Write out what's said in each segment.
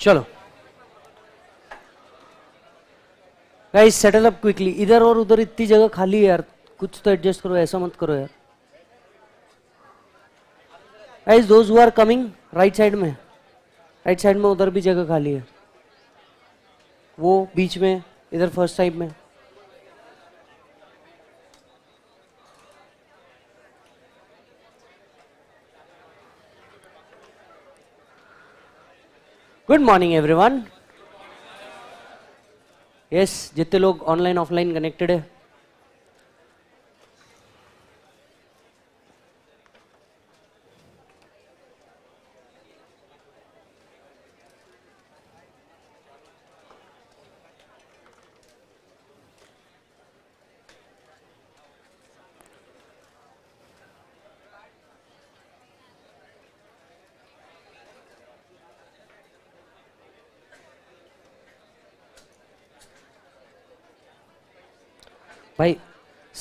चलो guys settle up quickly इधर और उधर इतनी जगह खाली है यार कुछ तो एडजस्ट करो ऐसा मत करो यार guys those who are coming right side में राइट साइड में उधर भी जगह खाली है वो बीच में इधर फर्स्ट साइड में गुड मॉर्निंग एवरीवन यस जितने लोग ऑनलाइन ऑफलाइन कनेक्टेड है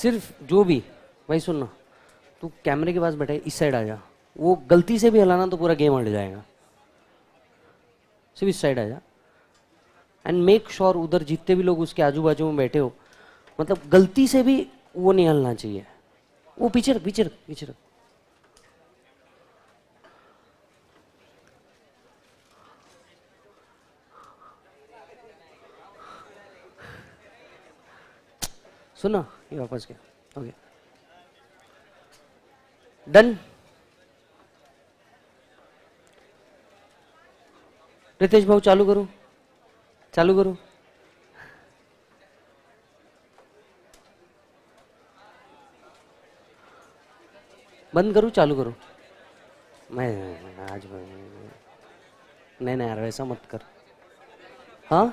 सिर्फ जो भी भाई सुनना तू कैमरे के पास बैठे इस साइड आ जा वो गलती से भी हिलाना तो पूरा गेम हट जाएगा सिर्फ इस साइड आ जा एंड मेक श्योर उधर जितने भी लोग उसके आजू बाजू में बैठे हो मतलब गलती से भी वो नहीं हलना चाहिए वो पीछे रख पीछे रख पीछे रख सुना ये वापस गया ओके डन रितेश भाऊ चालू करो चालू करो बंद करूं चालू करूं मैं आज नहीं नहीं यार वैसा मत कर हाँ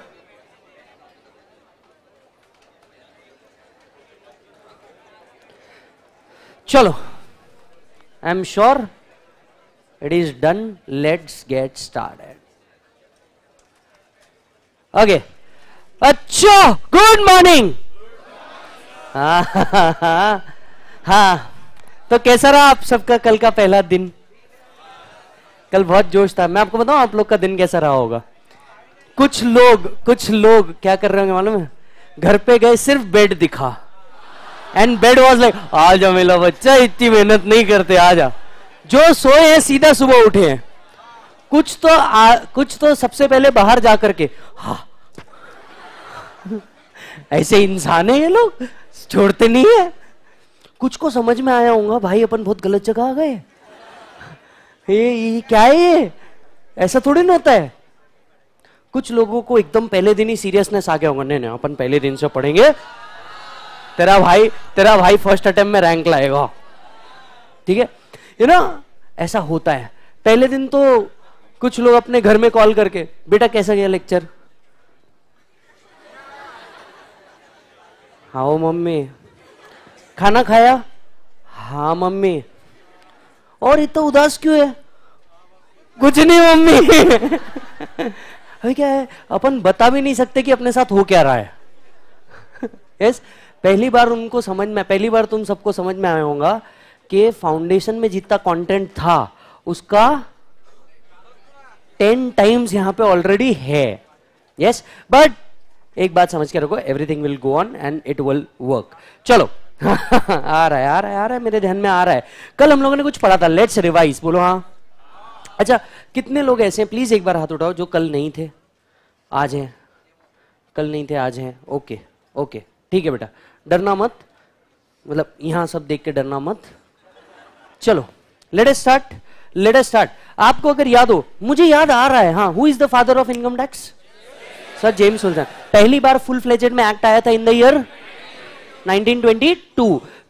चलो I am sure it is done let's get start okay अच्छा गुड मॉर्निंग हा, हा, तो कैसा रहा आप सबका कल का पहला दिन कल बहुत जोश था मैं आपको बताऊं आप लोग का दिन कैसा रहा होगा कुछ लोग कुछ लोग क्या कर रहे होंगे मालूम है घर पे गए सिर्फ बेड दिखा एंड बेड वॉज लाइक आ जा मेला बच्चा इतनी मेहनत नहीं करते आ जा जो सोए हैं सीधा सुबह उठे हैं कुछ तो आ, कुछ तो सबसे पहले बाहर जा करके हा ऐसे इंसान है ये लोग छोड़ते नहीं है कुछ को समझ में आया होगा भाई अपन बहुत गलत जगह आ गए ये, ये क्या है ये ऐसा थोड़ी ना होता है कुछ लोगों को एकदम पहले दिन ही सीरियसनेस आ गया होगा नहीं नहीं अपन पहले दिन से पढ़ेंगे तेरा भाई तेरा भाई फर्स्ट अटेम्प्ट में रैंक लाएगा ठीक है यू ना ऐसा होता है पहले दिन तो कुछ लोग अपने घर में कॉल करके बेटा कैसा गया लेक्चर हाओ मम्मी खाना खाया हा मम्मी और इतना उदास क्यों है कुछ नहीं मम्मी अभी क्या है अपन बता भी नहीं सकते कि अपने साथ हो क्या रहा है यस yes? पहली बार उनको समझ में पहली बार तुम सबको समझ में आया होगा कि फाउंडेशन में जितना कंटेंट था उसका टेन टाइम्स यहां पे ऑलरेडी है यस बट एक बात समझ के रखो everything will go on and it will work चलो आ रहा है आ रहा है आ रहा है मेरे ध्यान में आ रहा है कल हम लोगों ने कुछ पढ़ा था लेट्स रिवाइज बोलो हाँ अच्छा कितने लोग ऐसे हैं प्लीज एक बार हाथ उठाओ जो कल नहीं थे आज हैं कल नहीं थे आज हैं ओके ओके ठीक है बेटा डरना मत मतलब यहां सब देख के डरना मत चलो लेट स्टार्ट लेट स्टार्ट आपको अगर याद हो मुझे याद आ रहा है हाँ who is the father of income tax sir James पहली बार फुल फ्लेजेड में एक्ट आया था इन द ईयर 1922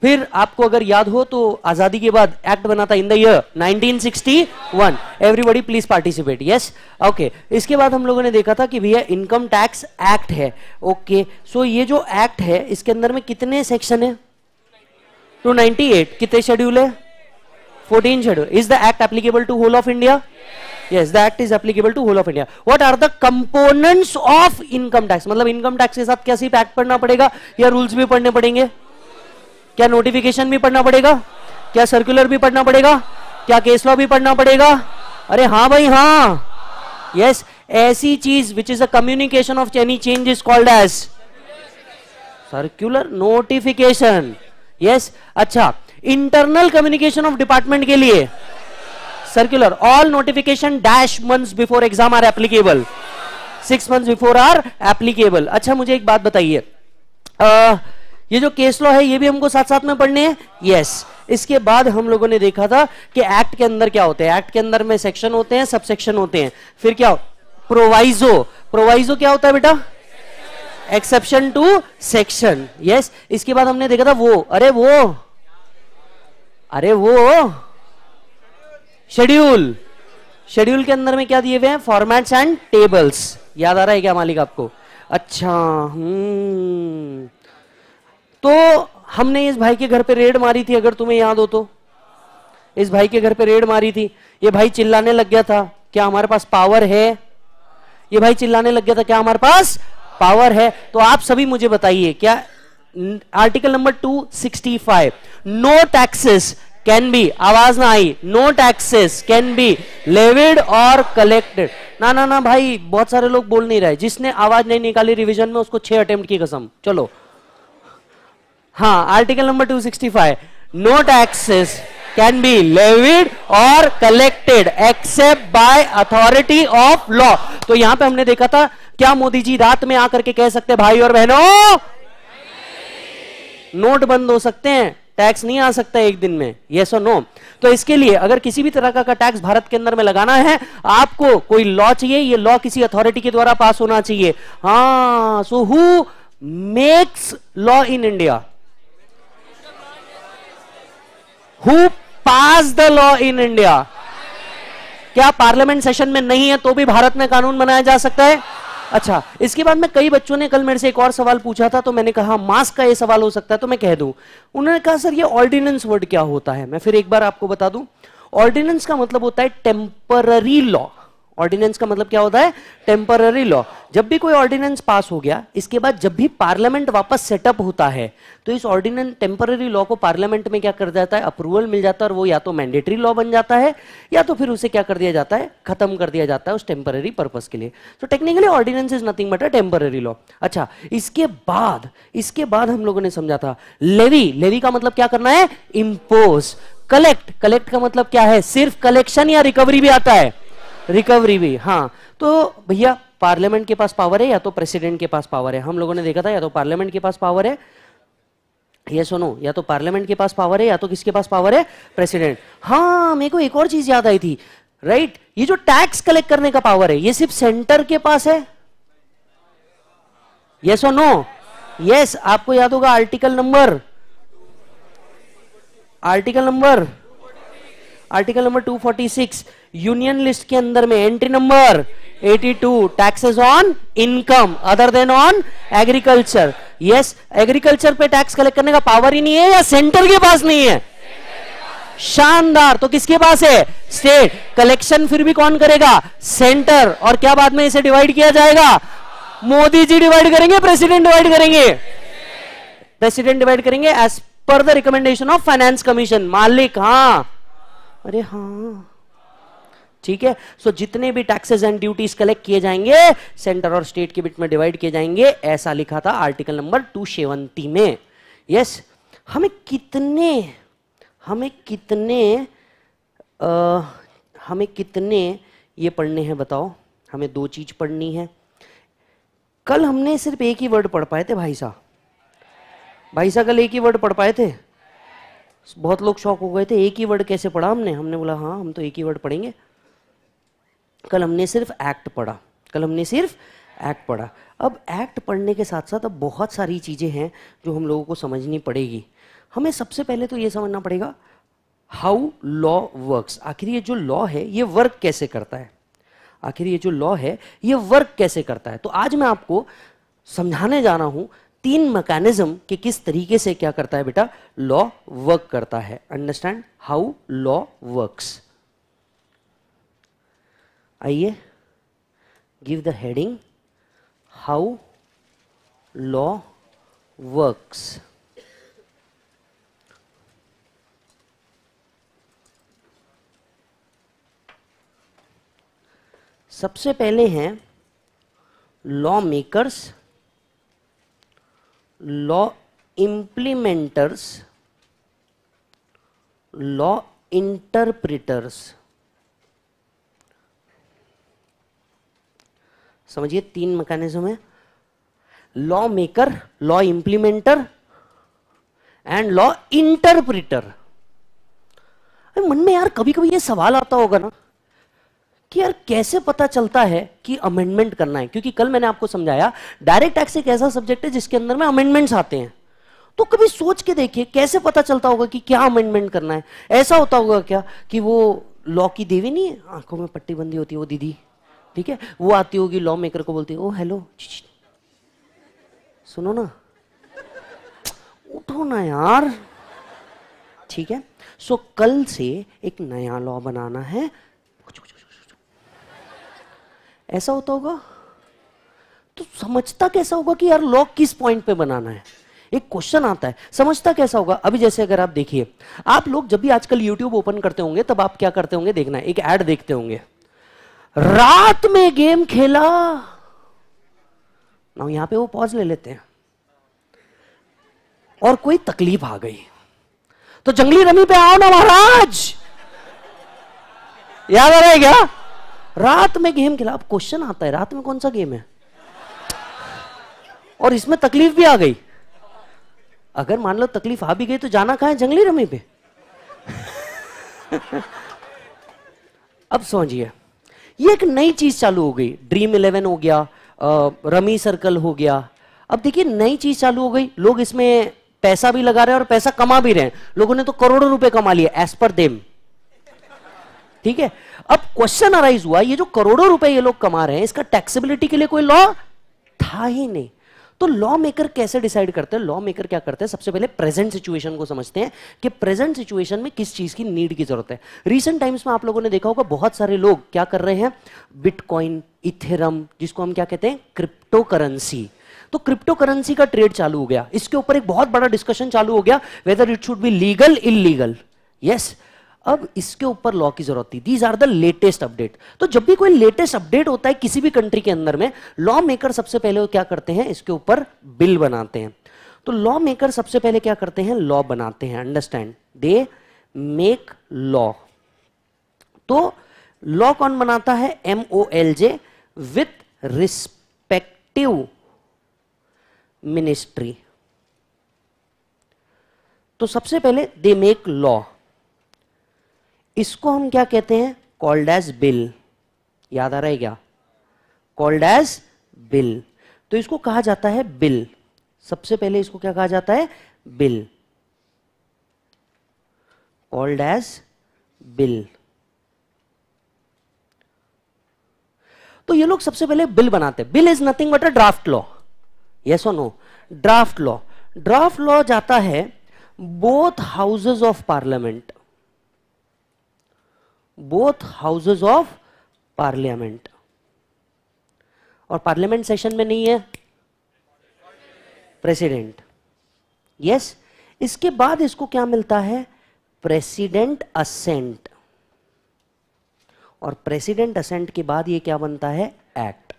फिर आपको अगर याद हो तो आजादी के बाद एक्ट बना था in the year 1961 everybody please participate yes okay इसके बाद हम लोगों ने देखा था कि भैया इनकम टैक्स एक्ट है ओके okay. सो so ये जो एक्ट है इसके अंदर में कितने सेक्शन है 298 कितने शेड्यूल है 14 schedule is the act applicable to whole of India yes the act is applicable to whole of India what are the components of income tax मतलब इनकम टैक्स के साथ क्या सिर्फ एक्ट पढ़ना पड़ेगा या रूल्स भी पढ़ने पड़ेंगे क्या नोटिफिकेशन भी पढ़ना पड़ेगा क्या सर्कुलर भी पढ़ना पड़ेगा क्या केस लॉ भी पढ़ना पड़ेगा अरे हाँ भाई हाँ यस ऐसी चीज which is a communication of any change is called as circular notification yes अच्छा इंटरनल कम्युनिकेशन ऑफ डिपार्टमेंट के लिए circular all notification dash months before exam are applicable six months before are applicable अच्छा मुझे एक बात बताइए ये जो केस लॉ है ये भी हमको साथ साथ में पढ़ने हैं यस yes. इसके बाद हम लोगों ने देखा था कि एक्ट के अंदर क्या होते हैं एक्ट के अंदर में सेक्शन होते हैं सब सेक्शन होते हैं फिर क्या प्रोवाइजो प्रोवाइजो क्या होता है बेटा एक्सेप्शन टू सेक्शन यस इसके बाद हमने देखा था वो अरे वो अरे वो शेड्यूल शेड्यूल के अंदर में क्या दिए हुए हैं फॉर्मेट्स एंड टेबल्स याद आ रहा है क्या मालिक आपको अच्छा हम्म तो हमने इस भाई के घर पे रेड मारी थी अगर तुम्हें याद हो तो इस भाई के घर पे रेड मारी थी ये भाई चिल्लाने लग गया था क्या हमारे पास पावर है ये भाई चिल्लाने लग गया था क्या हमारे पास पावर है तो आप सभी मुझे बताइए क्या article number 265 no taxes can be आवाज ना I no taxes can be levied और कलेक्टेड ना ना ना भाई बहुत सारे लोग बोल नहीं रहे जिसने आवाज नहीं निकाली रिविजन में उसको छह अटेम्प्ट की कसम चलो हाँ article number 265 no taxes can be levied और collected except by authority of law तो यहां पे हमने देखा था क्या मोदी जी रात में आकर के कह सकते भाई और बहनों नोट बंद हो सकते हैं टैक्स नहीं आ सकता एक दिन में ये सो नो तो इसके लिए अगर किसी भी तरह का टैक्स भारत के अंदर में लगाना है आपको कोई लॉ चाहिए ये लॉ किसी अथॉरिटी के द्वारा पास होना चाहिए हाँ so who makes law in India who pass the law in India क्या पार्लियामेंट सेशन में नहीं है तो भी भारत में कानून बनाया जा सकता है अच्छा इसके बाद में कई बच्चों ने कल मेरे से एक और सवाल पूछा था तो मैंने कहा मास्क का ये सवाल हो सकता है तो मैं कह दूं उन्होंने कहा सर ये ऑर्डिनेंस वर्ड क्या होता है मैं फिर एक बार आपको बता दूं ऑर्डिनेंस का मतलब होता है टेम्पररी लॉ ऑर्डिनेंस का मतलब क्या होता है टेम्पररी लॉ जब भी कोई ऑर्डिनेंस पास हो गया इसके बाद जब भी पार्लियामेंट वापस सेटअप होता है तो इस ऑर्डिनेंस टेम्पररी लॉ को पार्लियामेंट में क्या कर जाता है अप्रूवल मिल जाता है और वो या तो मैंडेटरी लॉ बन जाता है या तो फिर उसे क्या कर दिया जाता है खत्म कर दिया जाता है उस टेम्पररी पर्पज के लिए तो technically ordinance is nothing but a temporary law अच्छा इसके बाद इसके बाद हम लोगों ने समझा था लेवी लेवी का मतलब क्या करना है इम्पोज कलेक्ट कलेक्ट का मतलब क्या है सिर्फ कलेक्शन या रिकवरी भी आता है रिकवरी भी हाँ तो भैया पार्लियामेंट के पास पावर है या तो प्रेसिडेंट के पास पावर है हम लोगों ने देखा था या तो पार्लियामेंट के पास पावर है ये सुनो या तो पार्लियामेंट के पास पावर है या तो किसके पास पावर है प्रेसिडेंट हाँ मेरे को एक और चीज याद आई थी राइट ये जो टैक्स कलेक्ट करने का पावर है ये सिर्फ सेंटर के पास है यस और नो यस आपको याद होगा article number article number article number 246 union list के अंदर में entry number 82 taxes on income other than on agriculture yes agriculture पे टैक्स कलेक्ट करने का पावर ही नहीं है या सेंटर के पास नहीं है शानदार तो किसके पास है स्टेट कलेक्शन फिर भी कौन करेगा सेंटर और क्या बाद में इसे डिवाइड किया जाएगा मोदी जी डिवाइड करेंगे प्रेसिडेंट डिवाइड करेंगे प्रेसिडेंट डिवाइड करेंगे as per the recommendation of finance commission मालिक हाँ अरे हाँ ठीक है सो जितने भी टैक्सेस एंड ड्यूटीज कलेक्ट किए जाएंगे सेंटर और स्टेट के बीच में डिवाइड किए जाएंगे ऐसा लिखा था आर्टिकल नंबर टू सेवंती में यस yes, हमें कितने हमें कितने आ, हमें कितने ये पढ़ने हैं बताओ हमें दो चीज पढ़नी है कल हमने सिर्फ एक ही वर्ड पढ़ पाए थे भाई साहब भाई साहब कल एक ही वर्ड पढ़ पाए थे बहुत लोग शौक हो गए थे एक ही वर्ड कैसे पढ़ा हमने हमने बोला हाँ हम तो एक ही वर्ड पढ़ेंगे कल हमने सिर्फ एक्ट पढ़ा कल हमने सिर्फ एक्ट पढ़ा अब एक्ट पढ़ने के साथ साथ अब बहुत सारी चीज़ें हैं जो हम लोगों को समझनी पड़ेगी हमें सबसे पहले तो ये समझना पड़ेगा हाउ लॉ वर्क्स आखिर ये जो लॉ है ये वर्क कैसे करता है आखिर ये जो लॉ है ये वर्क कैसे करता है तो आज मैं आपको समझाने जा रहा हूँ तीन मैकेनिज्म के किस तरीके से क्या करता है बेटा लॉ वर्क करता है अंडरस्टैंड हाउ लॉ वर्क्स आइए give the heading how law works सबसे पहले हैं law makers law implementers law interpreters समझिए तीन मैकेनिज्म है law maker law implementer and law interpreter मन में यार कभी कभी ये सवाल आता होगा ना कि यार कैसे पता चलता है कि अमेंडमेंट करना है क्योंकि कल मैंने आपको समझाया डायरेक्ट एक्स एक ऐसा सब्जेक्ट है जिसके अंदर में अमेंडमेंट्स आते हैं तो कभी सोच के देखिए कैसे पता चलता होगा कि क्या अमेंडमेंट करना है ऐसा होता होगा क्या कि वो लॉ की देवी नहीं है आंखों में पट्टी बंदी होती है वो दीदी ठीक है वो आती होगी लॉ मेकर को बोलती ओ हेलो सुनो ना उठो ना यार ठीक है सो कल से एक नया लॉ बनाना है ऐसा होता होगा तो समझता कैसा होगा कि यार लॉ किस पॉइंट पे बनाना है एक क्वेश्चन आता है समझता कैसा होगा अभी जैसे अगर आप देखिए आप लोग जब भी आजकल यूट्यूब ओपन करते होंगे तब आप क्या करते होंगे देखना एक एड देखते होंगे रात में गेम खेला ना यहां पे वो पॉज ले लेते हैं और कोई तकलीफ आ गई तो जंगली रमी पे आओ ना महाराज याद आ रहा है क्या रात में गेम खेला अब क्वेश्चन आता है रात में कौन सा गेम है और इसमें तकलीफ भी आ गई अगर मान लो तकलीफ आ भी गई तो जाना कहा है जंगली रमी पे अब समझिए ये एक नई चीज चालू हो गई ड्रीम इलेवन हो गया रमी सर्कल हो गया अब देखिए नई चीज चालू हो गई लोग इसमें पैसा भी लगा रहे हैं और पैसा कमा भी रहे हैं लोगों ने तो करोड़ों रुपए कमा लिए एज पर देम ठीक है अब क्वेश्चन अराइज हुआ ये जो करोड़ों रुपए ये लोग कमा रहे हैं इसका टैक्सेबिलिटी के लिए कोई लॉ था ही नहीं तो लॉ मेकर कैसे डिसाइड करते हैं लॉ मेकर क्या करते हैं सबसे पहले प्रेजेंट सिचुएशन को समझते हैं कि प्रेजेंट सिचुएशन में किस चीज़ की नीड की जरूरत है रिसेंट टाइम्स में आप लोगों ने देखा होगा बहुत सारे लोग क्या कर रहे हैं बिटकॉइन इथेरम जिसको हम क्या कहते हैं क्रिप्टो करेंसी तो क्रिप्टो करेंसी का ट्रेड चालू हो गया इसके ऊपर एक बहुत बड़ा डिस्कशन चालू हो गया whether it should be legal legal yes अब इसके ऊपर लॉ की जरूरत थी these are the latest update तो जब भी कोई लेटेस्ट अपडेट होता है किसी भी कंट्री के अंदर में लॉ मेकर सबसे पहले वो क्या करते हैं इसके ऊपर बिल बनाते हैं तो लॉ मेकर सबसे पहले क्या करते हैं लॉ बनाते हैं अंडरस्टैंड दे मेक लॉ तो लॉ कौन बनाता है M O L J with respective ministry तो सबसे पहले दे मेक लॉ इसको हम क्या कहते हैं कॉल्ड एज बिल याद आ रहा है क्या कॉल्ड एज बिल तो इसको कहा जाता है बिल सबसे पहले इसको क्या कहा जाता है बिल कॉल्ड एज बिल तो ये लोग सबसे पहले बिल बनाते हैं bill is nothing but a draft law yes और no draft law draft law जाता है both houses of parliament both houses of parliament और पार्लियामेंट सेशन में नहीं है प्रेसिडेंट यस yes, इसके बाद इसको क्या मिलता है प्रेसिडेंट असेंट और प्रेसिडेंट असेंट के बाद ये क्या बनता है एक्ट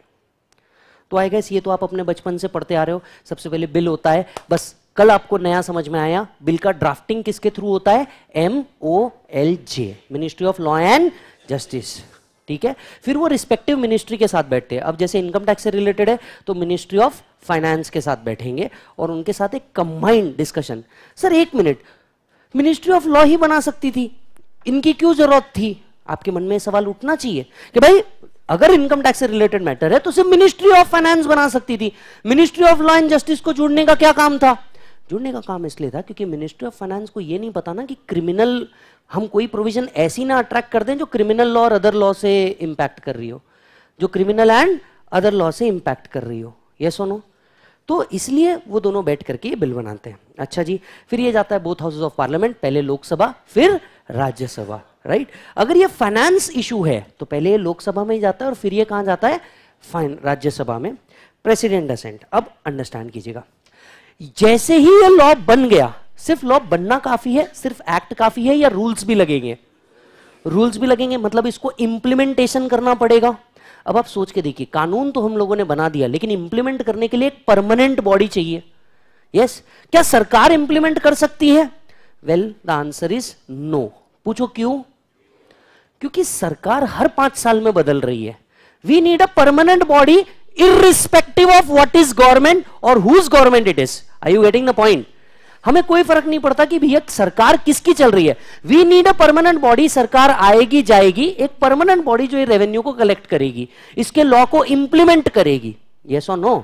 तो आई गैस ये तो आप अपने बचपन से पढ़ते आ रहे हो सबसे पहले बिल होता है बस कल आपको नया समझ में आया बिल का ड्राफ्टिंग किसके थ्रू होता है M O L J ministry of law and justice ठीक है फिर वो रिस्पेक्टिव मिनिस्ट्री के साथ बैठते हैं अब जैसे इनकम टैक्स से रिलेटेड है तो मिनिस्ट्री ऑफ फाइनेंस के साथ बैठेंगे और उनके साथ एक कंबाइंड डिस्कशन सर एक मिनट मिनिस्ट्री ऑफ लॉ ही बना सकती थी इनकी क्यों जरूरत थी आपके मन में सवाल उठना चाहिए कि भाई अगर इनकम टैक्स से रिलेटेड मैटर है तो सिर्फ मिनिस्ट्री ऑफ फाइनेंस बना सकती थी ministry of law and justice को जोड़ने का क्या काम था जुड़ने का काम इसलिए था क्योंकि मिनिस्ट्री ऑफ फाइनेंस को यह नहीं पता ना कि क्रिमिनल हम कोई प्रोविजन ऐसी ना अट्रैक्ट कर दें जो क्रिमिनल लॉ और अदर लॉ से इंपैक्ट कर रही हो जो क्रिमिनल एंड अदर लॉ से इंपैक्ट कर रही हो ये सुनो तो इसलिए वो दोनों बैठ करके ये बिल बनाते हैं अच्छा जी फिर ये जाता है बोथ हाउसेज ऑफ पार्लियामेंट पहले लोकसभा फिर राज्यसभा राइट अगर ये फाइनेंस इशू है तो पहले ये लोकसभा में ही जाता है और फिर ये कहा जाता है राज्यसभा में प्रेसिडेंट असेंट अब अंडरस्टैंड कीजिएगा जैसे ही ये लॉ बन गया सिर्फ लॉ बनना काफी है सिर्फ एक्ट काफी है या रूल्स भी लगेंगे रूल्स भी लगेंगे मतलब इसको इंप्लीमेंटेशन करना पड़ेगा अब आप सोच के देखिए कानून तो हम लोगों ने बना दिया लेकिन इंप्लीमेंट करने के लिए एक परमानेंट बॉडी चाहिए यस yes. क्या सरकार इंप्लीमेंट कर सकती है well the answer is no पूछो क्यों क्योंकि सरकार हर पांच साल में बदल रही है we need a permanent body irrespective of what is government or whose government it is. Are you getting the point? हमें कोई फर्क नहीं पड़ता कि भैया सरकार किसकी चल रही है we need a permanent body सरकार आएगी जाएगी एक परमानेंट बॉडी जो रेवेन्यू को कलेक्ट करेगी इसके लॉ को इंप्लीमेंट करेगी यस और no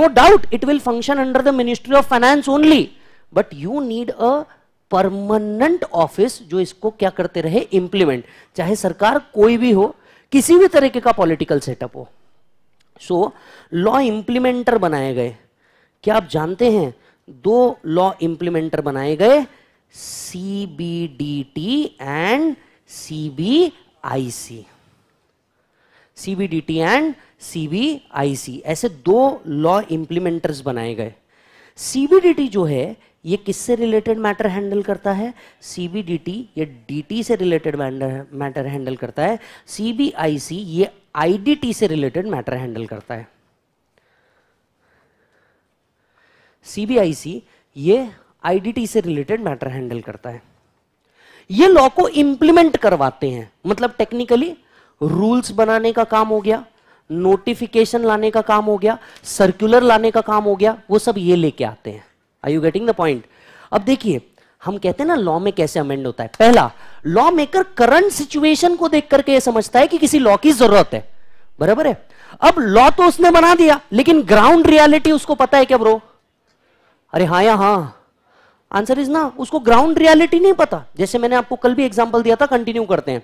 no doubt it will function under the ministry of finance only but you need a permanent office जो इसको क्या करते रहे इंप्लीमेंट चाहे सरकार कोई भी हो किसी भी तरीके का पॉलिटिकल सेटअप हो सो लॉ इंप्लीमेंटर बनाए गए क्या आप जानते हैं दो लॉ इंप्लीमेंटर बनाए गए C B D T and C B I C C B D T and C B I C ऐसे दो लॉ इंप्लीमेंटर्स बनाए गए सीबीडीटी जो है ये किससे रिलेटेड मैटर हैंडल करता है सीबीडीटी ये डीटी से रिलेटेड मैटर हैंडल करता है सीबीआईसी ये आईडीटी से रिलेटेड मैटर हैंडल करता है सीबीआईसी ये आईडीटी से रिलेटेड मैटर हैंडल करता है ये लॉ को इंप्लीमेंट करवाते हैं मतलब टेक्निकली रूल्स बनाने का काम हो गया नोटिफिकेशन लाने का काम हो गया सर्कुलर लाने का काम हो गया वो सब ये लेके आते हैं I you getting the point अब देखिए हम कहते हैं ना लॉ में कैसे अमेंड होता है पहला लॉ मेकर करंट सिचुएशन को देख करके समझता है कि किसी लॉ की जरूरत है बराबर है अब लॉ तो उसने बना दिया लेकिन ग्राउंड रियलिटी उसको पता है क्या ब्रो अरे हाँ या हाँ आंसर इज ना उसको ग्राउंड रियलिटी नहीं पता जैसे मैंने आपको कल भी एग्जाम्पल दिया था कंटिन्यू करते हैं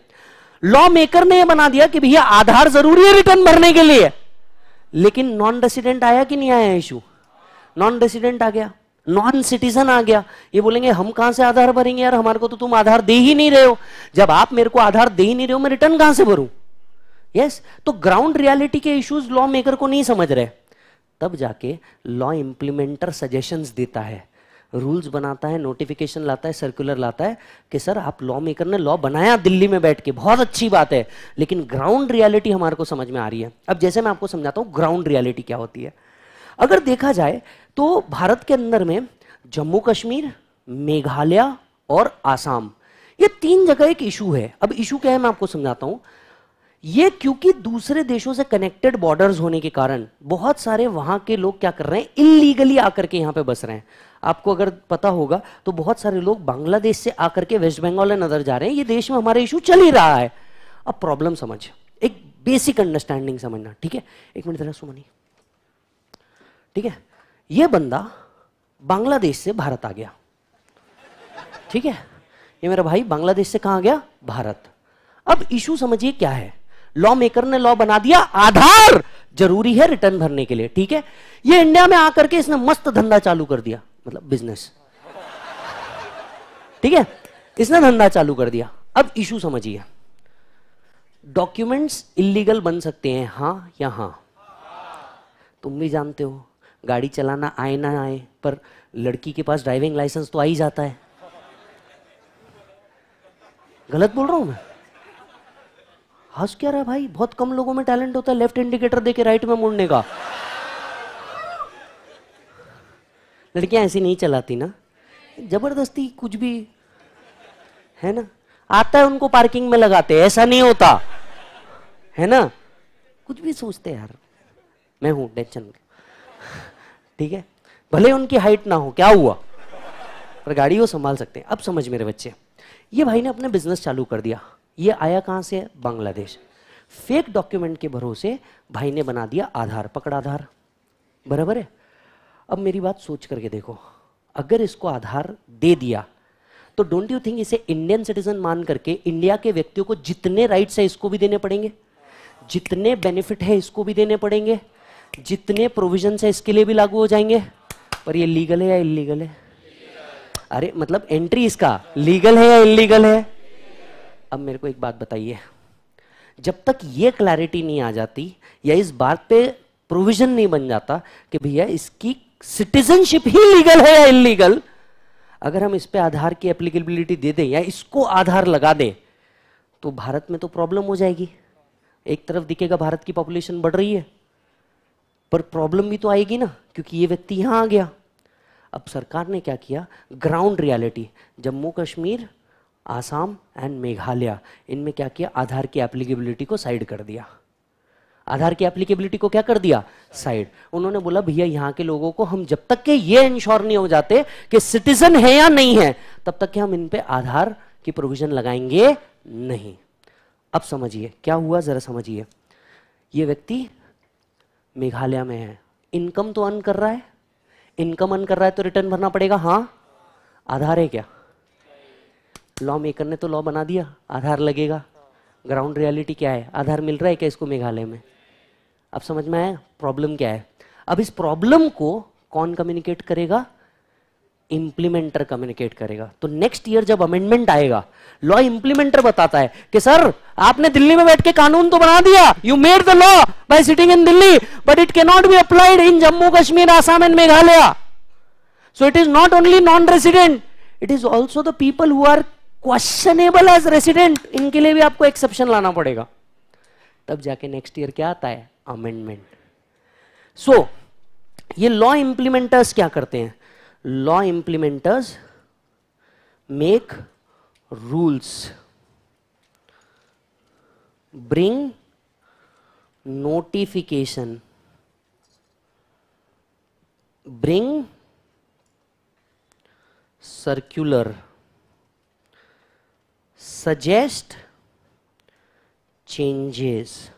लॉ मेकर ने यह बना दिया कि भैया आधार जरूरी है रिटर्न भरने के लिए लेकिन नॉन रेसिडेंट आया कि नहीं आया इशू नॉन रेसिडेंट आ गया नॉन सिटीजन आ गया ये बोलेंगे हम कहां से आधार भरेंगे यार हमारे को तो तुम आधार दे ही नहीं रहे हो जब आप मेरे को आधार दे ही नहीं रहे हो मैं रिटर्न कहां से भरू यस yes? तो ग्राउंड रियलिटी के इश्यूज लॉ मेकर को नहीं समझ रहे तब जाके लॉ इंप्लीमेंटर सजेशन देता है रूल्स बनाता है नोटिफिकेशन लाता है सर्कुलर लाता है कि सर आप लॉ मेकर ने लॉ बनाया दिल्ली में बैठ के बहुत अच्छी बात है लेकिन ग्राउंड रियलिटी हमारे को समझ में आ रही है अब जैसे मैं आपको समझाता हूं ग्राउंड रियलिटी क्या होती है अगर देखा जाए तो भारत के अंदर में जम्मू कश्मीर मेघालय और आसाम ये तीन जगह एक इशू है अब इशू क्या है मैं आपको समझाता हूं ये क्योंकि दूसरे देशों से कनेक्टेड बॉर्डर्स होने के कारण बहुत सारे वहां के लोग क्या कर रहे हैं इलीगली आकर के यहां पे बस रहे हैं आपको अगर पता होगा तो बहुत सारे लोग बांग्लादेश से आकर के वेस्ट बंगाल में नजर जा रहे हैं ये देश में हमारा इशू चल ही रहा है अब प्रॉब्लम समझ एक बेसिक अंडरस्टैंडिंग समझना ठीक है एक मिनट जरा सुमनी ठीक है ये बंदा बांग्लादेश से भारत आ गया ठीक है ये मेरा भाई बांग्लादेश से कहा गया भारत अब इशू समझिए क्या है लॉ मेकर ने लॉ बना दिया आधार जरूरी है रिटर्न भरने के लिए ठीक है ये इंडिया में आकर के इसने मस्त धंधा चालू कर दिया मतलब बिजनेस ठीक है इसने धंधा चालू कर दिया अब इशू समझिए डॉक्यूमेंट्स इलीगल बन सकते हैं हां या हा तुम भी जानते हो गाड़ी चलाना आए ना आए पर लड़की के पास ड्राइविंग लाइसेंस तो आ ही जाता है गलत बोल रहा हूं मैं हंस क्या रहा भाई बहुत कम लोगों में टैलेंट होता है लेफ्ट इंडिकेटर देके राइट में मुड़ने का लड़कियां ऐसी नहीं चलाती ना जबरदस्ती कुछ भी है ना आता है उनको पार्किंग में लगाते ऐसा नहीं होता है ना कुछ भी सोचते यार मैं हूं टेंशन ठीक है भले उनकी हाइट ना हो क्या हुआ पर गाड़ी वो संभाल सकते हैं अब समझ मेरे बच्चे ये भाई ने अपना बिजनेस चालू कर दिया ये आया कहां से बांग्लादेश फेक डॉक्यूमेंट के भरोसे भाई ने बना दिया आधार पकड़ आधार बराबर है अब मेरी बात सोच करके देखो अगर इसको आधार दे दिया तो डोंट यू थिंक इसे इंडियन सिटीजन मान करके इंडिया के व्यक्तियों को जितने राइट्स है इसको भी देने पड़ेंगे जितने बेनिफिट है इसको भी देने पड़ेंगे जितने प्रोविजन है इसके लिए भी लागू हो जाएंगे पर ये लीगल है या इलीगल है अरे मतलब एंट्री इसका लीगल है या इलीगल है अब मेरे को एक बात बताइए जब तक ये क्लैरिटी नहीं आ जाती या इस बात पे प्रोविजन नहीं बन जाता कि भैया इसकी सिटीजनशिप ही लीगल है या इलीगल अगर हम इस पे आधार की एप्लीकेबिलिटी दे दें या इसको आधार लगा दें तो भारत में तो प्रॉब्लम हो जाएगी एक तरफ दिखेगा भारत की पॉपुलेशन बढ़ रही है पर प्रॉब्लम भी तो आएगी ना क्योंकि ये व्यक्ति यहाँ आ गया अब सरकार ने क्या किया ground reality Jammu Kashmir Assam and Meghalaya इनमें क्या किया आधार की एप्लीकेबिलिटी को साइड कर दिया आधार की एप्लीकेबिलिटी को क्या कर दिया साइड उन्होंने बोला भैया यहाँ के लोगों को हम जब तक के ये इंश्योर नहीं हो जाते कि सिटीजन है या नहीं है तब तक के हम इन पे आधार की प्रोविजन लगाएंगे नहीं अब समझिए क्या हुआ जरा समझिए ये व्यक्ति मेघालय में है इनकम तो अन कर रहा है इनकम अन कर रहा है तो रिटर्न भरना पड़ेगा हाँ आधार है क्या लॉ मेकर ने तो लॉ बना दिया आधार लगेगा ग्राउंड रियलिटी क्या है आधार मिल रहा है क्या इसको मेघालय में अब समझ में आया प्रॉब्लम क्या है अब इस प्रॉब्लम को कौन कम्युनिकेट करेगा इंप्लीमेंटर कम्युनिकेट करेगा तो नेक्स्ट ईयर जब अमेंडमेंट आएगा लॉ इंप्लीमेंटर बताता है कि सर आपने दिल्ली में बैठ के कानून तो बना दिया you made the law by sitting in Delhi but it not be applied in Jammu Kashmir Assam and Meghalaya so it is not only non resident it is also the people who are questionable as resident इनके लिए भी आपको exception लाना पड़ेगा तब जाके next year क्या आता है अमेंडमेंट सो so, ये लॉ इंप्लीमेंटर्स क्या करते हैं law implementers make rules bring notification bring circular suggest changes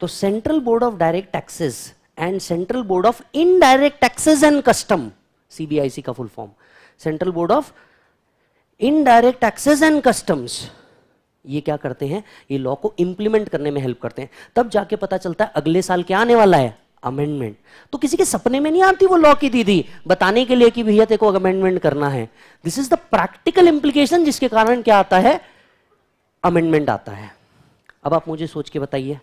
तो central board of direct taxes and central board of indirect taxes and custom CBIC का full form central board of indirect taxes and customs ये क्या करते हैं ये law को implement करने में हेल्प करते हैं तब जाके पता चलता है अगले साल क्या आने वाला है अमेंडमेंट तो किसी के सपने में नहीं आती वो लॉ की दीदी बताने के लिए कि भैया तेको अमेंडमेंट करना है this is the practical implication जिसके कारण क्या आता है अमेंडमेंट आता है अब आप मुझे सोच के बताइए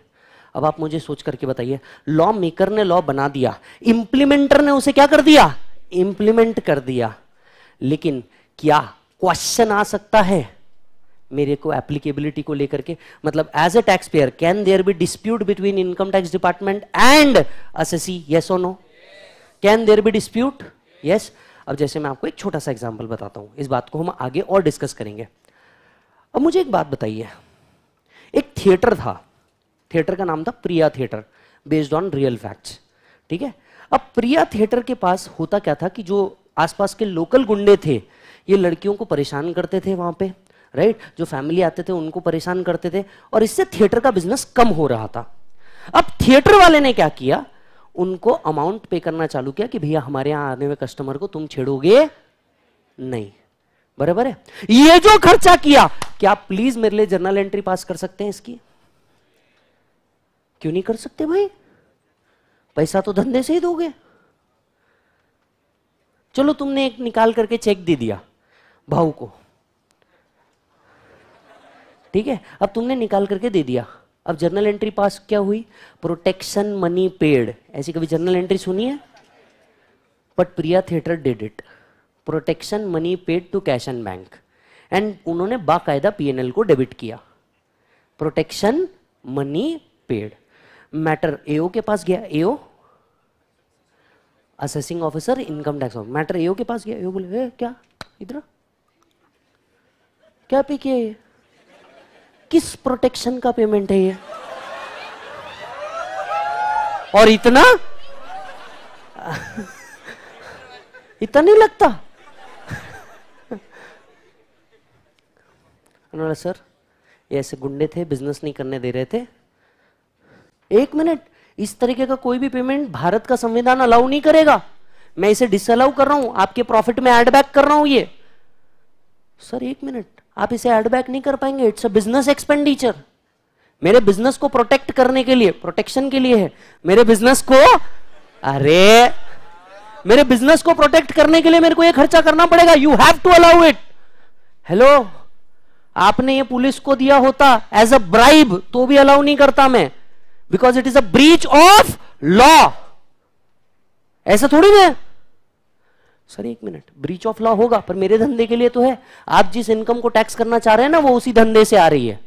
अब आप मुझे सोच करके बताइए लॉ मेकर ने लॉ बना दिया इंप्लीमेंटर ने उसे क्या कर दिया इंप्लीमेंट कर दिया लेकिन क्या क्वेश्चन आ सकता है मेरे को एप्लीकेबिलिटी को लेकर के मतलब as a tax payer can there be dispute between income tax department and assessee yes O no can there be dispute yes अब जैसे मैं आपको एक छोटा सा एग्जाम्पल बताता हूं इस बात को हम आगे और डिस्कस करेंगे अब मुझे एक बात बताइए एक थिएटर था थिएटर का नाम था Priya theatre based on real facts ठीक है अब प्रिया थिएटर के पास होता क्या था कि जो आसपास के लोकल गुंडे थे ये लड़कियों को परेशान करते थे वहां पे राइट जो फैमिली आते थे उनको परेशान करते थे और इससे थिएटर का बिजनेस कम हो रहा था अब थिएटर वाले ने क्या किया उनको अमाउंट पे करना चालू किया कि भैया हमारे यहां आने हुए कस्टमर को तुम छेड़ोगे नहीं बराबर है ये जो खर्चा किया क्या प्लीज मेरे लिए जर्नल एंट्री पास कर सकते हैं इसकी क्यों नहीं कर सकते भाई पैसा तो धंधे से ही दोगे चलो तुमने एक निकाल करके चेक दे दिया भाऊ को ठीक है अब तुमने निकाल करके दे दिया अब जर्नल एंट्री पास क्या हुई प्रोटेक्शन मनी पेड ऐसी कभी जर्नल एंट्री सुनी है but Priya theatre did it protection money paid to cash and bank and उन्होंने बाकायदा पीएनएल को डेबिट किया protection money paid matter AO के पास गया AO assessing officer income tax matter AO के पास गया एओ बोले क्या इधर क्या पे किया ये किस प्रोटेक्शन का पेमेंट है ये और इतना इतना नहीं लगता सर ये ऐसे गुंडे थे बिजनेस नहीं करने दे रहे थे एक मिनट इस तरीके का कोई भी पेमेंट भारत का संविधान अलाउ नहीं करेगा मैं इसे डिसअलाउ कर रहा हूं आपके प्रॉफिट में एडबैक कर रहा हूं ये सर एक मिनट आप इसे एडबैक नहीं कर पाएंगे इट्स अ बिजनेस एक्सपेंडिचर मेरे बिजनेस को प्रोटेक्ट करने के लिए प्रोटेक्शन के लिए है मेरे बिजनेस को अरे मेरे बिजनेस को प्रोटेक्ट करने के लिए मेरे को यह खर्चा करना पड़ेगा you have to allow it hello आपने ये पुलिस को दिया होता एज अ ब्राइब तो भी अलाउ नहीं करता मैं because it is a breach of law ऐसा थोड़ी ना सर एक मिनट ब्रीच ऑफ लॉ होगा पर मेरे धंधे के लिए तो है आप जिस इनकम को टैक्स करना चाह रहे हैं ना वो उसी धंधे से आ रही है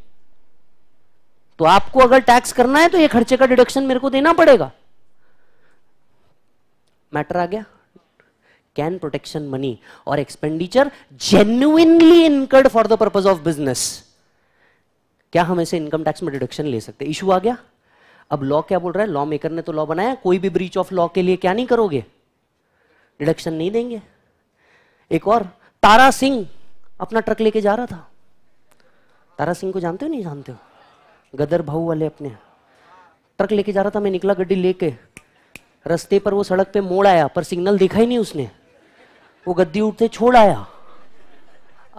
तो आपको अगर टैक्स करना है तो ये खर्चे का डिडक्शन मेरे को देना पड़ेगा मैटर आ गया कैन प्रोटेक्शन मनी और expenditure genuinely incurred for the purpose of business क्या हम इसे इनकम टैक्स में डिडक्शन ले सकते इशू आ गया अब लॉ क्या बोल रहा है लॉ मेकर ने तो लॉ बनाया कोई भी ब्रीच ऑफ लॉ के लिए क्या नहीं करोगे डिडक्शन नहीं देंगे एक और तारा सिंह अपना ट्रक लेके जा रहा था तारा सिंह को जानते हो नहीं जानते हो गदर भाऊ वाले अपने ट्रक लेके जा रहा था मैं निकला गड्डी लेके रस्ते पर वो सड़क पे मोड़ आया पर सिग्नल देखा ही नहीं उसने वो गद्दी उठते छोड़ आया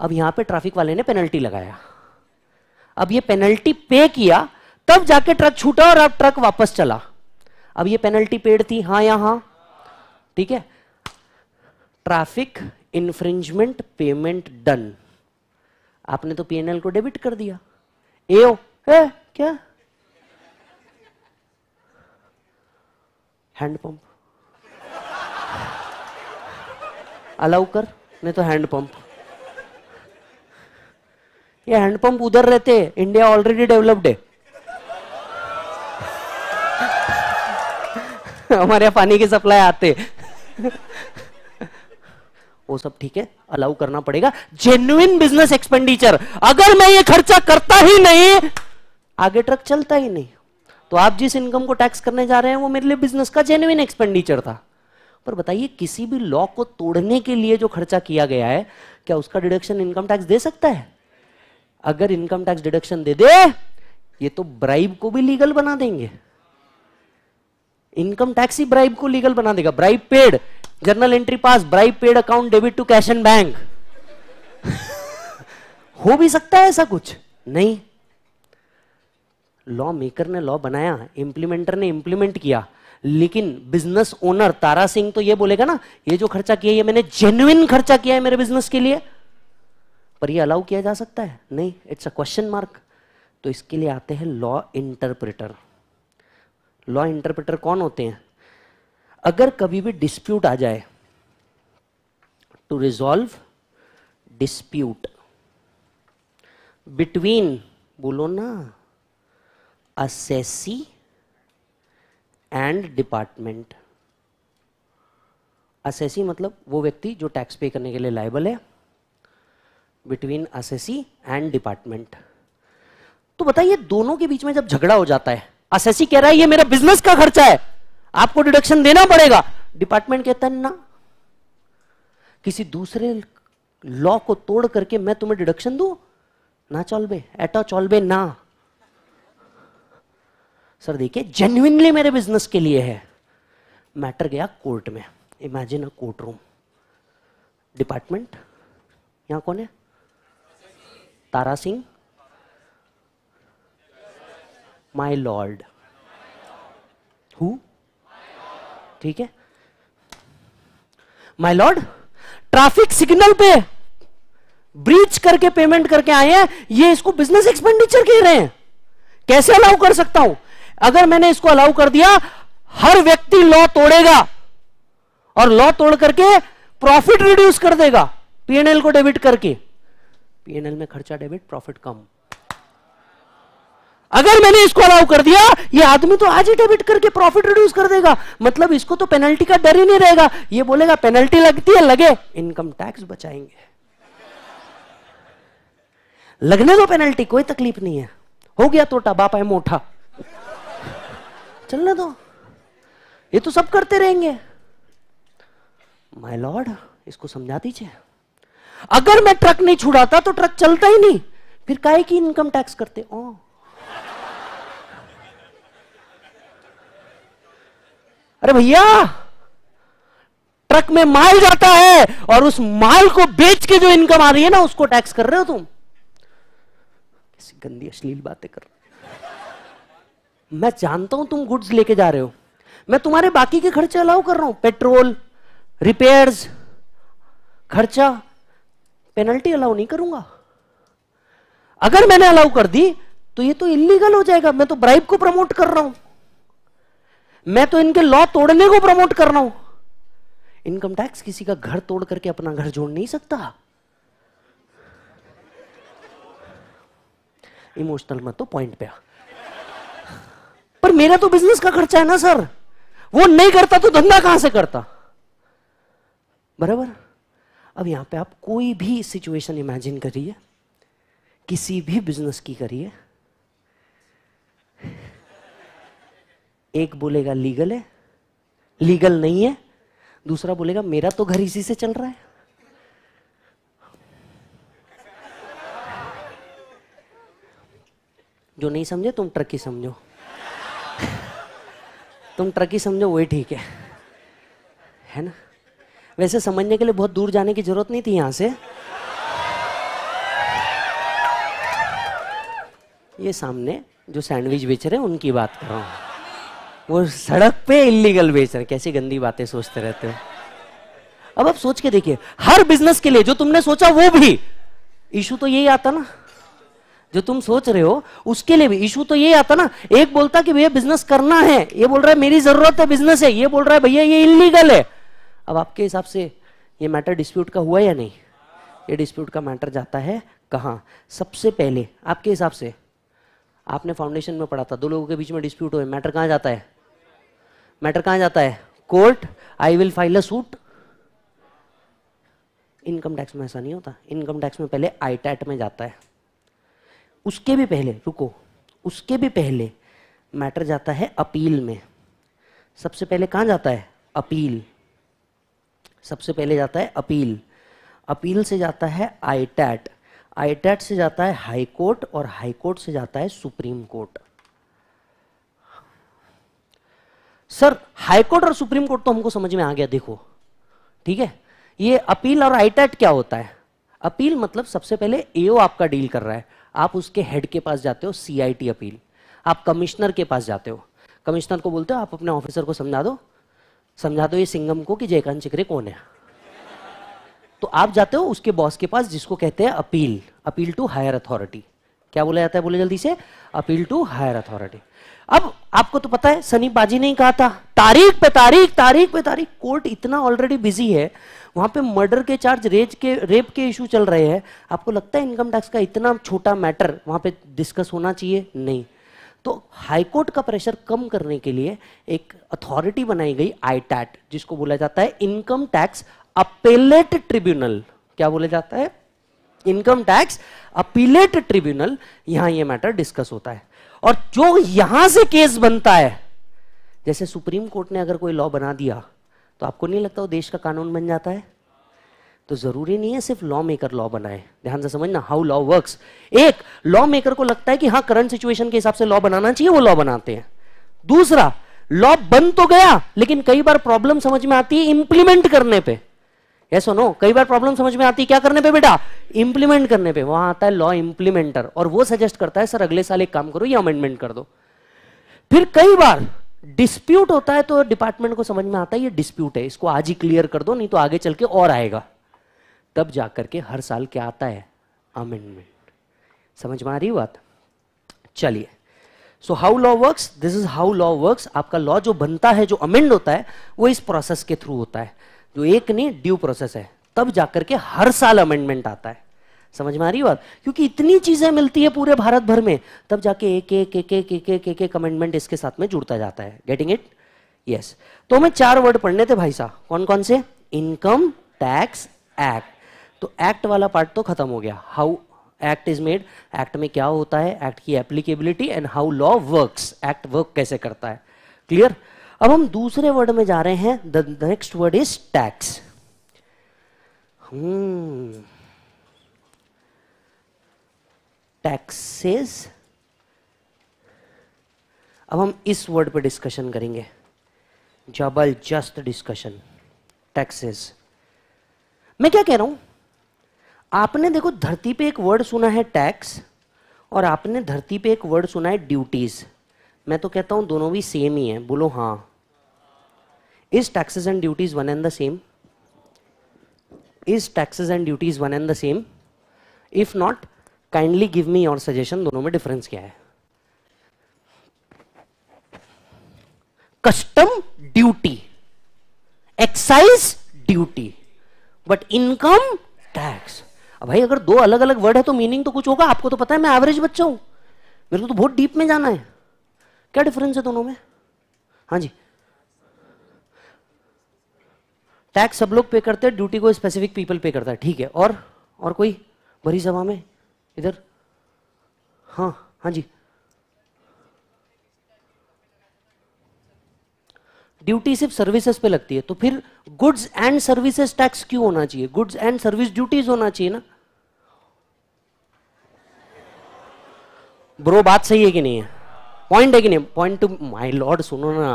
अब यहां पे ट्रैफिक वाले ने पेनल्टी लगाया अब ये पेनल्टी पे किया तब जाके ट्रक छूटा और अब ट्रक वापस चला अब ये पेनल्टी पेड थी हाँ या हाँ ठीक है ट्रैफिक इन्फ्रिंजमेंट पेमेंट डन आपने तो पीएनएल को डेबिट कर दिया एओ है क्या हैंडपंप अलाउ कर नहीं तो हैंडपंप ये हैंडपंप उधर रहते इंडिया ऑलरेडी डेवलप्ड है हमारे यहाँ पानी की सप्लाई आते वो सब ठीक है अलाउ करना पड़ेगा जेन्युन बिजनेस एक्सपेंडिचर अगर मैं ये खर्चा करता ही नहीं आगे ट्रक चलता ही नहीं तो आप जिस इनकम को टैक्स करने जा रहे हैं वो मेरे लिए बिजनेस का जेन्युन एक्सपेंडिचर था पर बताइए किसी भी लॉ को तोड़ने के लिए जो खर्चा किया गया है क्या उसका डिडक्शन इनकम टैक्स दे सकता है अगर इनकम टैक्स डिडक्शन दे दे ये तो ब्राइब को भी लीगल बना देंगे इनकम टैक्स ही ब्राइब को लीगल बना देगा bribe paid journal entry pass bribe paid account debit to cash and bank हो भी सकता है ऐसा कुछ नहीं लॉ मेकर ने लॉ बनाया इंप्लीमेंटर ने इंप्लीमेंट किया लेकिन बिजनेस ओनर तारा सिंह तो ये बोलेगा ना ये जो खर्चा किया ये मैंने जेन्युन खर्चा किया है मेरे बिजनेस के लिए पर ये अलाउ किया जा सकता है नहीं इट्स अ क्वेश्चन मार्क तो इसके लिए आते हैं लॉ इंटरप्रेटर लॉ इंटरप्रेटर कौन होते हैं अगर कभी भी डिस्प्यूट आ जाए टू रिजॉल्व डिस्प्यूट बिटवीन बोलो ना असेसी एंड डिपार्टमेंट असेसी मतलब वो व्यक्ति जो टैक्स पे करने के लिए लाइबल है बिटवीन असेसी एंड डिपार्टमेंट तो बताइए दोनों के बीच में जब झगड़ा हो जाता है असेसी कह रहा है ये मेरा बिजनेस का खर्चा है आपको डिडक्शन देना पड़ेगा डिपार्टमेंट कहता है ना किसी दूसरे लॉ को तोड़ करके मैं तुम्हें डिडक्शन दू ना चौलबे एटो चौलबे ना सर देखिए जेन्युनली मेरे बिजनेस के लिए है मैटर गया कोर्ट में imagine a court room department यहां कौन है Tara Singh my lord who ठीक है माई लॉर्ड ट्रैफिक सिग्नल पे ब्रीच करके पेमेंट करके आए हैं ये इसको बिजनेस एक्सपेंडिचर कह रहे हैं कैसे अलाउ कर सकता हूं अगर मैंने इसको अलाउ कर दिया हर व्यक्ति लॉ तोड़ेगा और लॉ तोड़ करके प्रॉफिट रिड्यूस कर देगा पीएनएल को डेबिट करके पीएनएल में खर्चा डेबिट प्रॉफिट कम अगर मैंने इसको अलाउ कर दिया ये आदमी तो आज ही डेबिट करके प्रॉफिट रिड्यूस कर देगा मतलब इसको तो पेनल्टी का डर ही नहीं रहेगा ये बोलेगा पेनल्टी लगती है लगे इनकम टैक्स बचाएंगे लगने दो पेनल्टी कोई तकलीफ नहीं है हो गया तोटा बाप है मोटा चलने दो ये तो सब करते रहेंगे माय लॉर्ड इसको समझा दीजिए अगर मैं ट्रक नहीं छुड़ाता तो ट्रक चलता ही नहीं फिर काहे की इनकम टैक्स करते ओ अरे भैया ट्रक में माल जाता है और उस माल को बेच के जो इनकम आ रही है ना उसको टैक्स कर रहे हो तुम कैसी गंदी अश्लील बातें कर रहे मैं जानता हूं तुम गुड्स लेके जा रहे हो मैं तुम्हारे बाकी के खर्चे अलाउ कर रहा हूं पेट्रोल रिपेयर्स खर्चा पेनल्टी अलाउ नहीं करूंगा अगर मैंने अलाउ कर दी तो ये तो इलीगल हो जाएगा मैं तो ब्राइब को प्रमोट कर रहा हूं मैं तो इनके लॉ तोड़ने को प्रमोट कर रहा हूं इनकम टैक्स किसी का घर तोड़ करके अपना घर जोड़ नहीं सकता इमोशनल मत तो पॉइंट पे पर मेरा तो बिजनेस का खर्चा है ना सर वो नहीं करता तो धंधा कहां से करता बराबर अब यहां पे आप कोई भी सिचुएशन इमेजिन करिए किसी भी बिजनेस की करिए एक बोलेगा लीगल है लीगल नहीं है दूसरा बोलेगा मेरा तो घर इसी से चल रहा है जो नहीं समझे तुम ट्रकी समझो तुम ट्रकी समझो वही ठीक है है ना वैसे समझने के लिए बहुत दूर जाने की जरूरत नहीं थी यहां से ये सामने जो सैंडविच बेच रहे हैं उनकी बात कर रहा हूं वो सड़क पे इलीगल बेच रहे कैसी गंदी बातें सोचते रहते हो अब आप सोच के देखिए हर बिजनेस के लिए जो तुमने सोचा वो भी इशू तो यही आता ना जो तुम सोच रहे हो उसके लिए भी इशू तो यही आता ना एक बोलता कि भैया बिजनेस करना है ये बोल रहा है मेरी जरूरत है बिजनेस है ये बोल रहा है भैया ये इलीगल है अब आपके हिसाब से ये मैटर डिस्प्यूट का हुआ या नहीं ये डिस्प्यूट का मैटर जाता है कहाँ सबसे पहले आपके हिसाब से आपने फाउंडेशन में पढ़ा था दो लोगों के बीच में डिस्प्यूट हुए मैटर कहाँ जाता है मैटर कहां जाता है court I will file a suit income tax में ऐसा नहीं होता इनकम टैक्स में पहले आई टैट में जाता है उसके भी पहले रुको उसके भी पहले मैटर जाता है अपील में सबसे पहले कहां जाता है अपील सबसे पहले जाता है अपील अपील से जाता है आई टैट आई टैट से जाता है हाई कोर्ट और हाई कोर्ट से जाता है सुप्रीम कोर्ट सर हाईकोर्ट और सुप्रीम कोर्ट तो हमको समझ में आ गया देखो ठीक है ये अपील और आईटेट क्या होता है अपील मतलब सबसे पहले एओ आपका डील कर रहा है आप उसके हेड के पास जाते हो सीआईटी अपील आप कमिश्नर के पास जाते हो कमिश्नर को बोलते हो आप अपने ऑफिसर को समझा दो समझा दो ये सिंगम को कि जयकांत चिकरे कौन है तो आप जाते हो उसके बॉस के पास जिसको कहते हैं appeal appeal to higher authority क्या बोला जाता है बोले जल्दी से अपील टू हायर अथॉरिटी अब आपको तो पता है सनी बाजी ने कहा था तारीख पे तारीख तारीख पे तारीख कोर्ट इतना ऑलरेडी बिजी है वहां पे मर्डर के चार्ज रेज के रेप के इशू चल रहे हैं आपको लगता है इनकम टैक्स का इतना छोटा मैटर वहां पे डिस्कस होना चाहिए नहीं तो हाईकोर्ट का प्रेशर कम करने के लिए एक अथॉरिटी बनाई गई आई टैट जिसको बोला जाता है इनकम टैक्स अपेलेट ट्रिब्यूनल क्या बोला जाता है इनकम टैक्स अपीलेट ट्रिब्यूनल यहां ये मैटर डिस्कस होता है और जो यहां से केस बनता है जैसे सुप्रीम कोर्ट ने अगर कोई लॉ बना दिया तो आपको नहीं लगता वो देश का कानून बन जाता है तो जरूरी नहीं है सिर्फ लॉ मेकर लॉ बनाए ध्यान से समझना हाउ लॉ वर्क्स एक लॉ मेकर को लगता है कि हाँ करंट सिचुएशन के हिसाब से लॉ बनाना चाहिए वो लॉ बनाते हैं दूसरा लॉ बन तो गया लेकिन कई बार प्रॉब्लम समझ में आती है इंप्लीमेंट करने पर यस नो कई बार प्रॉब्लम समझ में आती है क्या करने पे बेटा इंप्लीमेंट करने पे वहां आता है लॉ इंप्लीमेंटर और वो सजेस्ट करता है सर अगले साल एक काम करो ये अमेंडमेंट कर दो फिर कई बार डिस्प्यूट होता है तो डिपार्टमेंट को समझ में आता है ये डिस्प्यूट है इसको आज ही क्लियर कर दो नहीं तो आगे चल के और आएगा तब जाकर के हर साल क्या आता है अमेंडमेंट समझ में आ रही बात चलिए so how law works this is how law works आपका लॉ जो बनता है जो अमेंड होता है वो इस प्रोसेस के थ्रू होता है जो एक नहीं ड्यू प्रोसेस है तब जाकर के हर साल अमेंडमेंट आता है समझ में आ रही बात क्योंकि इतनी चीजें मिलती है पूरे भारत भर में तब जाके एक एक एक एक एक एक एक एक अमेंडमेंट इसके साथ में जुड़ता जाता है गेटिंग इट यस तो हमें चार वर्ड पढ़ने थे भाई साहब कौन कौन से इनकम टैक्स एक्ट तो एक्ट वाला पार्ट तो खत्म हो गया how act is made act में क्या होता है एक्ट की applicability and how law work act work कैसे करता है क्लियर अब हम दूसरे वर्ड में जा रहे हैं the next word is tax taxes अब हम इस वर्ड पे डिस्कशन करेंगे जस्ट डिस्कशन टैक्सेस मैं क्या कह रहा हूं आपने देखो धरती पे एक वर्ड सुना है टैक्स और आपने धरती पे एक वर्ड सुना है ड्यूटीज मैं तो कहता हूं दोनों भी सेम ही है बोलो हां Is taxes and duties one and the same? Is taxes and duties one and the same? If not, kindly give me your suggestion दोनों में difference क्या है custom duty, excise duty, but income tax. अब भाई अगर दो अलग अलग वर्ड है तो मीनिंग तो कुछ होगा आपको तो पता है मैं एवरेज बच्चा हूं मेरे को तो बहुत डीप में जाना है क्या डिफरेंस है दोनों में हाँ जी टैक्स सब लोग पे करते हैं ड्यूटी को स्पेसिफिक पीपल पे करता है ठीक है और और कोई भरी सभा में इधर हाँ हाँ जी ड्यूटी सिर्फ सर्विसेज पे लगती है तो फिर गुड्स एंड सर्विसेज टैक्स क्यों होना चाहिए गुड्स एंड सर्विस ड्यूटीज होना चाहिए ना ब्रो बात सही है कि नहीं है पॉइंट है कि नहीं पॉइंट टू माय लॉर्ड सुनो ना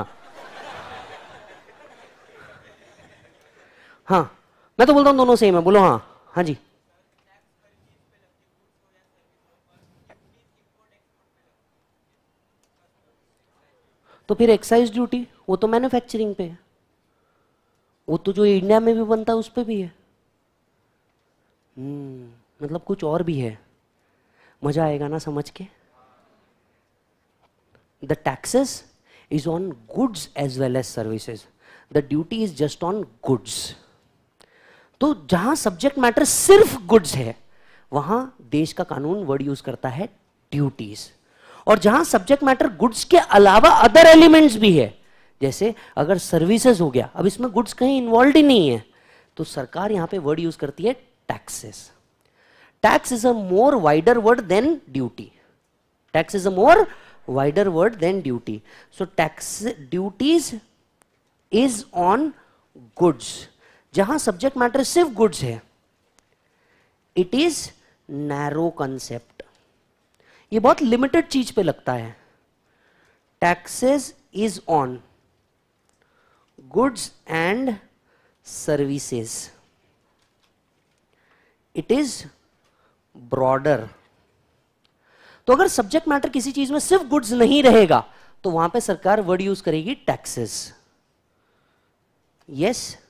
हाँ मैं तो बोलता हूँ दोनों सेम है बोलो हाँ हाँ जी तो फिर एक्साइज ड्यूटी वो तो मैन्युफैक्चरिंग पे है वो तो जो इंडिया में भी बनता है उस पर भी है हम्म, मतलब कुछ और भी है मजा आएगा ना समझ के the taxes is on goods as well as services the duty is just on goods तो जहां सब्जेक्ट मैटर सिर्फ गुड्स है वहां देश का कानून वर्ड यूज करता है ड्यूटीज और जहां सब्जेक्ट मैटर गुड्स के अलावा अदर एलिमेंट्स भी है जैसे अगर सर्विसेज हो गया अब इसमें गुड्स कहीं इन्वॉल्व ही नहीं है तो सरकार यहां पे वर्ड यूज करती है taxes tax is a more wider word than duty tax is a more wider word than duty so tax duties is on goods जहां सब्जेक्ट मैटर सिर्फ गुड्स है इट इज नैरो कंसेप्ट ये बहुत limited चीज पे लगता है taxes is on goods and services it is broader तो अगर सब्जेक्ट मैटर किसी चीज में सिर्फ गुड्स नहीं रहेगा तो वहां पे सरकार वर्ड यूज करेगी taxes yes yes,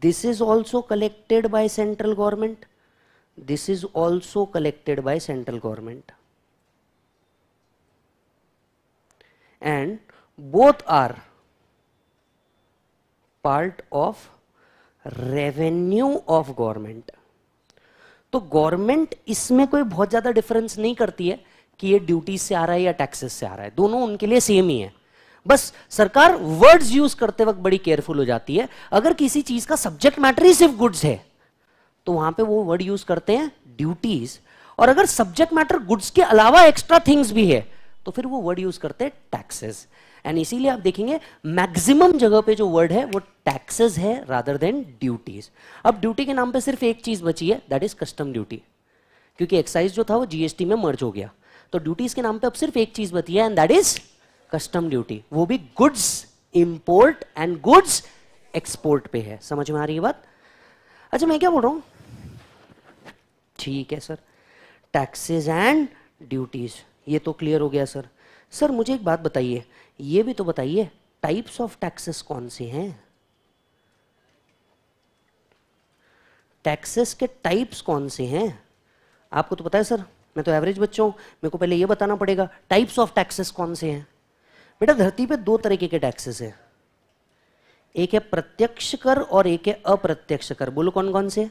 this is also collected by central government this is also collected by central government and both are part of revenue of government तो गवर्नमेंट इसमें कोई बहुत ज्यादा डिफरेंस नहीं करती है कि ये ड्यूटी से आ रहा है या टैक्सेस से आ रहा है दोनों उनके लिए सेम ही है बस सरकार वर्ड्स यूज करते वक्त बड़ी केयरफुल हो जाती है अगर किसी चीज का सब्जेक्ट मैटर ही सिर्फ गुड्स है तो वहां पे वो वर्ड यूज करते हैं ड्यूटीज और अगर सब्जेक्ट मैटर गुड्स के अलावा एक्स्ट्रा थिंग्स भी है तो फिर वो वर्ड यूज करते हैं टैक्सेस एंड इसीलिए आप देखेंगे मैक्सिमम जगह पे जो वर्ड है वो टैक्सेस है रादर देन ड्यूटीज अब ड्यूटी के नाम पे सिर्फ एक चीज बची है दैट इज कस्टम ड्यूटी क्योंकि एक्साइज जो था वो जीएसटी में मर्ज हो गया तो ड्यूटीज के नाम पे अब सिर्फ एक चीज बची है and that is custom duty वो भी goods import and goods export पे है समझ में आ रही है बात अच्छा मैं क्या बोल रहा हूं ठीक है सर टैक्सेस एंड ड्यूटीज ये तो क्लियर हो गया सर सर मुझे एक बात बताइए ये भी तो बताइए टाइप्स ऑफ टैक्सेस कौन से हैं टैक्सेस के टाइप्स कौन से हैं आपको तो पता है सर मैं तो एवरेज बच्चा हूं मेरे को पहले ये बताना पड़ेगा टाइप्स ऑफ टैक्सेस कौन से हैं बेटा धरती पे दो तरीके के टैक्सेस हैं एक है प्रत्यक्ष कर और एक है अप्रत्यक्ष कर बोलो कौन कौन से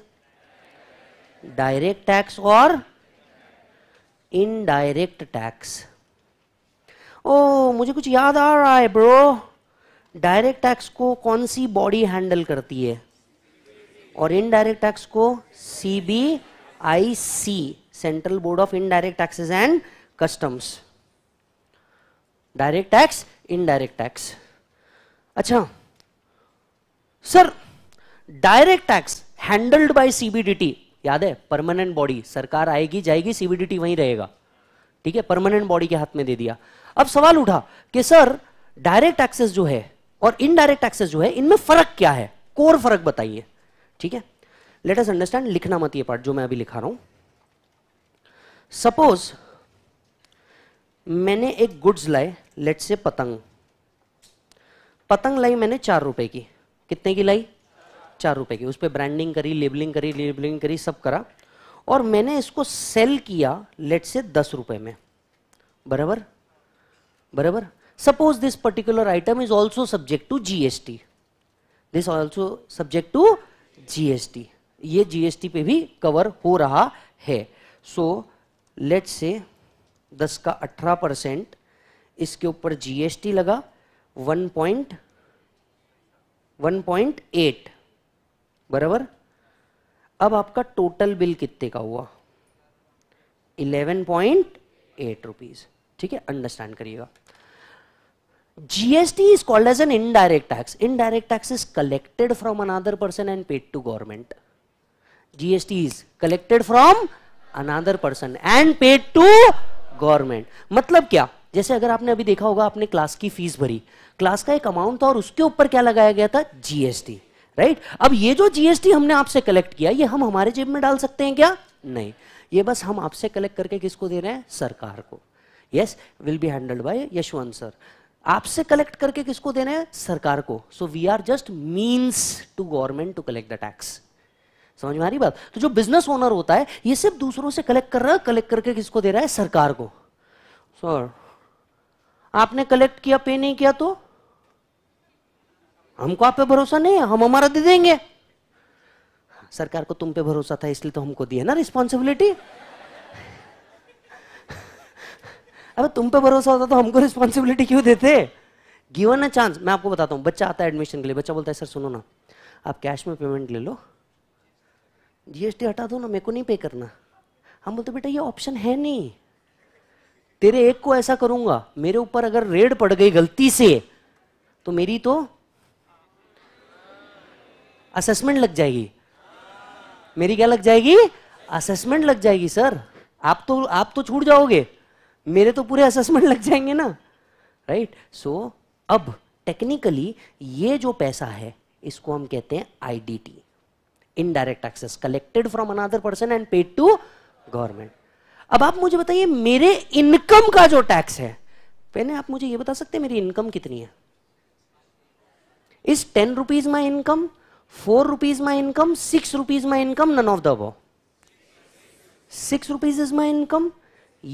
डायरेक्ट टैक्स और इनडायरेक्ट टैक्स ओ मुझे कुछ याद आ रहा है ब्रो डायरेक्ट टैक्स को कौन सी बॉडी हैंडल करती है और इनडायरेक्ट टैक्स को C B I C central board of indirect taxes and customs direct tax indirect tax अच्छा sir direct tax handled by CBDT याद है परमानेंट बॉडी सरकार आएगी जाएगी सीबीडीटी वहीं रहेगा ठीक है परमानेंट बॉडी के हाथ में दे दिया अब सवाल उठा कि सर डायरेक्ट टैक्सेस जो है और इनडायरेक्ट टैक्सेस जो है इनमें फर्क क्या है कोर फर्क बताइए ठीक है लेट अस अंडरस्टैंड लिखना मत ये पार्ट जो मैं अभी लिखा रहा हूं सपोज मैंने एक गुड्स लाए लेट से पतंग पतंग लाई मैंने चार रुपए की कितने की लाई चार रुपए की उस पर ब्रांडिंग करी लेबलिंग करी लेबलिंग करी सब करा और मैंने इसको सेल किया लेट से दस रुपए में बराबर बराबर suppose this particular item is also subject to GST this also subject to GST ये जीएसटी पे भी कवर हो रहा है सो लेट से दस का अठारह परसेंट इसके ऊपर जीएसटी लगा one one point point eight बराबर अब आपका टोटल बिल कितने का हुआ इलेवन पॉइंट एट रुपीज ठीक है अंडरस्टैंड करिएगा GST is called as an indirect tax indirect tax is collected from another person and paid to government GST is collected from another person and paid to government मतलब क्या जैसे अगर आपने अभी देखा होगा आपने क्लास की फीस भरी क्लास का एक अमाउंट था और उसके ऊपर क्या लगाया गया था जीएसटी राइट अब ये जो जीएसटी हमने आपसे कलेक्ट किया ये हम हमारे जेब में डाल सकते हैं क्या नहीं ये बस हम आपसे कलेक्ट करके किसको दे रहे हैं सरकार को yes will be handled by Yashwant sir आपसे कलेक्ट करके किसको दे रहे हैं सरकार को so we are just means to government to collect the tax समझ में आ रही बात तो जो बिजनेस ओनर होता है ये सिर्फ दूसरों से कलेक्ट कर रहा है कलेक्ट करके किसको दे रहा है सरकार को सर so, आपने कलेक्ट किया पे नहीं किया तो हमको आप पे भरोसा नहीं है हम हमारा दे देंगे सरकार को तुम पे भरोसा था इसलिए तो हमको दिया ना रिस्पॉन्सिबिलिटी अब तुम पे भरोसा होता तो हमको रिस्पॉन्सिबिलिटी क्यों देते गिवन अ चांस मैं आपको बताता हूँ बच्चा आता है एडमिशन के लिए बच्चा बोलता है सर सुनो ना आप कैश में पेमेंट ले लो जीएसटी हटा दो ना मेरे को नहीं पे करना हम बोलते बेटा ये ऑप्शन है नहीं तेरे एक को ऐसा करूंगा मेरे ऊपर अगर रेड पड़ गई गलती से तो मेरी तो असेसमेंट लग जाएगी मेरी क्या लग जाएगी असेसमेंट लग जाएगी सर आप तो आप तो छूट जाओगे मेरे तो पूरे असेसमेंट लग जाएंगे ना राइट सो so, अब टेक्निकली ये जो पैसा है इसको हम कहते हैं IDT indirect excess collected from another person and paid to government अब आप मुझे बताइए मेरे इनकम का जो टैक्स है पहले आप मुझे ये बता सकते हैं मेरी इनकम कितनी है इस ten rupees my income four rupees my income six rupees my income none of the वो six rupees is my income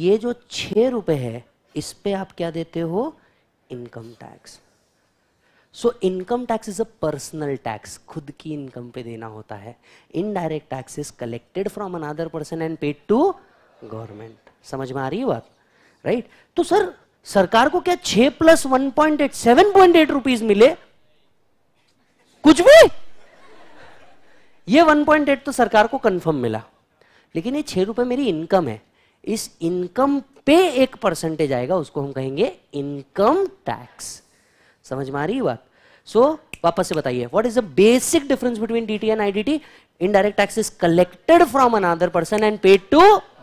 ये जो छह रुपए है इस पे आप क्या देते हो income tax so income tax is a personal tax खुद की इनकम पे देना होता है indirect tax is collected from another person and paid to government समझ में आ रही है बात राइट तो सर सरकार को क्या छह plus one point eight seven point eight rupees मिले कुछ भी ये वन पॉइंट एट तो सरकार को कंफर्म मिला लेकिन ये छह रुपए मेरी इनकम है इस इनकम पे एक परसेंटेज आएगा उसको हम कहेंगे इनकम टैक्स समझ में आ रही बात सो वापस से बताइए what is the basic difference between DT and IDT indirect tax is collected from another person and paid to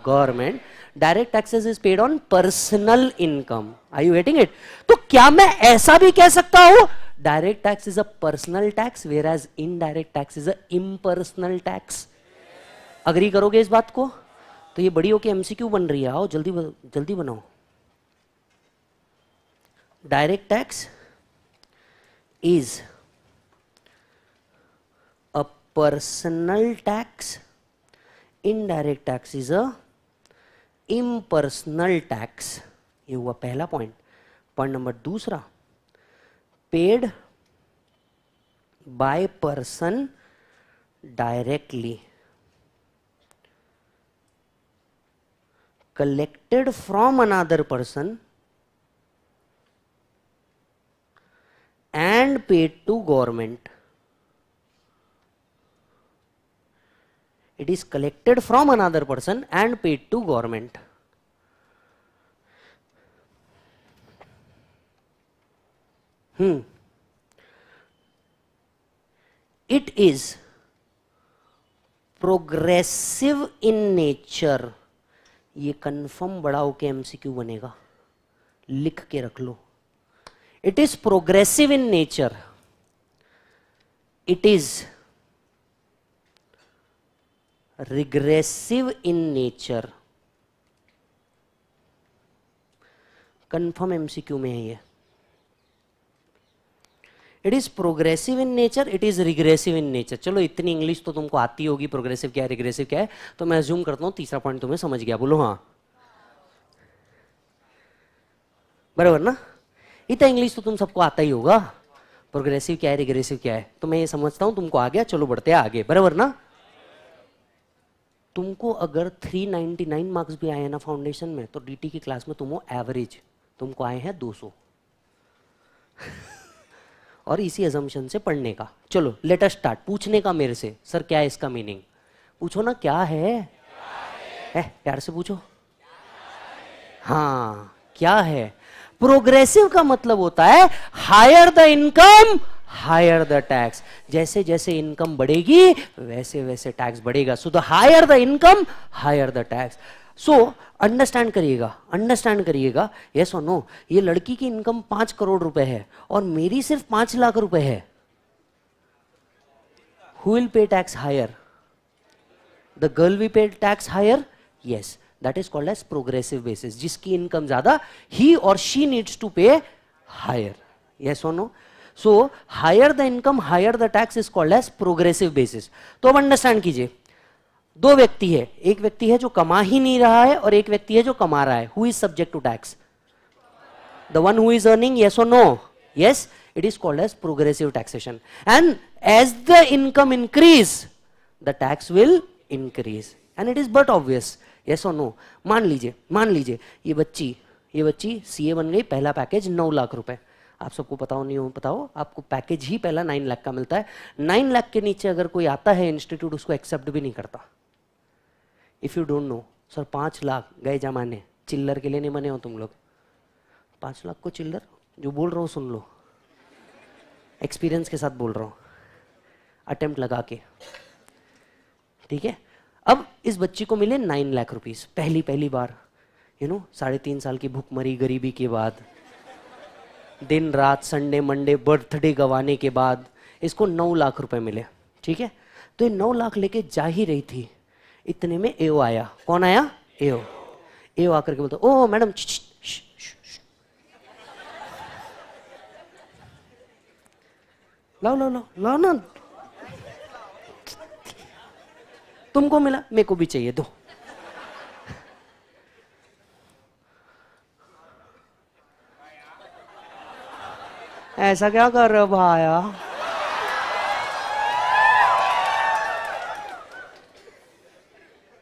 government direct taxes is paid on personal income I you waiting it तो क्या मैं ऐसा भी कह सकता हूं direct tax is a personal tax where as indirect tax is impersonal tax agree करोगे इस बात को तो ये बड़ी होके एमसीक्यू बन रही है आओ जल्दी जल्दी बनाओ direct tax is a personal tax indirect tax is a impersonal tax ये हुआ पहला पॉइंट पॉइंट नंबर दूसरा paid by person directly collected from another person and paid to government it is collected from another person and paid to government. Hmm. It is progressive in nature ये confirm बढ़ाओ के MCQ बनेगा लिख के रख लो it is progressive in nature it is regressive in nature confirm MCQ में है ये it is progressive in nature it is regressive in nature चलो इतनी इंग्लिश तो तुमको आती होगी प्रोग्रेसिव क्या है रिग्रेसिव क्या है तो मैं जूम करता हूं तीसरा पॉइंट तुम्हें समझ गया बोलो हाँ बराबर ना इतना इंग्लिश तो तुम सबको आता ही होगा प्रोग्रेसिव क्या है रिग्रेसिव क्या है तो मैं ये समझता हूं तुमको आ गया चलो बढ़ते हैं आगे बराबर ना तुमको अगर 399 मार्क्स भी आए हैं ना फाउंडेशन में तो डीटी की क्लास में हो एवरेज तुमको आए हैं 200 और इसी एजम्पन से पढ़ने का चलो लेट अस स्टार्ट पूछने का मेरे से सर क्या है इसका मीनिंग पूछो ना क्या है, क्या है? प्यार से पूछो हाँ क्या है प्रोग्रेसिव का मतलब होता है higher the income higher the tax जैसे जैसे इनकम बढ़ेगी वैसे वैसे टैक्स बढ़ेगा so the higher the income higher the tax so understand करिएगा अंडरस्टैंड करिएगा यस और नो ये लड़की की इनकम पांच करोड़ रुपए है और मेरी सिर्फ पांच लाख रुपए है who will pay tax higher the girl we pay tax higher yes that is called as progressive basis जिसकी इनकम ज्यादा ही और she needs to pay higher yes और no so higher the income higher the tax is called as progressive basis तो अब understand कीजिए दो व्यक्ति है एक व्यक्ति है जो कमा ही नहीं रहा है और एक व्यक्ति है जो कमा रहा है who is subject to tax the one who is earning yes और no yes it is called as progressive taxation and as the income increase the tax will increase and it is but obvious yes और no मान लीजिए मान लीजिए ये बच्ची ये बच्ची सीए बन गई पहला पैकेज नौ लाख रुपए आप सबको पता हो नहीं हो पता हो आपको पैकेज ही पहला नाइन लाख का मिलता है नाइन लाख के नीचे अगर कोई आता है इंस्टीट्यूट उसको एक्सेप्ट भी नहीं करता if you don't know sir पांच लाख गए जमाने चिल्लर के लिए नहीं बने हो तुम लोग पांच लाख को चिल्लर जो बोल रहा हूँ सुन लो एक्सपीरियंस के साथ बोल रहा हूँ अटेम्प्ट लगा के ठीक है अब इस बच्ची को मिले नाइन लाख रुपीज पहली पहली बार यू नो साढ़े तीन साल की भूखमरी गरीबी के बाद दिन रात संडे मंडे बर्थडे गंवाने के बाद इसको नौ लाख रुपए मिले ठीक है तो ये नौ लाख लेके जा ही रही थी इतने में एओ आया कौन आया एओ एओ आकर के बोलता ओ मैडम लाओ लाओ लाओ लाओ ना तुमको मिला मेरे को भी चाहिए दो ऐसा क्या कर रहे हो भाया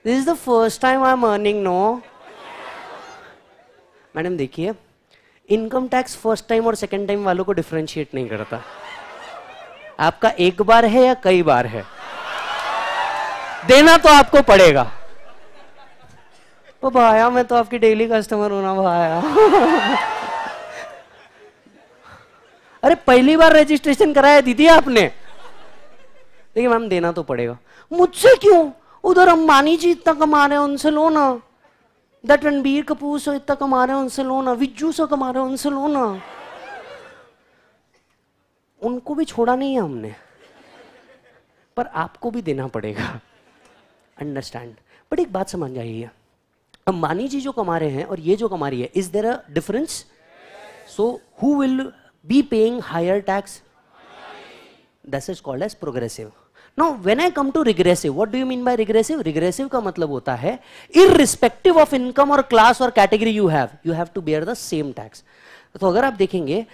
this is the first time I am earning no madam देखिए इनकम टैक्स फर्स्ट टाइम और सेकेंड टाइम वालों को डिफ्रेंशिएट नहीं करता आपका एक बार है या कई बार है देना तो आपको पड़ेगा तो भाया मैं तो आपकी डेली कस्टमर हूं ना भाया अरे पहली बार रजिस्ट्रेशन कराया दीदी आपने देखिए मैम देना तो पड़ेगा मुझसे क्यों उधर अंबानी जी इतना कमा रहे हैं उनसे लो ना दट रणबीर कपूर सो इतना कमा रहे हैं उनसे लो ना विज्जू सो कमा रहे हैं उनसे लो ना उनको भी छोड़ा नहीं है हमने पर आपको भी देना पड़ेगा अंडरस्टैंड बट एक बात समझ जाइए अंबानी जी जो कमा रहे हैं और ये जो कमा रही है is there a difference so who will be paying higher tax? that is called as progressive. Now, when I come to regressive, what do you mean by regressive? Regressive ka matlab hota hai irrespective of income or class or category you have, you have to bear the same tax. तो agar aap dekhenge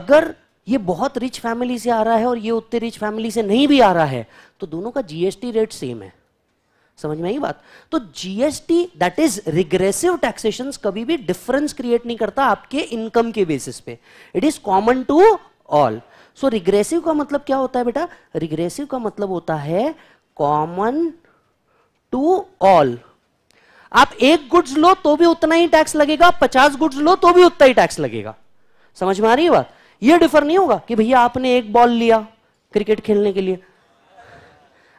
agar ये बहुत rich family से आ रहा है और ये उतने रिच फैमिली से नहीं भी आ रहा है तो दोनों का जीएसटी रेट सेम है समझ में आई बात तो GST that is regressive taxation कभी भी डिफरेंस क्रिएट नहीं करता आपके इनकम के बेसिस पे it is common to all so regressive का मतलब क्या होता है बेटा रिग्रेसिव का मतलब होता है कॉमन टू ऑल आप एक गुड्स लो तो भी उतना ही टैक्स लगेगा पचास गुड्स लो तो भी उतना ही टैक्स लगेगा समझ में आ रही है बात ये डिफर नहीं होगा कि भैया आपने एक बॉल लिया क्रिकेट खेलने के लिए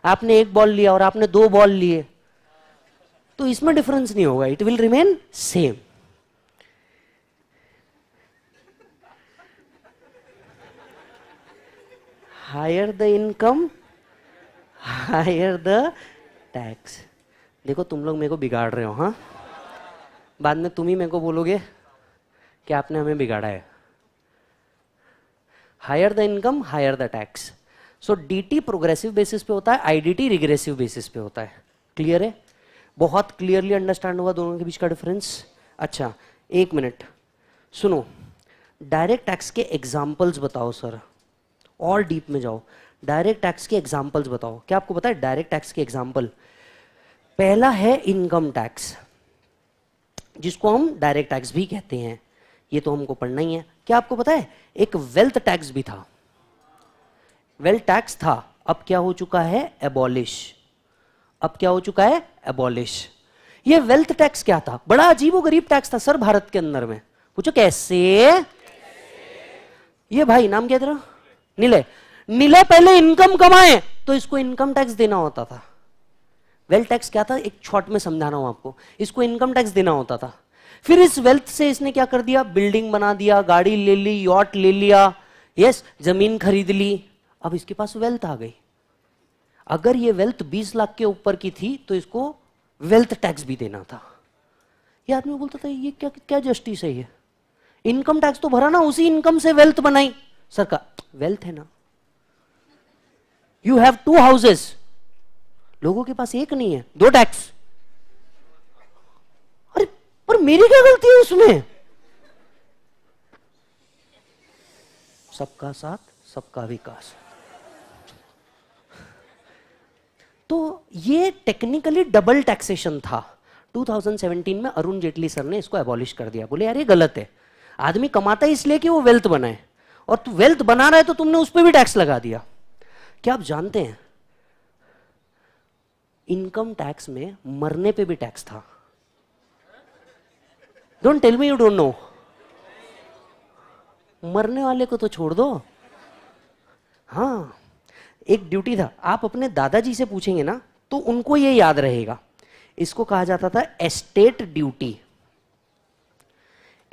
आपने एक बॉल लिया और आपने दो बॉल लिए तो इसमें डिफरेंस नहीं होगा it will remain same higher the income higher the tax देखो तुम लोग मेरे को बिगाड़ रहे हो हाँ बाद में तुम ही मेरे को बोलोगे कि आपने हमें बिगाड़ा है higher the income higher the tax so DT progressive basis पे होता है आईडीटी रिग्रेसिव बेसिस पे होता है क्लियर है बहुत क्लियरली अंडरस्टैंड हुआ दोनों के बीच का डिफरेंस अच्छा एक मिनट सुनो डायरेक्ट टैक्स के एग्जाम्पल्स बताओ सर और डीप में जाओ डायरेक्ट टैक्स के एग्जाम्पल्स बताओ क्या आपको पता है डायरेक्ट टैक्स के एग्जाम्पल पहला है इनकम टैक्स जिसको हम डायरेक्ट टैक्स भी कहते हैं ये तो हमको पढ़ना ही है क्या आपको पता है एक वेल्थ टैक्स भी था वेल टैक्स था अब क्या हो चुका है एबॉलिश अब क्या हो चुका है एबॉलिश ये वेल्थ टैक्स क्या था बड़ा अजीबो गरीब टैक्स था सर भारत के अंदर में पूछो कैसे ये भाई नाम क्या तेरा नीले नीले पहले इनकम कमाए तो इसको इनकम टैक्स देना होता था वेल्थ टैक्स क्या था एक शॉर्ट में समझा रहा हूं आपको इसको इनकम टैक्स देना होता था फिर इस वेल्थ से इसने क्या कर दिया बिल्डिंग बना दिया गाड़ी ले ली यॉट ले लिया यस जमीन खरीद ली अब इसके पास वेल्थ आ गई अगर ये वेल्थ 20 लाख के ऊपर की थी तो इसको वेल्थ टैक्स भी देना था ये आदमी बोलता था ये क्या क्या जस्टिस है ये इनकम टैक्स तो भरा ना उसी इनकम से वेल्थ बनाई सरकार वेल्थ है ना यू हैव टू हाउसेस लोगों के पास एक नहीं है दो टैक्स अरे पर मेरी क्या गलती है उसमें सबका साथ सबका विकास तो ये टेक्निकली डबल टैक्सेशन था 2017 में अरुण जेटली सर ने इसको एबॉलिश कर दिया बोले यार ये गलत है आदमी कमाता है इसलिए कि वो वेल्थ बनाए और तू वेल्थ बना रहा है तो तुमने उस पर भी टैक्स लगा दिया क्या आप जानते हैं इनकम टैक्स में मरने पे भी टैक्स था don't tell me you don't know मरने वाले को तो छोड़ दो हाँ एक ड्यूटी था आप अपने दादाजी से पूछेंगे ना तो उनको ये याद रहेगा इसको कहा जाता था एस्टेट ड्यूटी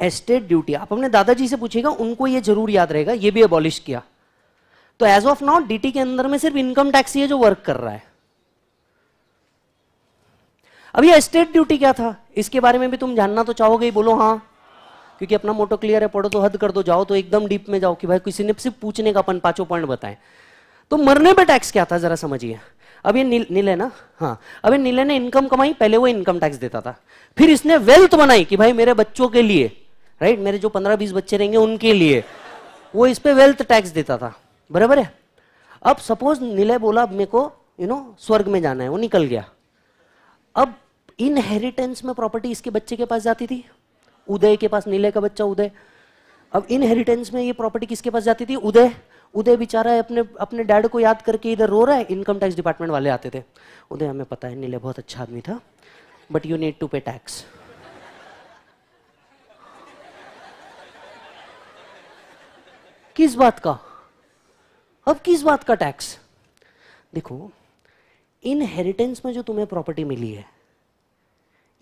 एस्टेट ड्यूटी आप अपने दादाजी से पूछेगा उनको ये जरूर याद रहेगा ये भी अबॉलिश किया तो एज ऑफ नाउ डीटी के अंदर में सिर्फ इनकम टैक्स ही है जो वर्क कर रहा है अब एस्टेट ड्यूटी क्या था इसके बारे में भी तुम जानना तो चाहोगे बोलो हाँ क्योंकि अपना मोटो क्लियर है पढ़ो तो हद कर दो जाओ तो एकदम डीप में जाओ कि भाई किसी ने सिर्फ पूछने का अपन पांचों पॉइंट बताएं तो मरने पे टैक्स क्या था जरा समझिए अब ये नील ना हाँ अब ये नीले ने इनकम कमाई पहले वो इनकम टैक्स देता था फिर इसने वेल्थ बनाई कि भाई मेरे बच्चों के लिए राइट मेरे जो पंद्रह बीस बच्चे रहेंगे उनके लिए वो इस पर वेल्थ टैक्स देता था बराबर है अब सपोज नीले बोला अब मेरे को यू नो स्वर्ग में जाना है वो निकल गया अब इनहेरिटेंस में प्रॉपर्टी इसके बच्चे के पास जाती थी उदय के पास नीले का बच्चा उदय अब इनहेरिटेंस में ये प्रॉपर्टी किसके पास जाती थी उदय उदय बेचारा है अपने अपने डैड को याद करके इधर रो रहा है इनकम टैक्स डिपार्टमेंट वाले आते थे उदय हमें पता है नीले बहुत अच्छा आदमी था but you need to pay tax किस बात का अब किस बात का टैक्स देखो इनहेरिटेंस में जो तुम्हें प्रॉपर्टी मिली है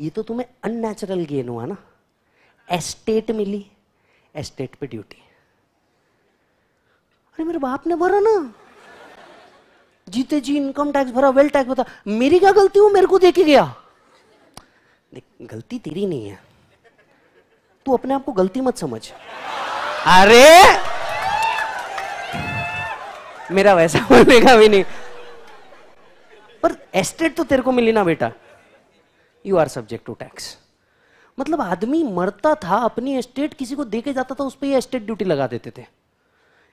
ये तो तुम्हें अननेचुरल गेन हुआ ना एस्टेट मिली एस्टेट पे ड्यूटी अरे मेरे बाप ने भरा ना जीते जी इनकम टैक्स भरा वेल्थ टैक्स भरा मेरी क्या गलती हो मेरे को देखे गया देख गलती तेरी नहीं है तू अपने आप को गलती मत समझ अरे मेरा वैसा बोलने का भी नहीं पर एस्टेट तो तेरे को मिली ना बेटा you are subject to tax मतलब आदमी मरता था अपनी एस्टेट किसी को देके जाता था उस पर एस्टेट ड्यूटी लगा देते थे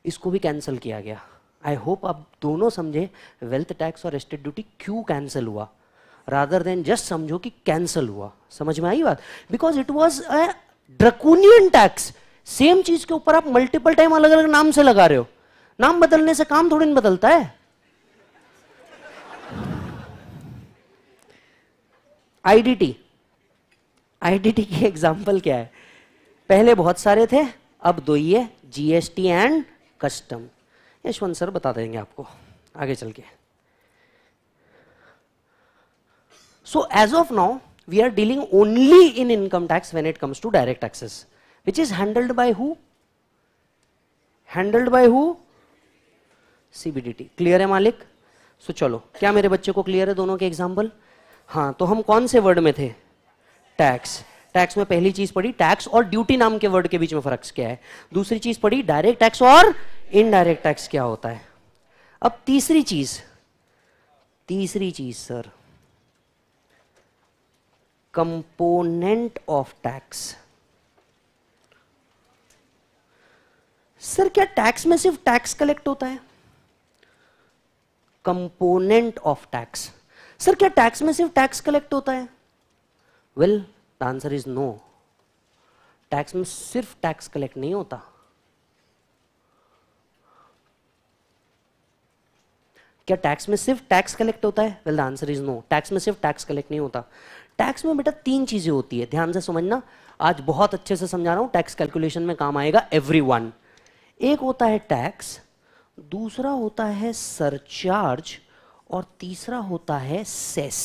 इसको भी कैंसिल किया गया आई होप आप दोनों समझे वेल्थ टैक्स और एस्टेट ड्यूटी क्यों कैंसिल हुआ रादर देन जस्ट समझो कि कैंसिल हुआ समझ में आई बात because it was a draconian tax same चीज के ऊपर आप मल्टीपल टाइम अलग अलग नाम से लगा रहे हो नाम बदलने से काम थोड़ी बदलता है आईडीटी आईडीटी की एग्जाम्पल क्या है पहले बहुत सारे थे अब दो ही है GST and custom Yashwant sir बता देंगे आपको आगे चल के so as of now we are dealing only in income tax when it comes to direct taxes which is handled by who handled by who CBDT clear है मालिक सो so, चलो क्या मेरे बच्चे को क्लियर है दोनों के एग्जाम्पल हाँ तो हम कौन से वर्ड में थे टैक्स टैक्स में पहली चीज पड़ी टैक्स और ड्यूटी नाम के वर्ड के बीच में फर्क क्या है दूसरी चीज पड़ी डायरेक्ट टैक्स और इनडायरेक्ट टैक्स क्या होता है अब तीसरी चीज तीसरी चीज sir component of tax sir क्या टैक्स में सिर्फ टैक्स कलेक्ट होता है कंपोनेंट ऑफ टैक्स सर क्या टैक्स में सिर्फ टैक्स कलेक्ट होता है well well, the answer is no tax में सिर्फ टैक्स कलेक्ट नहीं होता क्या टैक्स में सिर्फ टैक्स कलेक्ट होता है well the answer is no tax में सिर्फ टैक्स कलेक्ट नहीं होता टैक्स में बेटा तीन चीजें होती है ध्यान से समझना आज बहुत अच्छे से समझा रहा हूं टैक्स कैलकुलेशन में काम आएगा एवरी वन एक होता है टैक्स दूसरा होता है सरचार्ज और तीसरा होता है सेस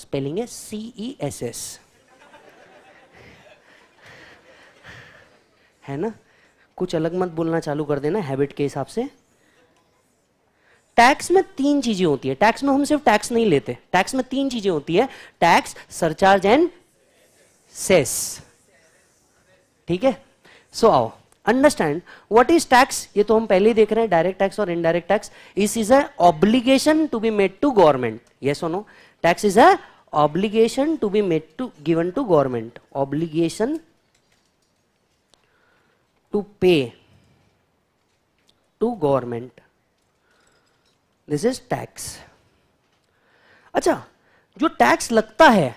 स्पेलिंग है सी ई एस एस है ना कुछ अलग मत बोलना चालू कर देना हैबिट के हिसाब से टैक्स में तीन चीजें होती है टैक्स में हम सिर्फ टैक्स नहीं लेते टैक्स में तीन चीजें होती है टैक्स सरचार्ज एंड सेस ठीक है सो आओ अंडरस्टैंड वट इज टैक्स ये तो हम पहले ही देख रहे हैं डायरेक्ट टैक्स और इनडायरेक्ट टैक्स इस is a obligation to be made to government ये और no tax is a obligation to be made to given to government obligation to pay to government this is अच्छा जो tax लगता है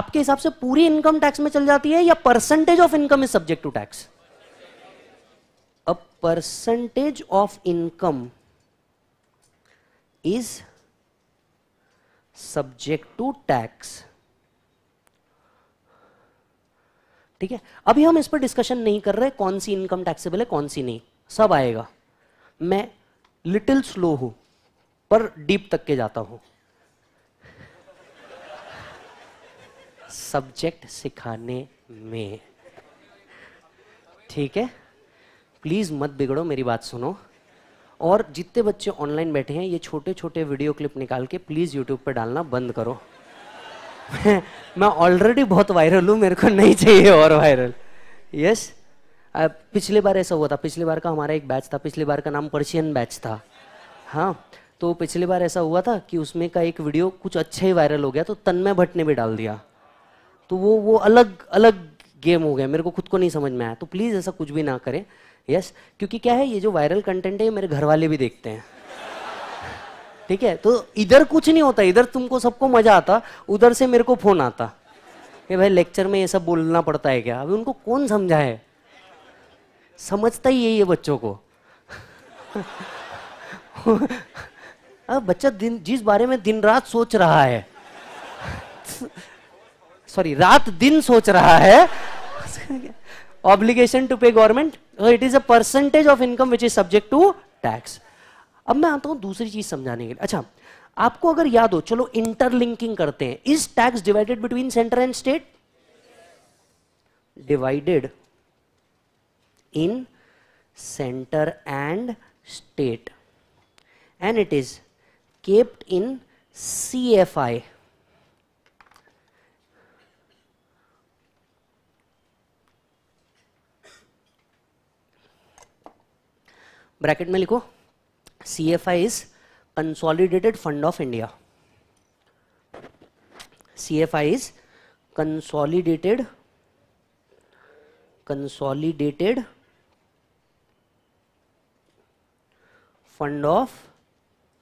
आपके हिसाब से पूरी इनकम टैक्स में चल जाती है या percentage of income is subject to tax percentage of income is subject to tax ठीक है अभी हम इस पर डिस्कशन नहीं कर रहे कौन सी इनकम टैक्सेबल है कौन सी नहीं सब आएगा मैं लिटिल स्लो हूं पर डीप तक के जाता हूं सब्जेक्ट सिखाने में ठीक है प्लीज़ मत बिगड़ो मेरी बात सुनो और जितने बच्चे ऑनलाइन बैठे हैं ये छोटे छोटे वीडियो क्लिप निकाल के प्लीज़ यूट्यूब पर डालना बंद करो मैं ऑलरेडी बहुत वायरल हूँ मेरे को नहीं चाहिए और वायरल यस yes? पिछले बार ऐसा हुआ था पिछले बार का हमारा एक बैच था पिछले बार का नाम पर्शियन बैच था हाँ तो पिछले बार ऐसा हुआ था कि उसमें का एक वीडियो कुछ अच्छा ही वायरल हो गया तो तन्मय भट्ट ने भी डाल दिया तो वो वो अलग अलग गेम हो गया मेरे को खुद को नहीं समझ में आया तो प्लीज़ ऐसा कुछ भी ना करें यस क्योंकि क्या है ये जो वायरल कंटेंट है मेरे घर वाले भी देखते हैं ठीक है तो इधर कुछ नहीं होता इधर तुमको सबको मजा आता उधर से मेरे को फोन आता कि भाई लेक्चर में ये सब बोलना पड़ता है क्या अभी उनको कौन समझाए समझता ही यही है बच्चों को अब बच्चा दिन जिस बारे में दिन रात सोच रहा है सॉरी रात दिन सोच रहा है obligation to pay government it is a percentage of income which is subject to tax अब मैं आता हूं दूसरी चीज समझाने के लिए अच्छा आपको अगर याद हो चलो इंटरलिंकिंग करते हैं is tax divided between centre and state divided in centre and state and it is capped in C F I bracket में लिखो C F I is consolidated fund of India C F I is consolidated consolidated fund of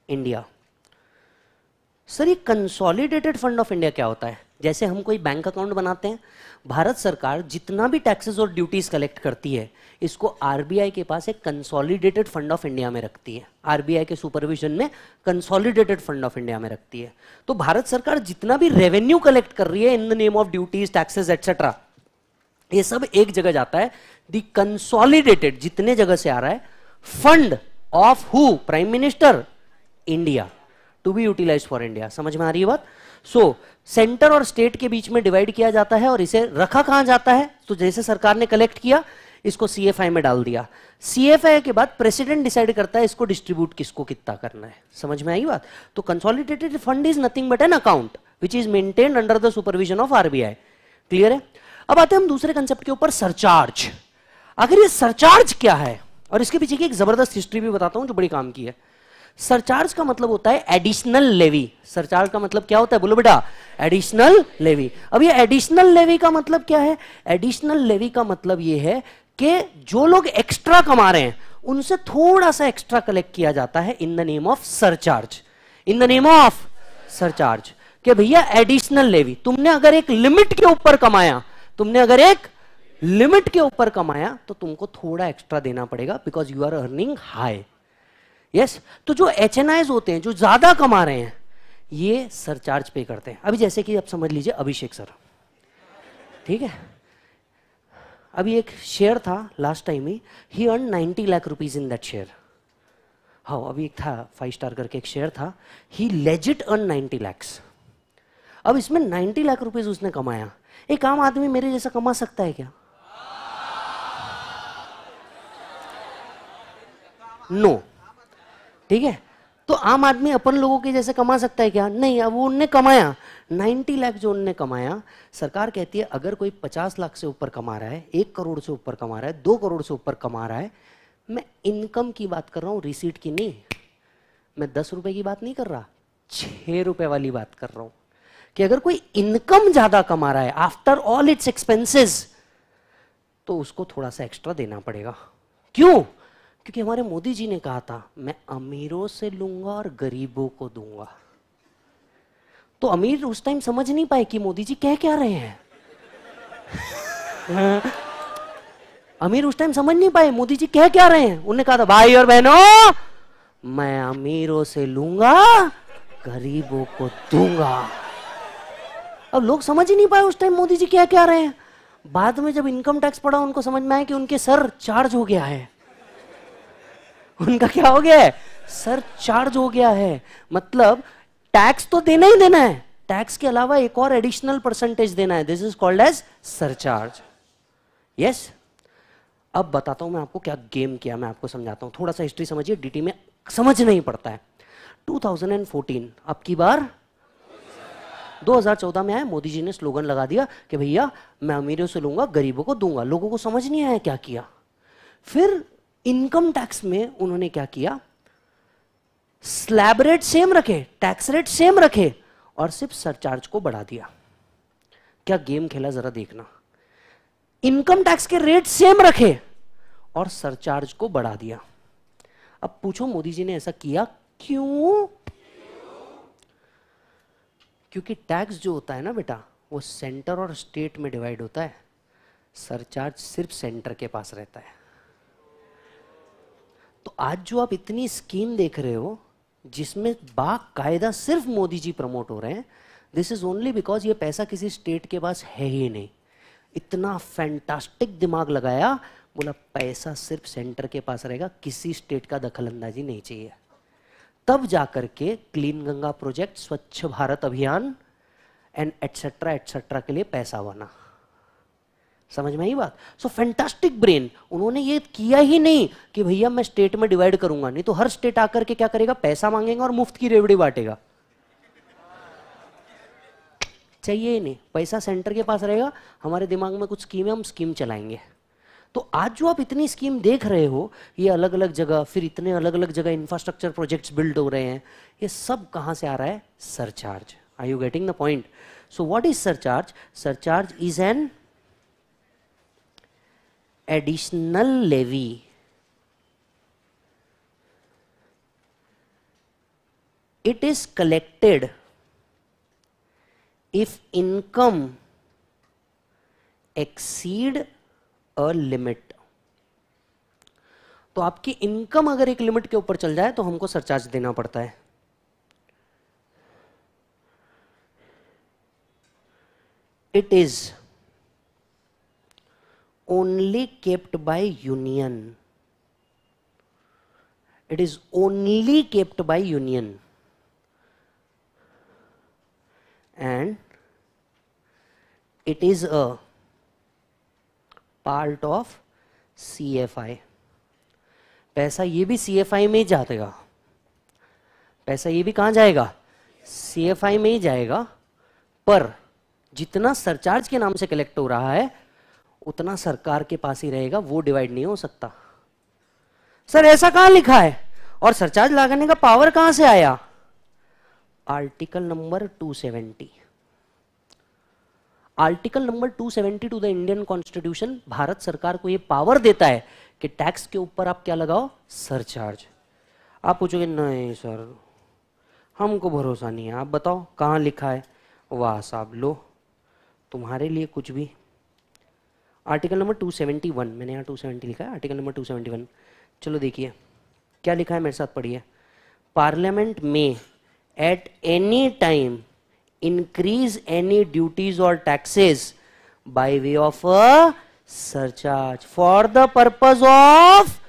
India sir ये consolidated fund of India क्या होता है जैसे हम कोई bank account बनाते हैं भारत सरकार जितना भी टैक्सेस और ड्यूटीज कलेक्ट करती है इसको आरबीआई के पास एक कंसोलिडेटेड फंड ऑफ इंडिया में रखती है आरबीआई के सुपरविजन में कंसोलिडेटेड फंड ऑफ इंडिया में रखती है तो भारत सरकार जितना भी रेवेन्यू कलेक्ट कर रही है in the name of duties taxes etcetera ये सब एक जगह जाता है दी कंसोलिडेटेड जितने जगह से आ रहा है fund of who prime minister India to be utilise for India समझ में आ रही है बात सो so, सेंटर और स्टेट के बीच में डिवाइड किया जाता है और इसे रखा कहा जाता है तो जैसे सरकार ने कलेक्ट किया इसको सीएफआई में डाल दिया सीएफआई के बाद प्रेसिडेंट डिसाइड करता है इसको डिस्ट्रीब्यूट किसको कितना करना है समझ में आई बात तो consolidated fund is nothing but an account which is maintain under the supervision of RBI clear है अब आते हम दूसरे कंसेप्ट के ऊपर सरचार्ज आखिर ये सरचार्ज क्या है और इसके पीछे की एक जबरदस्त हिस्ट्री भी बताता हूं जो बड़ी काम की है सरचार्ज का मतलब होता है एडिशनल लेवी सरचार्ज का मतलब क्या होता है बोलो बेटा एडिशनल लेवी अब ये एडिशनल लेवी का मतलब क्या है एडिशनल लेवी का मतलब ये है कि जो लोग एक्स्ट्रा कमा रहे हैं उनसे थोड़ा सा एक्स्ट्रा कलेक्ट किया जाता है in the name of surcharge in the name of surcharge के भैया एडिशनल लेवी तुमने अगर एक लिमिट के ऊपर कमाया तुमने अगर एक लिमिट के ऊपर कमाया तो तुमको थोड़ा एक्स्ट्रा देना पड़ेगा because you are earning high yes तो जो एच होते हैं जो ज़्यादा कमा रहे हैं ये सरचार्ज पे करते हैं अभी जैसे कि आप समझ लीजिए अभिषेक सर ठीक है अभी एक शेयर था last time he he earn 90 lakh rupees in that share हाँ अभी एक था फाइव स्टार करके एक शेयर था ही लेजिट अर्न 90 लैक्स अब इसमें 90 लाख रुपीज उसने कमाया एक आम आदमी मेरे जैसा कमा सकता है क्या नो no. ठीक है तो आम आदमी अपन लोगों के जैसे कमा सकता है क्या नहीं अब उनने कमाया 90 लाख जो उनने कमाया सरकार कहती है अगर कोई 50 लाख से ऊपर कमा रहा है एक करोड़ से ऊपर कमा रहा है दो करोड़ से ऊपर कमा रहा है मैं इनकम की बात कर रहा हूँ रिसीट की नहीं मैं दस रुपए की बात नहीं कर रहा छह रुपए वाली बात कर रहा हूं कि अगर कोई इनकम ज़्यादा कमा रहा है आफ्टर ऑल इट्स एक्सपेंसेस तो उसको थोड़ा सा एक्स्ट्रा देना पड़ेगा क्यों क्योंकि हमारे मोदी जी ने कहा था मैं अमीरों से लूंगा और गरीबों को दूंगा तो अमीर उस टाइम समझ नहीं पाए कि मोदी जी कह क्या रहे हैं हाँ। अमीर उस टाइम समझ नहीं पाए मोदी जी कह क्या रहे हैं उन्होंने कहा था भाई और बहनों मैं अमीरों से लूंगा गरीबों को दूंगा अब लोग समझ ही नहीं पाए उस टाइम मोदी जी क्या क्या रहे हैं बाद में जब इनकम टैक्स पड़ा उनको समझ में आया कि उनके सर चार्ज हो गया है उनका क्या हो गया है सर चार्ज हो गया है मतलब टैक्स तो देना ही देना है टैक्स के अलावा एक और एडिशनल परसेंटेज देना है this is called as surcharge yes अब बताता हूं मैं आपको क्या गेम किया मैं आपको समझाता हूं थोड़ा सा हिस्ट्री समझिए डीटी में समझ नहीं पड़ता है 2014 अब की बार 2014 में आए मोदी जी ने स्लोगन लगा दिया कि भैया मैं अमीरों से लूंगा गरीबों को दूंगा लोगों को समझ नहीं आया क्या किया फिर इनकम टैक्स में उन्होंने क्या किया स्लैब रेट सेम रखे टैक्स रेट सेम रखे और सिर्फ सरचार्ज को बढ़ा दिया क्या गेम खेला जरा देखना इनकम टैक्स के रेट सेम रखे और सरचार्ज को बढ़ा दिया अब पूछो मोदी जी ने ऐसा किया क्यों क्योंकि टैक्स जो होता है ना बेटा वो सेंटर और स्टेट में डिवाइड होता है सरचार्ज सिर्फ सेंटर के पास रहता है तो आज जो आप इतनी स्कीम देख रहे हो जिसमें बाकायदा सिर्फ मोदी जी प्रमोट हो रहे हैं दिस इज ओनली बिकॉज ये पैसा किसी स्टेट के पास है ही नहीं इतना फैंटास्टिक दिमाग लगाया बोला पैसा सिर्फ सेंटर के पास रहेगा किसी स्टेट का दखल अंदाजी नहीं चाहिए तब जाकर के क्लीन गंगा प्रोजेक्ट स्वच्छ भारत अभियान एंड एटसेट्रा एटसेट्रा के लिए पैसा बना समझ में आई बात सो फैंटास्टिक ब्रेन उन्होंने ये किया ही नहीं कि भैया मैं स्टेट में डिवाइड करूंगा नहीं तो हर स्टेट आकर के क्या करेगा पैसा मांगेगा और मुफ्त की रेवड़ी बांटेगा चाहिए ही नहीं पैसा सेंटर के पास रहेगा हमारे दिमाग में कुछ स्कीम है हम स्कीम चलाएंगे तो आज जो आप इतनी स्कीम देख रहे हो ये अलग अलग जगह फिर इतने अलग अलग जगह इंफ्रास्ट्रक्चर प्रोजेक्ट्स बिल्ड हो रहे हैं ये सब कहां से आ रहा है surcharge are you getting the point so what is surcharge surcharge is an additional levy it is collected if income exceed a limit तो आपकी इनकम अगर एक लिमिट के ऊपर चल जाए तो हमको सरचार्ज देना पड़ता है it is only kept by union. It is only kept by union. And it is a part of C F I पैसा ये भी सी एफ आई में ही जाएगा पैसा ये भी कहां जाएगा सी एफ आई में ही जाएगा पर जितना सरचार्ज के नाम से कलेक्ट हो रहा है उतना सरकार के पास ही रहेगा वो डिवाइड नहीं हो सकता सर ऐसा कहां लिखा है और सरचार्ज लगाने का पावर कहां से आया article number 270 article number 270 to the Indian constitution Bharat सरकार को यह पावर देता है कि टैक्स के ऊपर आप क्या लगाओ सरचार्ज आप पूछोगे नहीं सर हमको भरोसा नहीं है आप बताओ कहां लिखा है वाह साहब लो तुम्हारे लिए कुछ भी आर्टिकल नंबर 271 मैंने यहाँ 270 लिखा है आर्टिकल नंबर 271 चलो देखिए क्या लिखा है मेरे साथ पढ़िए पार्लियामेंट में at any time increase any duties और taxes by way of a surcharge for the purpose of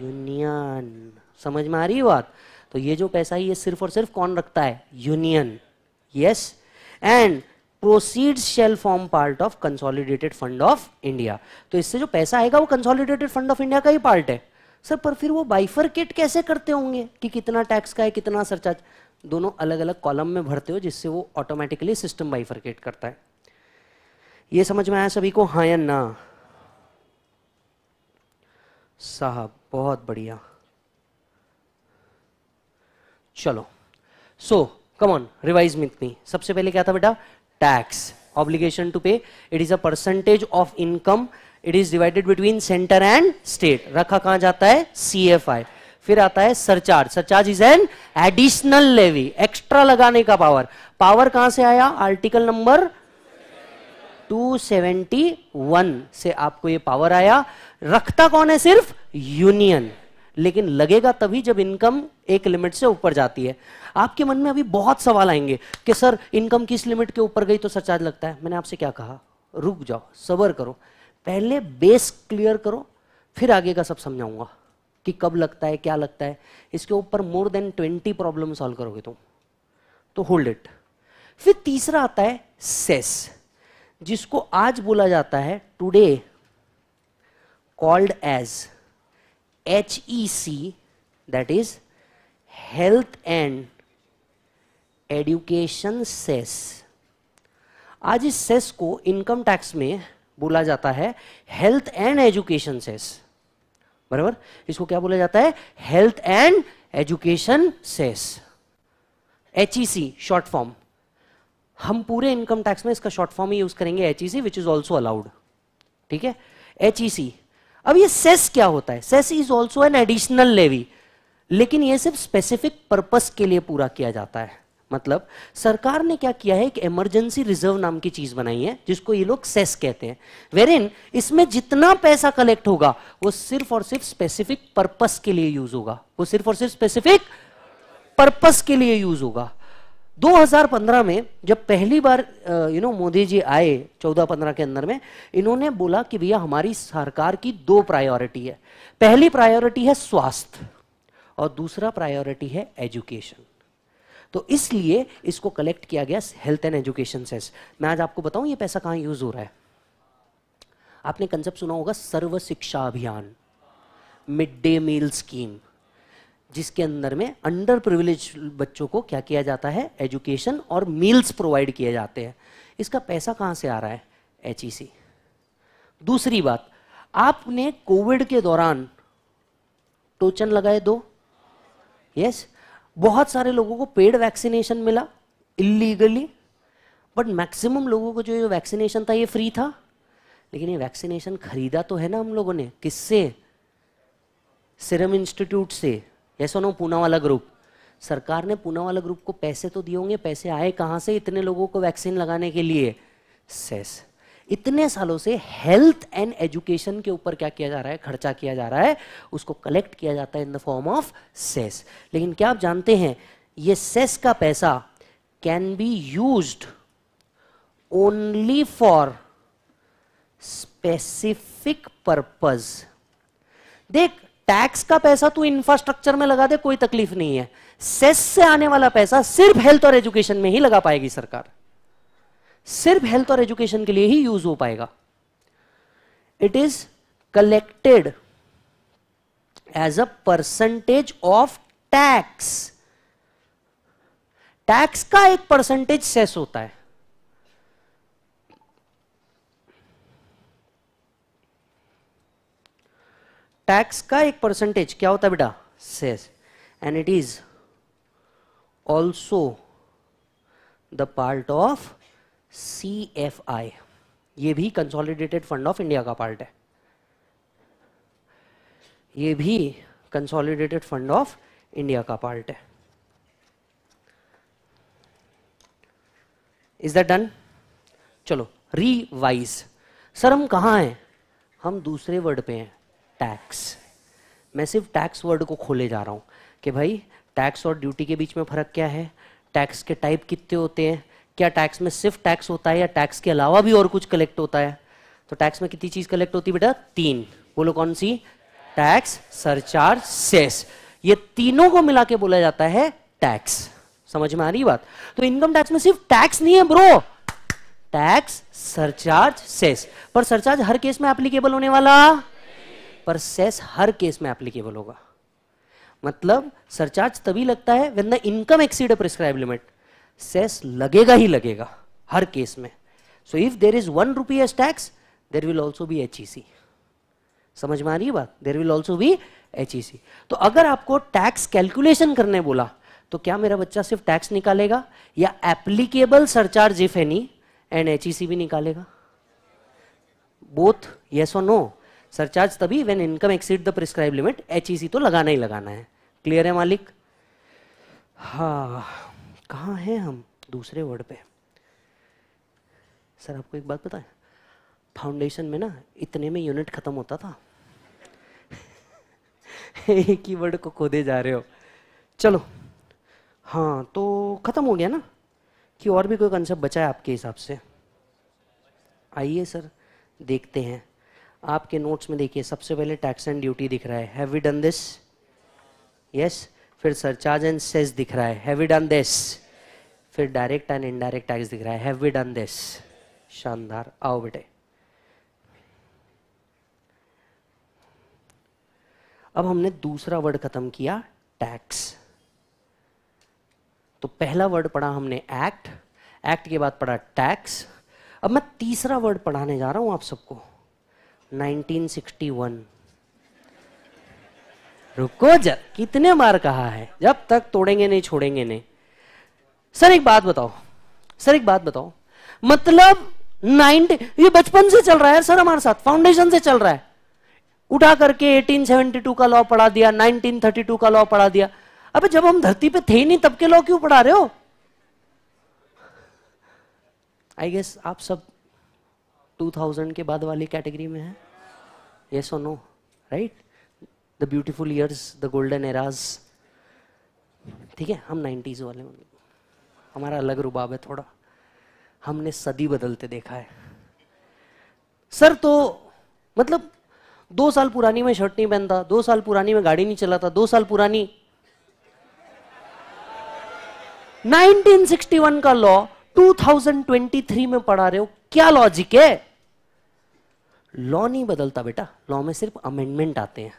union समझ में आ रही बात तो ये जो पैसा है ये सिर्फ और सिर्फ कौन रखता है union yes and proceeds shall form part of consolidated fund of India तो इससे जो पैसा आएगा वो कंसोलिडेटेड फंड ऑफ इंडिया का ही पार्ट है सर पर फिर वो बाइफरकेट कैसे करते होंगे कि कितना टैक्स का है कितना सरचार्ज दोनों अलग अलग कॉलम में भरते हो जिससे वो ऑटोमेटिकली सिस्टम बाइफरकेट करता है ये समझ में आया सभी को हाँ ना साहब बहुत बढ़िया चलो सो कम ऑन रिवाइज मितनी सबसे पहले क्या था बेटा tax obligation to pay it is a percentage of income it is divided between center and state रखा कहा जाता है CFI फिर आता है surcharge surcharge is an additional levy extra लगाने का पावर पावर कहां से आया आर्टिकल नंबर 271 से आपको ये पावर आया रखता कौन है सिर्फ यूनियन लेकिन लगेगा तभी जब इनकम एक लिमिट से ऊपर जाती है आपके मन में अभी बहुत सवाल आएंगे कि सर इनकम किस लिमिट के ऊपर गई तो सरचार्ज लगता है मैंने आपसे क्या कहा रुक जाओ सबर करो पहले बेस क्लियर करो फिर आगे का सब समझाऊंगा कि कब लगता है क्या लगता है इसके ऊपर more than twenty problem solve करोगे तुम तो होल्ड इट फिर तीसरा आता है सेस जिसको आज बोला जाता है today called as HEC, that is Health and education cess आज इस सेस को इनकम टैक्स में बोला जाता है हेल्थ एंड एजुकेशन सेस बराबर इसको क्या बोला जाता है health and education cess H short form हम पूरे इनकम टैक्स में इसका शॉर्ट फॉर्म ही यूज करेंगे H E C which is also allowed ठीक है एच ई सी अब ये सेस क्या होता है cess is also an additional levy लेकिन ये सिर्फ स्पेसिफिक पर्पस के लिए पूरा किया जाता है मतलब सरकार ने क्या किया है एक इमरजेंसी रिजर्व नाम की चीज बनाई है जिसको ये लोग सेस कहते हैं वेरिन इसमें जितना पैसा कलेक्ट होगा वो सिर्फ और सिर्फ स्पेसिफिक पर्पस के लिए यूज होगा वो सिर्फ और सिर्फ स्पेसिफिक पर्पस के लिए यूज होगा 2015 में जब पहली बार यू नो मोदी जी आए 14-15 के अंदर में इन्होंने बोला कि भैया हमारी सरकार की दो प्रायोरिटी है पहली प्रायोरिटी है स्वास्थ्य और दूसरा प्रायोरिटी है एजुकेशन तो इसलिए इसको कलेक्ट किया गया हेल्थ एंड एजुकेशन सेस मैं आज आपको बताऊं ये पैसा कहाँ यूज हो रहा है आपने कंसेप्ट सुना होगा सर्व शिक्षा अभियान मिड डे मील स्कीम जिसके अंदर में अंडर प्रिविलेज बच्चों को क्या किया जाता है एजुकेशन और मील्स प्रोवाइड किए जाते हैं इसका पैसा कहाँ से आ रहा है एच e दूसरी बात आपने कोविड के दौरान टोचन लगाए दो यस बहुत सारे लोगों को पेड वैक्सीनेशन मिला इलीगली बट मैक्सिमम लोगों को जो ये वैक्सीनेशन था ये फ्री था लेकिन ये वैक्सीनेशन खरीदा तो है ना हम लोगों ने किससे सिरम इंस्टीट्यूट से yes no Poonawalla group सरकार ने पूना वाला ग्रुप को पैसे तो दिए होंगे पैसे आए कहाँ से इतने लोगों को वैक्सीन लगाने के लिए सेस इतने सालों से हेल्थ एंड एजुकेशन के ऊपर क्या किया जा रहा है खर्चा किया जा रहा है उसको कलेक्ट किया जाता है in the form of cess लेकिन क्या आप जानते हैं ये सेस का पैसा can be use only for specific purpose देख टैक्स का पैसा तू इंफ्रास्ट्रक्चर में लगा दे कोई तकलीफ नहीं है सेस से आने वाला पैसा सिर्फ हेल्थ और एजुकेशन में ही लगा पाएगी सरकार सिर्फ हेल्थ और एजुकेशन के लिए ही यूज हो पाएगा it is collected as a percentage of tax tax का एक परसेंटेज सेस होता है टैक्स का एक परसेंटेज क्या होता है बेटा cess and it is also the part of C F I ये भी कंसोलिडेटेड फंड ऑफ इंडिया का पार्ट है ये भी कंसोलिडेटेड फंड ऑफ इंडिया का पार्ट है इज दैट डन चलो रीवाइज सर हम कहां हैं हम दूसरे वर्ड पे हैं टैक्स मैं सिर्फ टैक्स वर्ड को खोले जा रहा हूँ कि भाई टैक्स और ड्यूटी के बीच में फ़र्क क्या है टैक्स के टाइप कितने होते हैं क्या टैक्स में सिर्फ टैक्स होता है या टैक्स के अलावा भी और कुछ कलेक्ट होता है तो टैक्स में कितनी चीज़ कलेक्ट होती है बेटा तीन बोलो कौन सी टैक्स सरचार्ज सेस ये तीनों को मिला के बोला जाता है टैक्स समझ में आ रही बात तो इनकम टैक्स में सिर्फ टैक्स नहीं है ब्रो टैक्स सरचार्ज सेस पर सरचार्ज हर केस में एप्लीकेबल होने वाला पर सेस हर केस में एप्लीकेबल होगा मतलब सरचार्ज तभी लगता है when the income exceed prescribe limit cess लगेगा ही लगेगा हर केस में so if there is one rupee as tax there will also be H समझ में आ रही है बात there will also be H तो अगर आपको टैक्स कैलकुलेशन करने बोला तो क्या मेरा बच्चा सिर्फ टैक्स निकालेगा या applicable surcharge if any and H भी निकालेगा बोथ येस और नो सरचार्ज तभी when income exceed the prescribe limit H तो लगाना ही लगाना है क्लियर है मालिक हाँ कहाँ हैं हम दूसरे वर्ड पे सर आपको एक बात बताएं फाउंडेशन में ना इतने में यूनिट खत्म होता था एक ही वर्ड को खोदे जा रहे हो चलो हाँ तो खत्म हो गया ना कि और भी कोई कंसेप्ट बचा है आपके हिसाब से आइए सर देखते हैं आपके नोट्स में देखिए सबसे पहले टैक्स एंड ड्यूटी दिख रहा है have we done this yes फिर सरचार्ज एंड सेस दिख रहा है हैव वी डन दिस फिर डायरेक्ट एंड इनडायरेक्ट टैक्स दिख रहा है हैव वी डन दिस शानदार आओ बेटे अब हमने दूसरा वर्ड खत्म किया टैक्स तो पहला वर्ड पढ़ा हमने एक्ट एक्ट के बाद पढ़ा टैक्स अब मैं तीसरा वर्ड पढ़ाने जा रहा हूं आप सबको 1961 रुको जब कितने बार कहा है जब तक तोड़ेंगे नहीं छोड़ेंगे नहीं सर एक बात बताओ सर एक बात बताओ मतलब नाइनटी ये बचपन से चल रहा है सर हमारे साथ फाउंडेशन से चल रहा है उठा करके 1872 का लॉ पढ़ा दिया 1932 का लॉ पढ़ा दिया अबे जब हम धरती पे थे ही नहीं तब के लॉ क्यों पढ़ा रहे हो आई गेस आप सब 2000 के बाद वाली कैटेगरी में हैं Yes or no? Right? The beautiful years, the golden eras. ठीक है हम 90s वाले हमारा अलग रुबाब है थोड़ा हमने सदी बदलते देखा है सर तो मतलब दो साल पुरानी में शर्ट नहीं पहनता दो साल पुरानी में गाड़ी नहीं चलाता दो साल पुरानी 1961 का लॉ 2023 में पढ़ा रहे हो क्या लॉजिक है लॉ नहीं बदलता बेटा लॉ में सिर्फ अमेंडमेंट आते हैं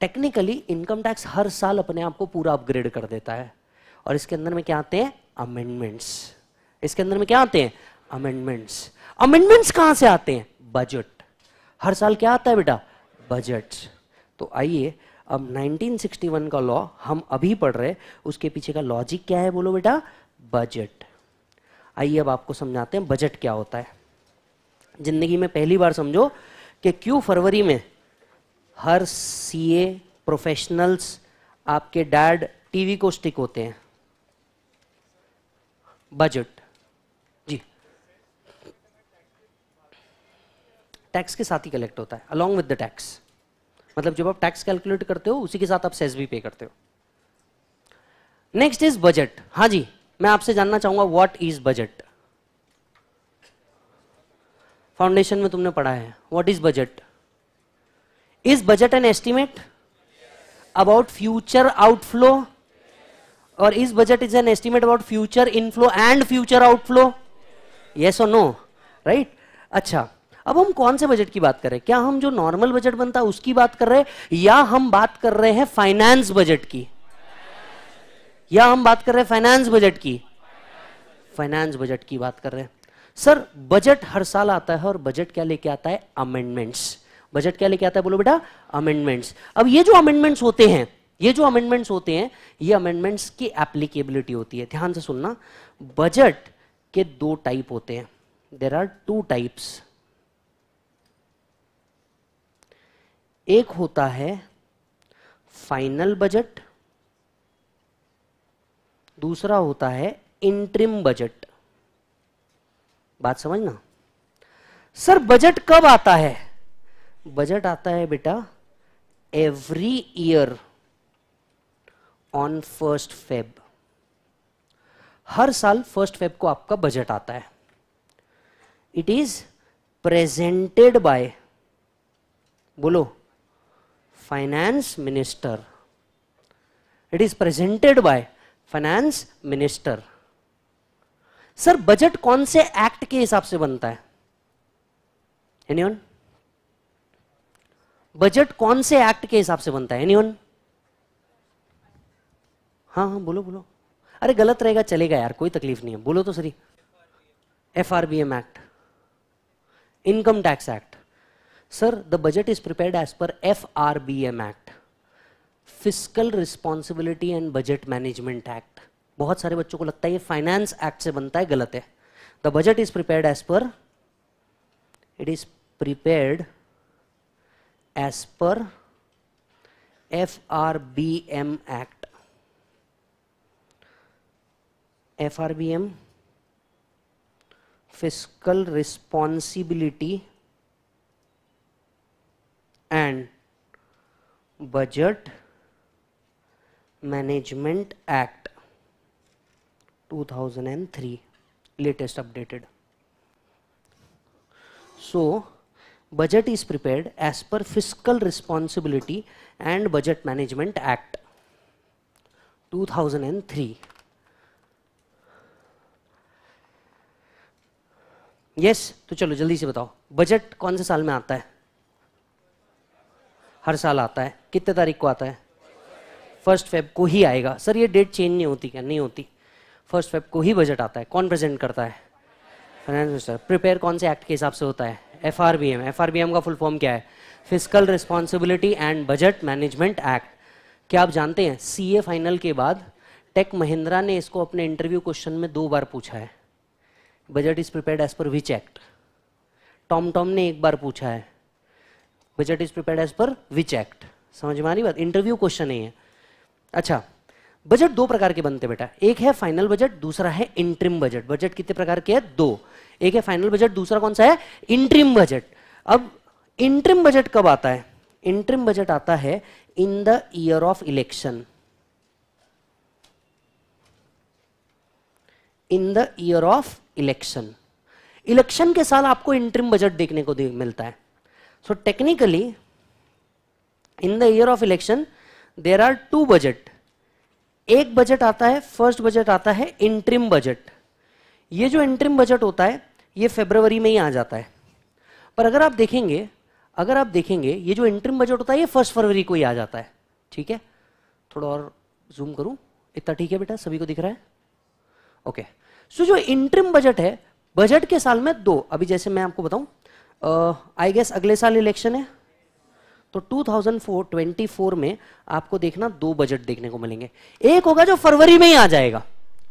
टेक्निकली इनकम टैक्स हर साल अपने आप को पूरा अपग्रेड कर देता है और इसके अंदर में क्या आते हैं अमेंडमेंट्स इसके अंदर में क्या आते हैं अमेंडमेंट्स अमेंडमेंट्स कहां से आते हैं बजट हर साल क्या आता है बेटा बजट तो आइए अब 1961 का लॉ हम अभी पढ़ रहे उसके पीछे का लॉजिक क्या है बोलो बेटा बजट आइए अब आपको समझाते हैं बजट क्या होता है जिंदगी में पहली बार समझो कि क्यों फरवरी में हर सीए प्रोफेशनल्स आपके डैड टीवी को स्टिक होते हैं बजट जी टैक्स के साथ ही कलेक्ट होता है अलोंग विद द टैक्स मतलब जब आप टैक्स कैलकुलेट करते हो उसी के साथ आप सेस भी पे करते हो नेक्स्ट इज बजट हाँ जी मैं आपसे जानना चाहूंगा व्हाट इज बजट फाउंडेशन में तुमने पढ़ा है what is budget is budget an estimate about future outflow और इस budget is an estimate about future inflow and future outflow yes और नो राइट अच्छा अब हम कौन से बजट की बात कर रहे हैं क्या हम जो नॉर्मल बजट बनता है उसकी बात कर रहे हैं या हम बात कर रहे हैं फाइनेंस बजट की या हम बात कर रहे हैं फाइनेंस बजट की फाइनेंस बजट की बात कर रहे हैं सर बजट हर साल आता है और बजट क्या लेके आता है अमेंडमेंट्स बजट क्या लेके आता है बोलो बेटा अमेंडमेंट्स अब ये जो अमेंडमेंट्स होते हैं ये जो अमेंडमेंट्स होते हैं ये अमेंडमेंट्स की एप्लीकेबिलिटी होती है ध्यान से सुनना बजट के दो टाइप होते हैं देर आर टू टाइप्स एक होता है फाइनल बजट दूसरा होता है इंट्रिम बजट बात समझना सर बजट कब आता है बजट आता है बेटा every year on first Feb हर साल फर्स्ट फेब को आपका बजट आता है इट इज प्रेजेंटेड बाय बोलो finance minister it is presented by finance minister sir budget कौन से एक्ट के हिसाब से बनता है एनीवन बजट कौन से एक्ट के हिसाब से बनता है एनीवन हाँ हाँ बोलो बोलो अरे गलत रहेगा चलेगा यार कोई तकलीफ नहीं है बोलो तो sorry F R B M act income tax act sir the budget is prepared as per F R B M act physical responsibility and budget management act बहुत सारे बच्चों को लगता है ये फाइनेंस एक्ट से बनता है गलत है the budget is prepared as per it is prepared as per F R B M act F R B M physical responsibility and budget management act 2003 latest updated so budget is prepared as per fiscal responsibility and budget management act 2003 yes yes, तो चलो जल्दी से बताओ budget कौन से साल में आता है हर साल आता है कितने तारीख को आता है फर्स्ट फेब को ही आएगा सर ये डेट चेंज नहीं होती क्या नहीं होती फर्स्ट फेब को ही बजट आता है कौन प्रेजेंट करता है फाइनेंस मिनिस्टर प्रिपेयर कौन से एक्ट के हिसाब से होता है F R B M F R B M का फुल फॉर्म क्या है physical responsibility and budget management act क्या आप जानते हैं सी ए फाइनल के बाद टेक महिंद्रा ने इसको अपने इंटरव्यू क्वेश्चन में दो बार पूछा है बजट इज प्रिपेयर्ड एज पर विच एक्ट टॉम टॉम ने एक बार पूछा है बजट इज प्रिपेयर्ड एज पर विच एक्ट समझ में आ रही बात इंटरव्यू क्वेश्चन है अच्छा बजट दो प्रकार के बनते बेटा एक है फाइनल बजट दूसरा है इंट्रीम बजट बजट कितने प्रकार के है दो एक है फाइनल बजट दूसरा कौन सा है इंट्रीम बजट अब इंट्रीम बजट कब आता है इंट्रीम बजट आता है in the year of election in the year of election election के साल आपको इंट्रीम बजट देखने को मिलता है so technically in the year of election there are two budget एक बजट आता है फर्स्ट बजट आता है इंट्रिम बजट ये जो इंट्रिम बजट होता है ये फेब्रवरी में ही आ जाता है पर अगर आप देखेंगे अगर आप देखेंगे ये जो इंट्रिम बजट होता है ये फर्स्ट फरवरी को ही आ जाता है ठीक है थोड़ा और जूम करूं इतना ठीक है बेटा सभी को दिख रहा है ओके सो जो इंट्रिम बजट है बजट के साल में दो अभी जैसे मैं आपको बताऊं आई गेस अगले साल इलेक्शन है तो 2024 में आपको देखना दो बजट देखने को मिलेंगे एक होगा जो फरवरी में ही आ जाएगा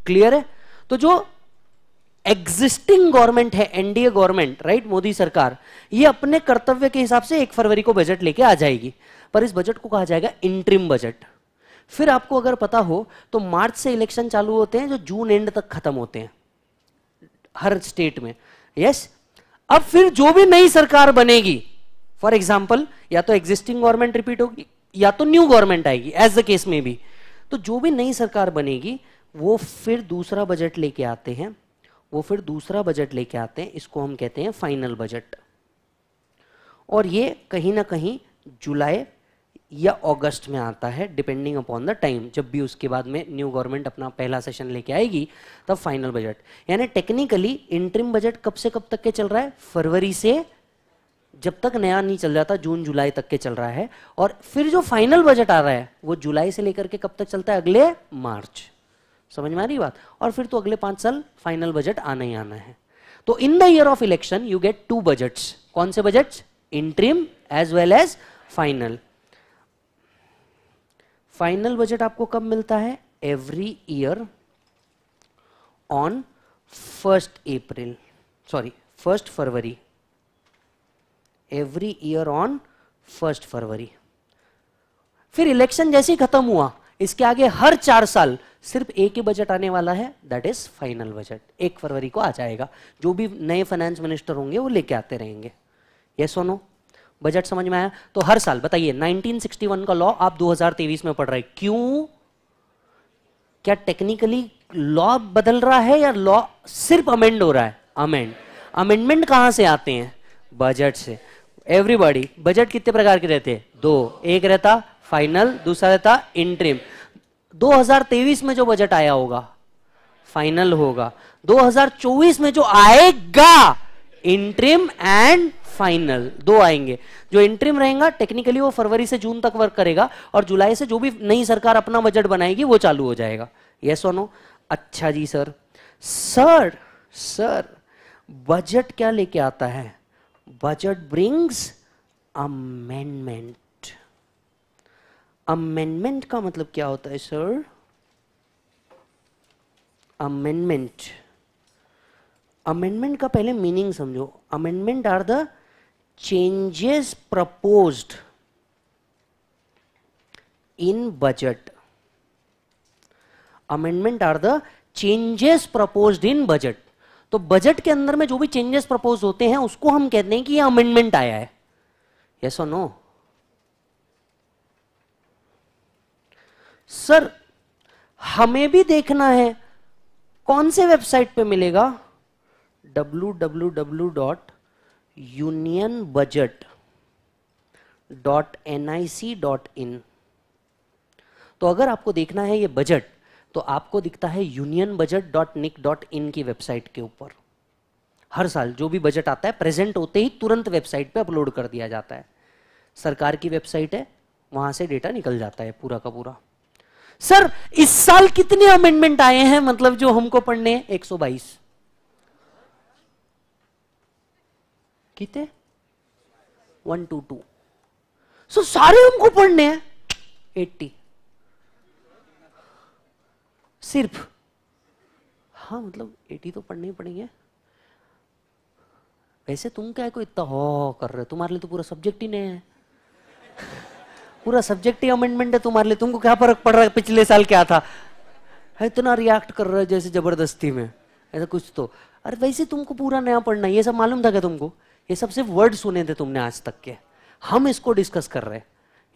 क्लियर है तो जो एग्जिस्टिंग गवर्नमेंट है एनडीए गवर्नमेंट राइट मोदी सरकार ये अपने कर्तव्य के हिसाब से एक फरवरी को बजट लेके आ जाएगी पर इस बजट को कहा जाएगा इंट्रीम बजट फिर आपको अगर पता हो तो मार्च से इलेक्शन चालू होते हैं जो जून एंड तक खत्म होते हैं हर स्टेट में यस yes? अब फिर जो भी नई सरकार बनेगी फॉर एग्जाम्पल या तो एग्जिस्टिंग गवर्नमेंट रिपीट होगी या तो न्यू गवर्नमेंट आएगी एज द केस में भी तो जो भी नई सरकार बनेगी वो फिर दूसरा बजट लेके आते हैं वो फिर दूसरा बजट लेके आते हैं इसको हम कहते हैं फाइनल बजट और ये कहीं ना कहीं जुलाई या अगस्त में आता है डिपेंडिंग अपॉन द टाइम जब भी उसके बाद में न्यू गवर्नमेंट अपना पहला सेशन लेके आएगी तब फाइनल बजट यानी टेक्निकली इंट्रीम बजट कब से कब तक के चल रहा है फरवरी से जब तक नया नहीं चल जाता जून जुलाई तक के चल रहा है और फिर जो फाइनल बजट आ रहा है वो जुलाई से लेकर के कब तक चलता है अगले मार्च समझ में आ रही बात और फिर तो अगले पांच साल फाइनल बजट आना ही आना है तो in the year of election you get two budgets कौन से budgets interim as well as final final budget आपको कब मिलता है every year on first April sorry first February every year on first February फिर इलेक्शन जैसे ही खत्म हुआ इसके आगे हर चार साल सिर्फ एक ही बजट आने वाला है दैट इज फाइनल बजट एक फरवरी को आ जाएगा जो भी नए फाइनेंस मिनिस्टर होंगे वो लेके आते रहेंगे ये सुनो बजट समझ में आया तो हर साल बताइए 1961 का लॉ आप 2023 में पढ़ रहे क्यों क्या टेक्निकली लॉ बदल रहा है या लॉ सिर्फ अमेंड हो रहा है अमेंड अमेंडमेंट कहां से आते हैं बजट से एवरीबॉडी बजट कितने प्रकार के रहते हैं दो एक रहता फाइनल दूसरा रहता इंट्रीम 2023 में जो बजट आया होगा फाइनल होगा 2024 में जो आएगा इंट्रीम एंड फाइनल दो आएंगे जो इंट्रीम रहेगा टेक्निकली वो फरवरी से जून तक वर्क करेगा और जुलाई से जो भी नई सरकार अपना बजट बनाएगी वो चालू हो जाएगा यस और अच्छा जी सर सर सर बजट क्या लेके आता है budget brings amendment amendment का मतलब क्या होता है सर amendment amendment का पहले meaning समझो amendment are the changes proposed in budget amendment are the changes proposed in budget तो बजट के अंदर में जो भी चेंजेस प्रपोज होते हैं उसको हम कहते हैं कि यह अमेंडमेंट आया है यस और नो सर हमें भी देखना है कौन से वेबसाइट पे मिलेगा W W W dot union budget dot N I C dot in तो अगर आपको देखना है ये बजट तो आपको दिखता है union budget dot nic dot in की वेबसाइट के ऊपर हर साल जो भी बजट आता है प्रेजेंट होते ही तुरंत वेबसाइट पे अपलोड कर दिया जाता है सरकार की वेबसाइट है वहां से डेटा निकल जाता है पूरा का पूरा सर इस साल कितने अमेंडमेंट आए हैं मतलब जो हमको पढ़ने हैं एक सौ बाईस कितने वन टू टू सो सारे हमको पढ़ने हैं एट्टी सिर्फ हाँ मतलब एटी तो पढ़नी पड़ेंगे वैसे तुम क्या है कोई इतना हो कर रहे हो तुम्हारे लिए तो पूरा सब्जेक्ट ही नहीं है पूरा सब्जेक्ट ही अमेंडमेंट है तुम्हारे लिए तुमको क्या फर्क पड़ रहा है पिछले साल क्या था हाँ, इतना रिएक्ट कर रहा है जैसे जबरदस्ती में ऐसा कुछ तो अरे वैसे तुमको पूरा नया पढ़ना ये सब मालूम था क्या तुमको ये सब सिर्फ वर्ड सुने थे तुमने आज तक के हम इसको डिस्कस कर रहे हैं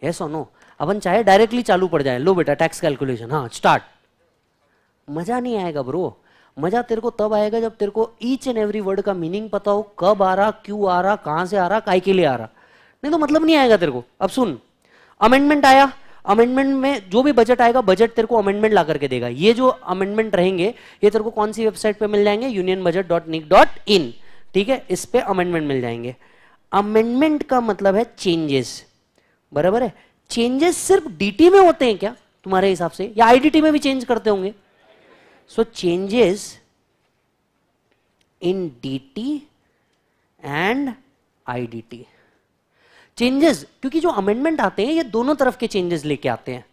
ये सुनो अपन चाहे डायरेक्टली चालू पड़ जाए लो बेटा टैक्स कैलकुलेशन हाँ स्टार्ट मज़ा नहीं आएगा ब्रो मज़ा तेरे को तब आएगा जब तेरे को ईच एंड एवरी वर्ड का मीनिंग पता हो कब आ रहा क्यों आ रहा कहां से आ रहा काय के लिए आ रहा नहीं तो मतलब नहीं आएगा तेरे को अब सुन अमेंडमेंट आया अमेंडमेंट में जो भी बजट आएगा बजट तेरे को अमेंडमेंट ला करके देगा ये जो अमेंडमेंट रहेंगे ये तेरे को कौन सी वेबसाइट पे मिल जाएंगे union budget dot nic dot in ठीक है इस पे अमेंडमेंट मिल जाएंगे अमेंडमेंट का मतलब है चेंजेस बराबर है चेंजेस सिर्फ डीटी में होते हैं क्या तुम्हारे हिसाब से या आईडीटी में भी चेंज करते होंगे So changes in dt and idt. Changes क्योंकि जो अमेंडमेंट आते हैं ये दोनों तरफ के चेंजेस लेके आते हैं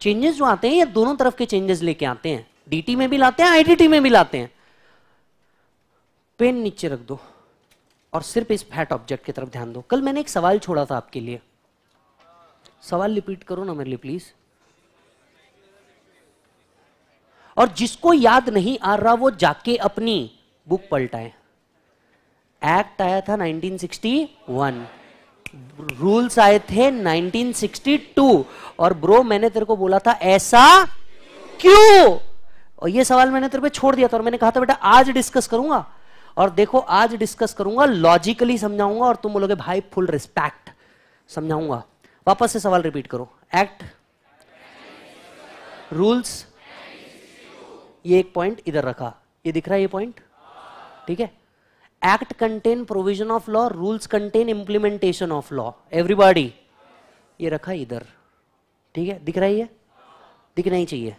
चेंजेस जो आते हैं ये दोनों तरफ के चेंजेस लेके आते हैं डीटी में भी लाते हैं आईडीटी में भी लाते हैं पेन नीचे रख दो और सिर्फ इस फैट ऑब्जेक्ट की तरफ ध्यान दो कल मैंने एक सवाल छोड़ा था आपके लिए सवाल रिपीट करो ना मेरे लिए प्लीज़ और जिसको याद नहीं आ रहा वो जाके अपनी बुक पलटाए एक्ट आया था 1961 रूल्स आए थे 1962 और ब्रो मैंने तेरे को बोला था ऐसा क्यों और ये सवाल मैंने तेरे पे छोड़ दिया था और मैंने कहा था बेटा आज डिस्कस करूंगा और देखो आज डिस्कस करूंगा लॉजिकली समझाऊंगा और तुम बोलोगे भाई फुल रिस्पेक्ट समझाऊंगा वापस से सवाल रिपीट करो एक्ट रूल्स ये एक पॉइंट इधर रखा ये दिख रहा है ये पॉइंट ठीक है act contain provision of law rules contain implementation of law everybody ये रखा इधर ठीक है दिख रहा है ये दिखना ही चाहिए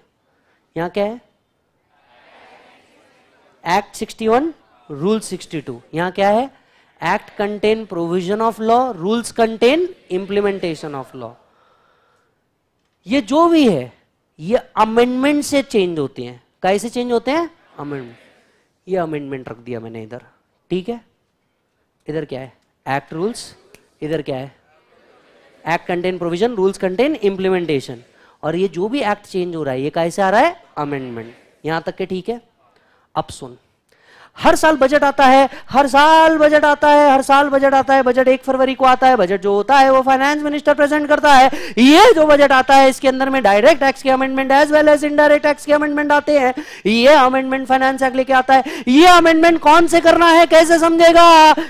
यहां क्या है एक्ट 61 रूल टू यहां क्या है act contain provision of law rules contain implementation of law ये जो भी है ये अमेंडमेंट से चेंज होती हैं कैसे चेंज होते हैं अमेंडमेंट ये अमेंडमेंट रख दिया मैंने इधर ठीक है इधर क्या है एक्ट रूल्स इधर क्या है act contain provision rules contain implementation और ये जो भी एक्ट चेंज हो रहा है ये कैसे आ रहा है अमेंडमेंट यहां तक के ठीक है अब सुन हर साल बजट आता है हर साल बजट आता है हर साल बजट आता है बजट एक फरवरी को आता है बजट जो होता है वो फाइनेंस मिनिस्टर प्रेजेंट करता है ये जो बजट आता है इसके अंदर में डायरेक्ट टैक्स के amendment as well as indirect tax के अमेंडमेंट आते हैं ये अमेंडमेंट फाइनेंस एक्ट लेके आता है ये अमेंडमेंट कौन से करना है कैसे समझेगा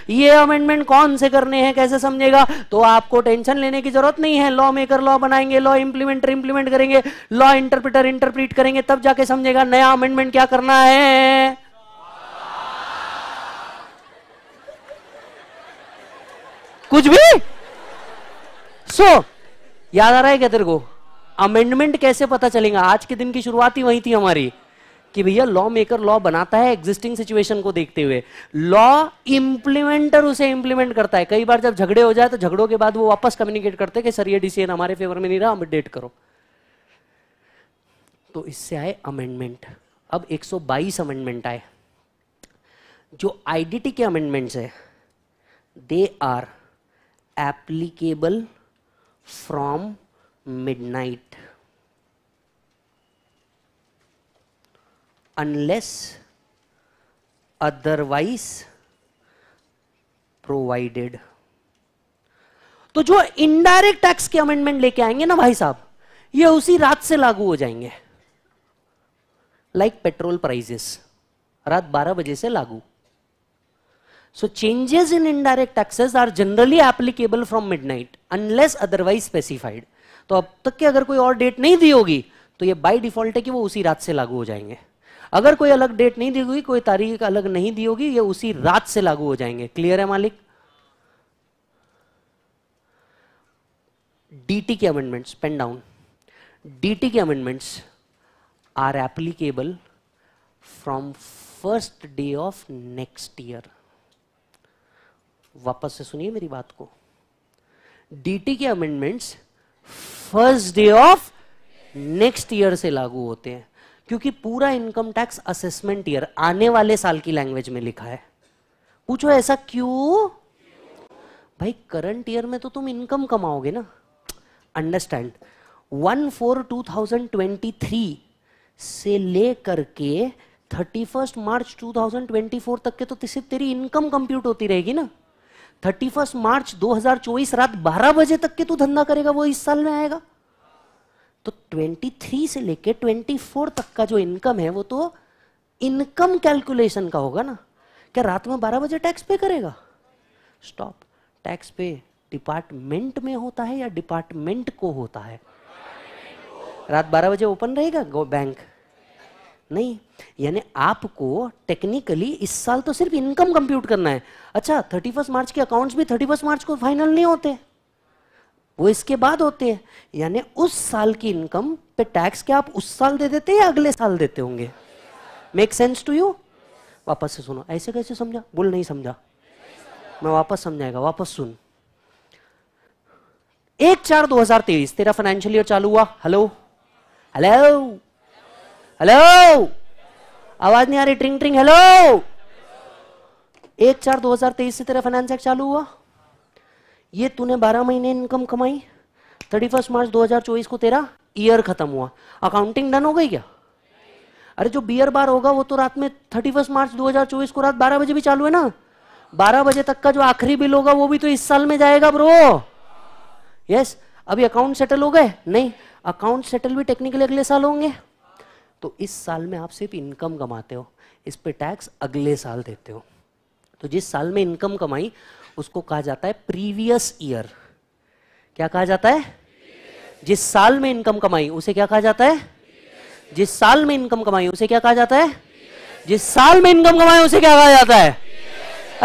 ये अमेंडमेंट कौन से करने हैं कैसे समझेगा तो आपको टेंशन लेने की जरूरत नहीं है लॉ मेकर लॉ बनाएंगे लॉ इंप्लीमेंटर इंप्लीमेंट करेंगे लॉ इंटरप्रिटर इंटरप्रीट करेंगे तब जाके समझेगा नया अमेंडमेंट क्या करना है कुछ भी सो so, याद आ रहा है क्या तेरे को अमेंडमेंट कैसे पता चलेगा आज के दिन की शुरुआत ही वही थी हमारी कि भैया लॉ मेकर लॉ बनाता है एग्जिस्टिंग सिचुएशन को देखते हुए लॉ इंप्लीमेंटर उसे इंप्लीमेंट करता है कई बार जब झगड़े हो जाए तो झगड़ों के बाद वो वापस कम्युनिकेट करते हैं कि सर ये डिसीजन हमारे फेवर में नहीं रहा अपडेट करो तो इससे आए अमेंडमेंट अब 122 अमेंडमेंट आए जो आईडीटी के अमेंडमेंट्स है they are applicable from midnight unless otherwise provided तो जो इनडायरेक्ट टैक्स के अमेंडमेंट लेके आएंगे ना भाई साहब ये उसी रात से लागू हो जाएंगे लाइक पेट्रोल प्राइजेस रात 12 बजे से लागू So changes in indirect taxes are generally applicable from midnight unless otherwise specified. तो अब तक के अगर कोई और डेट नहीं दी होगी तो ये बाय डिफॉल्ट है कि वो उसी रात से लागू हो जाएंगे अगर कोई अलग डेट नहीं दी होगी कोई तारीख अलग नहीं दी होगी ये उसी रात से लागू हो जाएंगे क्लियर है मालिक डीटी के अमेंडमेंट्स पेन डाउन डीटी के amendments are applicable from first day of next year वापस से सुनिए मेरी बात को डीटी के amendments first day of next year से लागू होते हैं क्योंकि पूरा इनकम टैक्स असेसमेंट ईयर आने वाले साल की लैंग्वेज में लिखा है पूछो ऐसा क्यों भाई करंट ईयर में तो तुम इनकम कमाओगे ना understand one four two thousand twenty three से लेकर के thirty first March two thousand twenty four तक के तो सिर्फ तेरी इनकम कंप्यूट होती रहेगी ना थर्टी फर्स्ट मार्च 2024 रात 12 बजे तक के तू धंधा करेगा वो इस साल में आएगा तो 23 से लेके 24 तक का जो इनकम है वो तो इनकम कैलकुलेशन का होगा ना क्या रात में 12 बजे टैक्स पे करेगा स्टॉप टैक्स पे डिपार्टमेंट में होता है या डिपार्टमेंट को होता है रात 12 बजे ओपन रहेगा बैंक नहीं यानी आपको टेक्निकली इस साल तो सिर्फ इनकम कंप्यूट करना है अच्छा थर्टी फर्स्ट मार्च के अकाउंट्स भी थर्टी फर्स्ट मार्च को फाइनल नहीं होते वो इसके बाद होते हैं यानी उस साल की इनकम पे टैक्स क्या आप उस साल दे देते हैं या अगले साल देते होंगे मेक सेंस टू यू वापस से सुनो ऐसे कैसे समझा बोल नहीं समझा मैं वापस समझाएगा वापस सुन एक चार दो हजार तेईस तेरा फाइनेंशियल ईयर चालू हुआ हेलो हेलो हेलो आवाज नहीं आ रही ट्रिंग ट्रिंग हेलो एक चार 2023 से तेरा फाइनेंस एक्ट चालू हुआ ये तूने 12 महीने इनकम कमाई 31 मार्च 2024 को तेरा ईयर खत्म हुआ अकाउंटिंग डन हो गई क्या अरे जो बियर बार होगा वो तो रात में 31 मार्च 2024 को रात 12 बजे भी चालू है ना 12 बजे तक का जो आखिरी बिल होगा वो भी तो इस साल में जाएगा ब्रो यस अभी अकाउंट सेटल हो गए नहीं अकाउंट सेटल भी टेक्निकली अगले साल होंगे तो इस साल में आप सिर्फ इनकम कमाते हो इस पर टैक्स अगले साल देते हो तो जिस साल में इनकम कमाई उसको कहा जाता है प्रीवियस ईयर क्या कहा जाता है जिस साल में इनकम कमाई उसे क्या कहा जाता है जिस साल में इनकम कमाई उसे क्या कहा जाता है जिस साल में इनकम कमाई उसे क्या कहा जाता है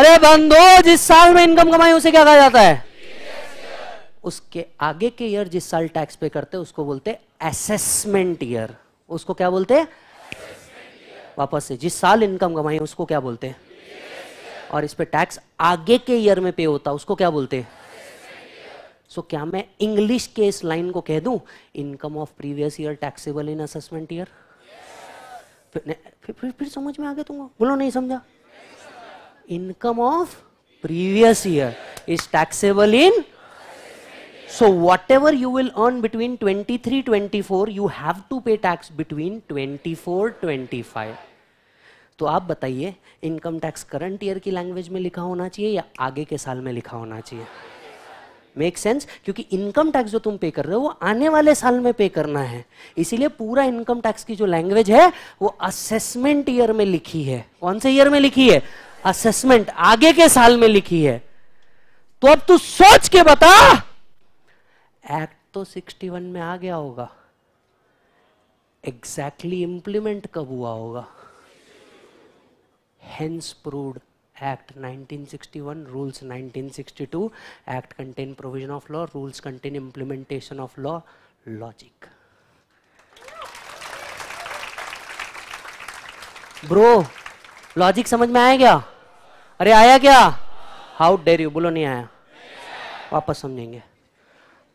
अरे बंदो जिस साल में इनकम कमाई उसे क्या कहा जाता है उसके आगे के ईयर जिस साल टैक्स पे करते हैं उसको बोलते हैं असेसमेंट ईयर उसको क्या बोलते हैं वापस से जिस साल इनकम कमाई उसको क्या बोलते हैं और इस पे टैक्स आगे के ईयर में पे होता उसको क्या बोलते हैं सो so, क्या मैं इंग्लिश के इस लाइन को कह दूं income of previous year taxable in assessment year फिर, फिर फिर समझ में आ गया तुमको बोलो नहीं समझा income of previous year is taxable in So whatever you will earn between 23, 24, you have to pay tax between 24, 25. तो आप बताइए इनकम टैक्स करंट ईयर की लैंग्वेज में लिखा होना चाहिए या आगे के साल में लिखा होना चाहिए मेक सेंस क्योंकि इनकम टैक्स जो तुम पे कर रहे हो वो आने वाले साल में पे करना है इसीलिए पूरा इनकम टैक्स की जो लैंग्वेज है वो असेसमेंट ईयर में लिखी है कौन से ईयर में लिखी है असेसमेंट आगे के साल में लिखी है तो अब तू सोच के बता एक्ट तो 61 में आ गया होगा एग्जैक्टली exactly इंप्लीमेंट कब हुआ होगा hence prove act 1961 rules 1962 act contain provision of law rules contain implementation of law logic bro logic समझ में आया क्या अरे आया क्या हाउ डेर यू बोलो नहीं आया वापस समझेंगे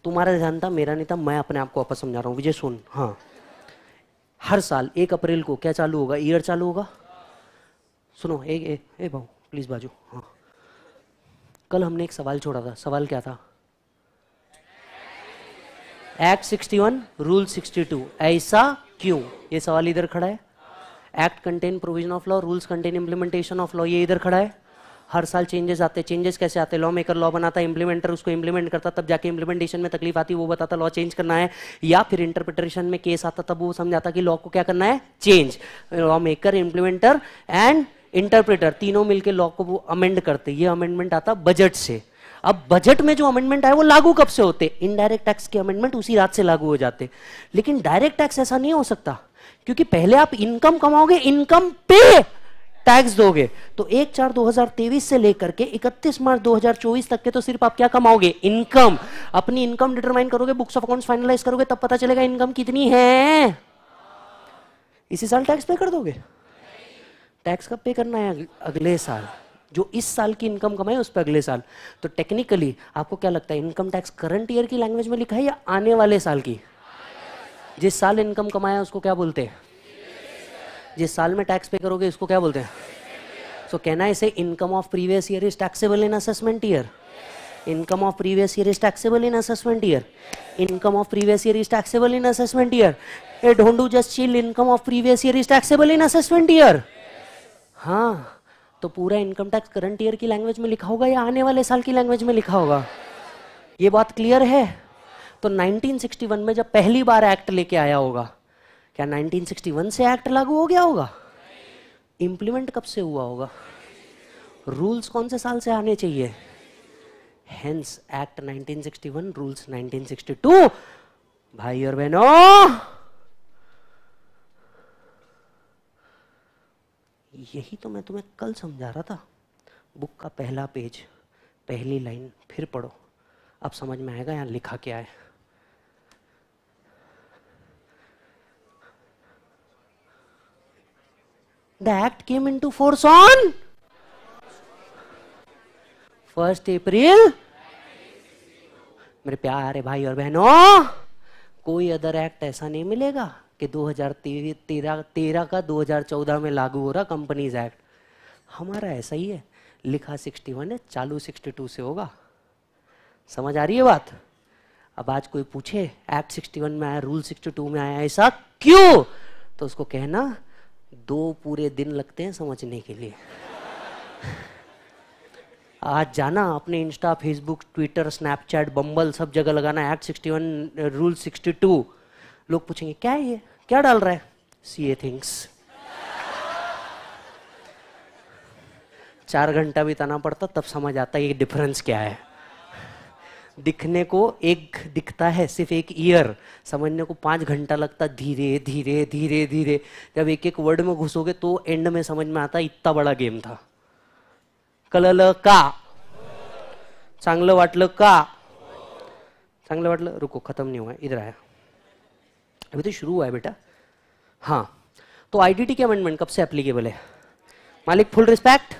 तुम्हारा ध्यान था मेरा नहीं था मैं अपने आप को वापस समझा रहा हूँ विजय सुन हाँ हर साल एक अप्रैल को क्या चालू होगा ईयर चालू होगा सुनो ए ए, ए भाऊ प्लीज़ बाजू हाँ कल हमने एक सवाल छोड़ा था सवाल क्या था act sixty one rule sixty two ऐसा क्यों ये सवाल इधर खड़ा है act contain provision of law rules contain implementation of law ये इधर खड़ा है हर साल चेंजेस आते चेंजेस कैसे आते लॉ मेकर लॉ बनाता है इंप्लीमेंटर उसको इंप्लीमेंट करता तब जाके इंप्लीमेंटेशन में तकलीफ आती वो बताता लॉ चेंज करना है या फिर इंटरप्रिटेशन में केस आता तब वो समझाता कि लॉ को क्या करना है change law maker implementer and interpreter तीनों मिलकर लॉ को वो अमेंड करते ये अमेंडमेंट आता बजट से अब बजट में जो अमेंडमेंट आए वो लागू कब से होते इनडायरेक्ट टैक्स के अमेंडमेंट उसी रात से लागू हो जाते लेकिन डायरेक्ट टैक्स ऐसा नहीं हो सकता क्योंकि पहले आप इनकम कमाओगे इनकम पे टैक्स दोगे तो एक चार 2023 से लेकर के 31 मार्च 2024 तक के तो सिर्फ आप क्या कमाओगे इनकम अपनी इनकम डिटरमाइन करोगे बुक्स ऑफ अकाउंट फाइनलाइज करोगे तब पता चलेगा इनकम कितनी है इसी साल टैक्स पे कर दोगे टैक्स कब पे करना है अगले साल जो इस साल की इनकम कमाई उस पर अगले साल तो टेक्निकली आपको क्या लगता है इनकम टैक्स करंट ईयर की लैंग्वेज में लिखा है या आने वाले साल की जिस साल इनकम कमाया उसको क्या बोलते हैं जिस साल में टैक्स पे करोगे इसको क्या बोलते हैं सो can I say income of previous year is taxable in assessment year income of previous year is taxable in assessment year income of previous year is taxable in assessment year a don't do just chill income of previous year is taxable in assessment year हाँ तो पूरा income tax current year की language में लिखा होगा या आने वाले साल की लैंग्वेज में लिखा होगा ये बात क्लियर है तो 1961 में जब पहली बार एक्ट लेके आया होगा क्या 1961 से एक्ट लागू हो गया होगा इम्प्लीमेंट कब से हुआ होगा रूल्स कौन से साल से आने चाहिए हेंस एक्ट 1961 रूल्स 1962 भाई और बहनों यही तो मैं तुम्हें कल समझा रहा था बुक का पहला पेज पहली लाइन फिर पढ़ो अब समझ में आएगा यहाँ लिखा क्या है The act came into force on 1st April. मेरे प्यारे भाई और बहनों कोई अदर एक्ट ऐसा नहीं मिलेगा कि 2013 तेरह का 2014 में लागू हो रहा कंपनीज एक्ट हमारा ऐसा ही है लिखा 61 है चालू 62 से होगा समझ आ रही है बात अब आज कोई पूछे एक्ट 61 में आया रूल 62 में आया ऐसा क्यों तो उसको कहना दो पूरे दिन लगते हैं समझने के लिए आज जाना अपने Insta Facebook Twitter Snapchat Bumble सब जगह लगाना act sixty one rule sixty two लोग पूछेंगे क्या है ये क्या डाल रहा है सी ए थिंग्स चार घंटा बिताना पड़ता तब समझ आता है ये डिफरेंस क्या है दिखने को एक दिखता है सिर्फ एक ईयर समझने को पाँच घंटा लगता धीरे धीरे धीरे धीरे जब एक एक वर्ड में घुसोगे तो एंड में समझ में आता इतना बड़ा गेम था कल का चांगल वाटल का चांगल वाटल रुको खत्म नहीं हुआ इधर आया अभी तो शुरू हुआ है बेटा हाँ तो आईडीटी के अमेंडमेंट कब से एप्लीकेबल है मालिक फुल रिस्पेक्ट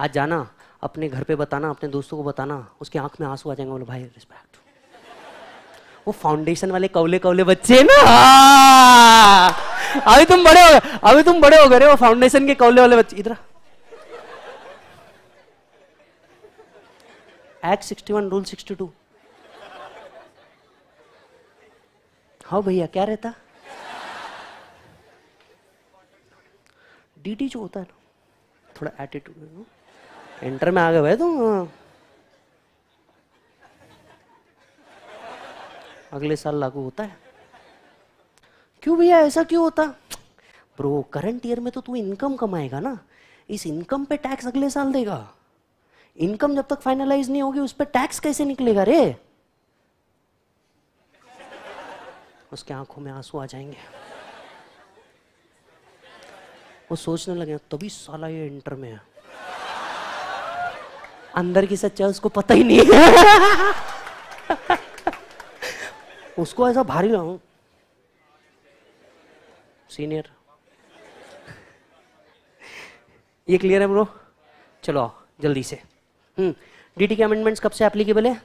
आज जाना अपने घर पे बताना अपने दोस्तों को बताना उसकी आंख में आंसू आ जाएंगे बोले भाई रिस्पेक्ट वो फाउंडेशन वाले कवले कवले बच्चे ना हाँ। अभी तुम बड़े हो गए अभी तुम बड़े हो गए वो फाउंडेशन के कवले वाले बच्चे इधर act sixty one rule sixty two हाँ भैया क्या रहता डीडी जो होता है ना थोड़ा एटीट्यूड इंटर में आ गए भाई तुम अगले साल लागू होता है क्यों भैया ऐसा क्यों होता ब्रो करंट ईयर में तो तू इनकम कमाएगा ना इस इनकम पे टैक्स अगले साल देगा इनकम जब तक फाइनलाइज नहीं होगी उस पर टैक्स कैसे निकलेगा रे उसके आंखों में आंसू आ जाएंगे वो सोचने लगे तभी साला ये इंटर में है अंदर की सच्चा उसको पता ही नहीं है उसको ऐसा भारी ना हूं सीनियर ये क्लियर है ब्रो चलो जल्दी से डीटी के अमेंडमेंट्स कब से एप्लीकेबल है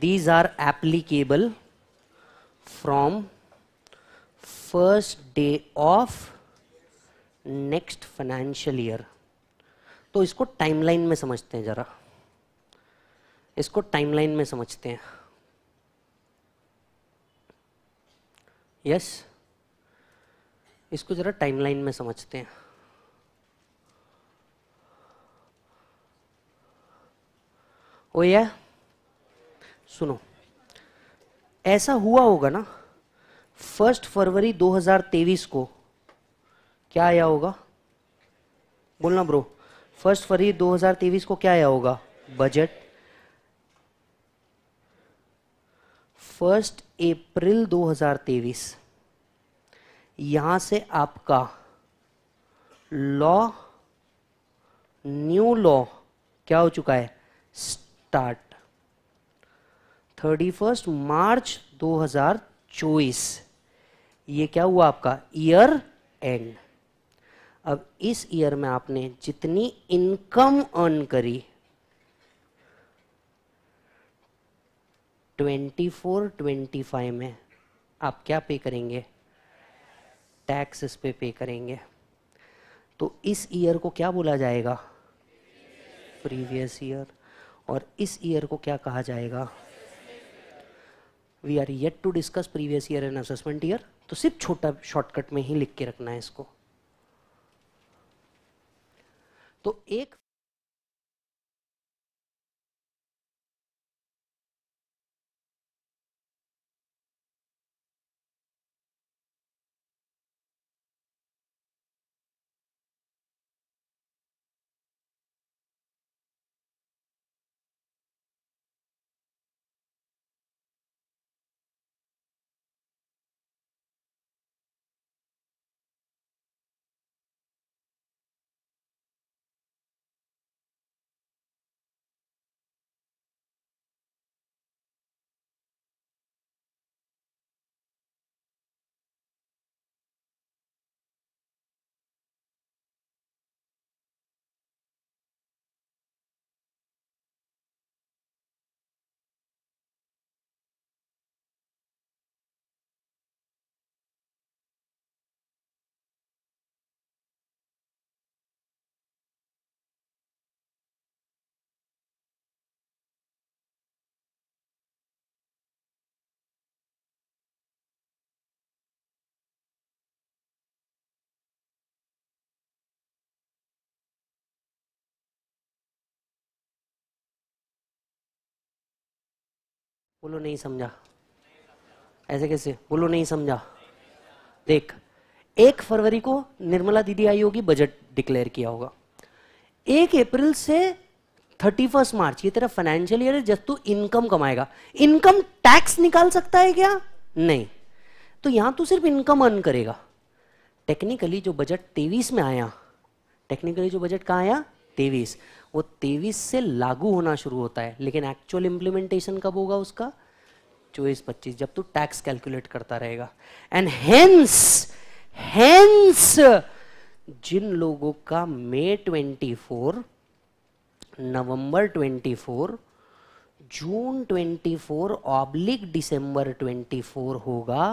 these are applicable from first day of next financial year तो इसको टाइमलाइन में समझते हैं ज़रा इसको टाइमलाइन में समझते हैं यस इसको ज़रा टाइमलाइन में समझते हैं ओ या सुनो ऐसा हुआ होगा ना फर्स्ट फरवरी 2023 को क्या आया होगा बोलना ब्रो फर्स्ट फरवरी 2023 को क्या आया होगा बजट फर्स्ट अप्रैल 2023 यहां से आपका लॉ न्यू लॉ क्या हो चुका है स्टार्ट थर्टी फर्स्ट मार्च 2024 ये क्या हुआ आपका ईयर एंड अब इस ईयर में आपने जितनी इनकम अर्न करी 24, 25 में आप क्या पे करेंगे टैक्स इस पे पे करेंगे तो इस ईयर को क्या बोला जाएगा प्रीवियस ईयर और इस ईयर को क्या कहा जाएगा we are yet to discuss previous year and assessment year तो सिर्फ छोटा शॉर्टकट में ही लिख के रखना है इसको तो एक बोलो नहीं समझा ऐसे कैसे बोलो नहीं समझा देख एक फरवरी को निर्मला दीदी आई होगी बजट डिक्लेयर किया होगा एक अप्रैल से थर्टी फर्स्ट मार्च ये तेरा फाइनेंशियल ईयर है जब तू इनकम कमाएगा इनकम टैक्स निकाल सकता है क्या नहीं तो यहां तू सिर्फ इनकम अर्न करेगा टेक्निकली जो बजट तेवीस में आया टेक्निकली जो बजट कहाँ आया तेवीस वो 23 से लागू होना शुरू होता है लेकिन एक्चुअल इंप्लीमेंटेशन कब होगा उसका चौबीस पच्चीस जब तू टैक्स कैलकुलेट करता रहेगा एंड हेंस हेंस जिन लोगों का twenty 24 November 24 June 24 oblique twenty four होगा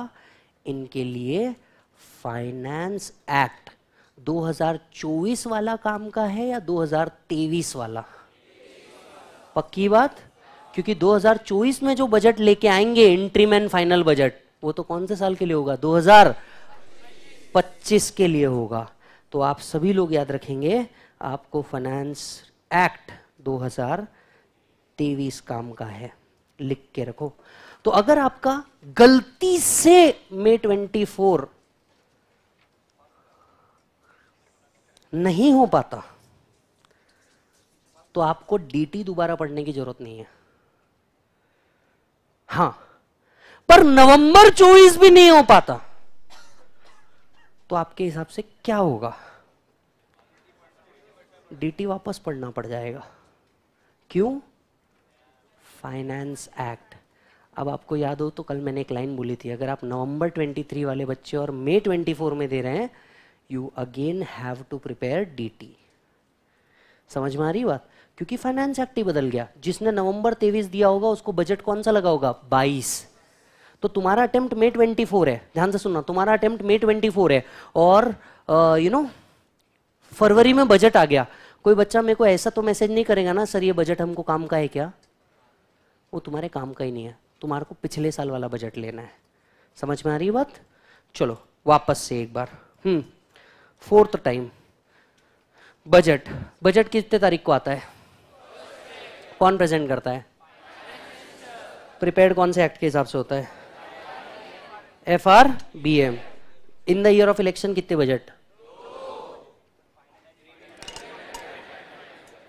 इनके लिए फाइनेंस एक्ट 2024 वाला काम का है या 2023 वाला पक्की बात क्योंकि 2024 में जो बजट लेके आएंगे एंट्री मैन फाइनल बजट वो तो कौन से साल के लिए होगा 2025 के लिए होगा तो आप सभी लोग याद रखेंगे आपको फाइनेंस एक्ट 2023 काम का है लिख के रखो तो अगर आपका गलती से मे 24 नहीं हो पाता तो आपको डीटी दोबारा पढ़ने की जरूरत नहीं है हां पर नवंबर 24 भी नहीं हो पाता तो आपके हिसाब से क्या होगा डीटी वापस पढ़ना पड़ जाएगा क्यों फाइनेंस एक्ट अब आपको याद हो तो कल मैंने एक लाइन बोली थी अगर आप नवंबर 23 वाले बच्चे और मई 24 में दे रहे हैं you again have to prepare डी समझ में आ रही बात क्योंकि फाइनेंस एक्ट ही बदल गया जिसने नवंबर तेईस दिया होगा उसको बजट कौन सा लगा होगा बाईस तो तुम्हारा अटेम्प्ट मे ट्वेंटी फोर है ध्यान से सुनना तुम्हारा अटेम्प्ट मे ट्वेंटी फोर है और यू नो फरवरी में बजट आ गया कोई बच्चा मेरे को ऐसा तो मैसेज नहीं करेगा ना सर ये बजट हमको काम का है क्या वो तुम्हारे काम का ही नहीं है तुम्हारे को पिछले साल वाला बजट लेना है समझ में आ रही बात चलो वापस से एक बार हम्म फोर्थ टाइम बजट बजट कितने तारीख को आता है कौन प्रेजेंट करता है प्रिपेयर्ड कौन से एक्ट के हिसाब से होता है F R B M in the year of election कितने budget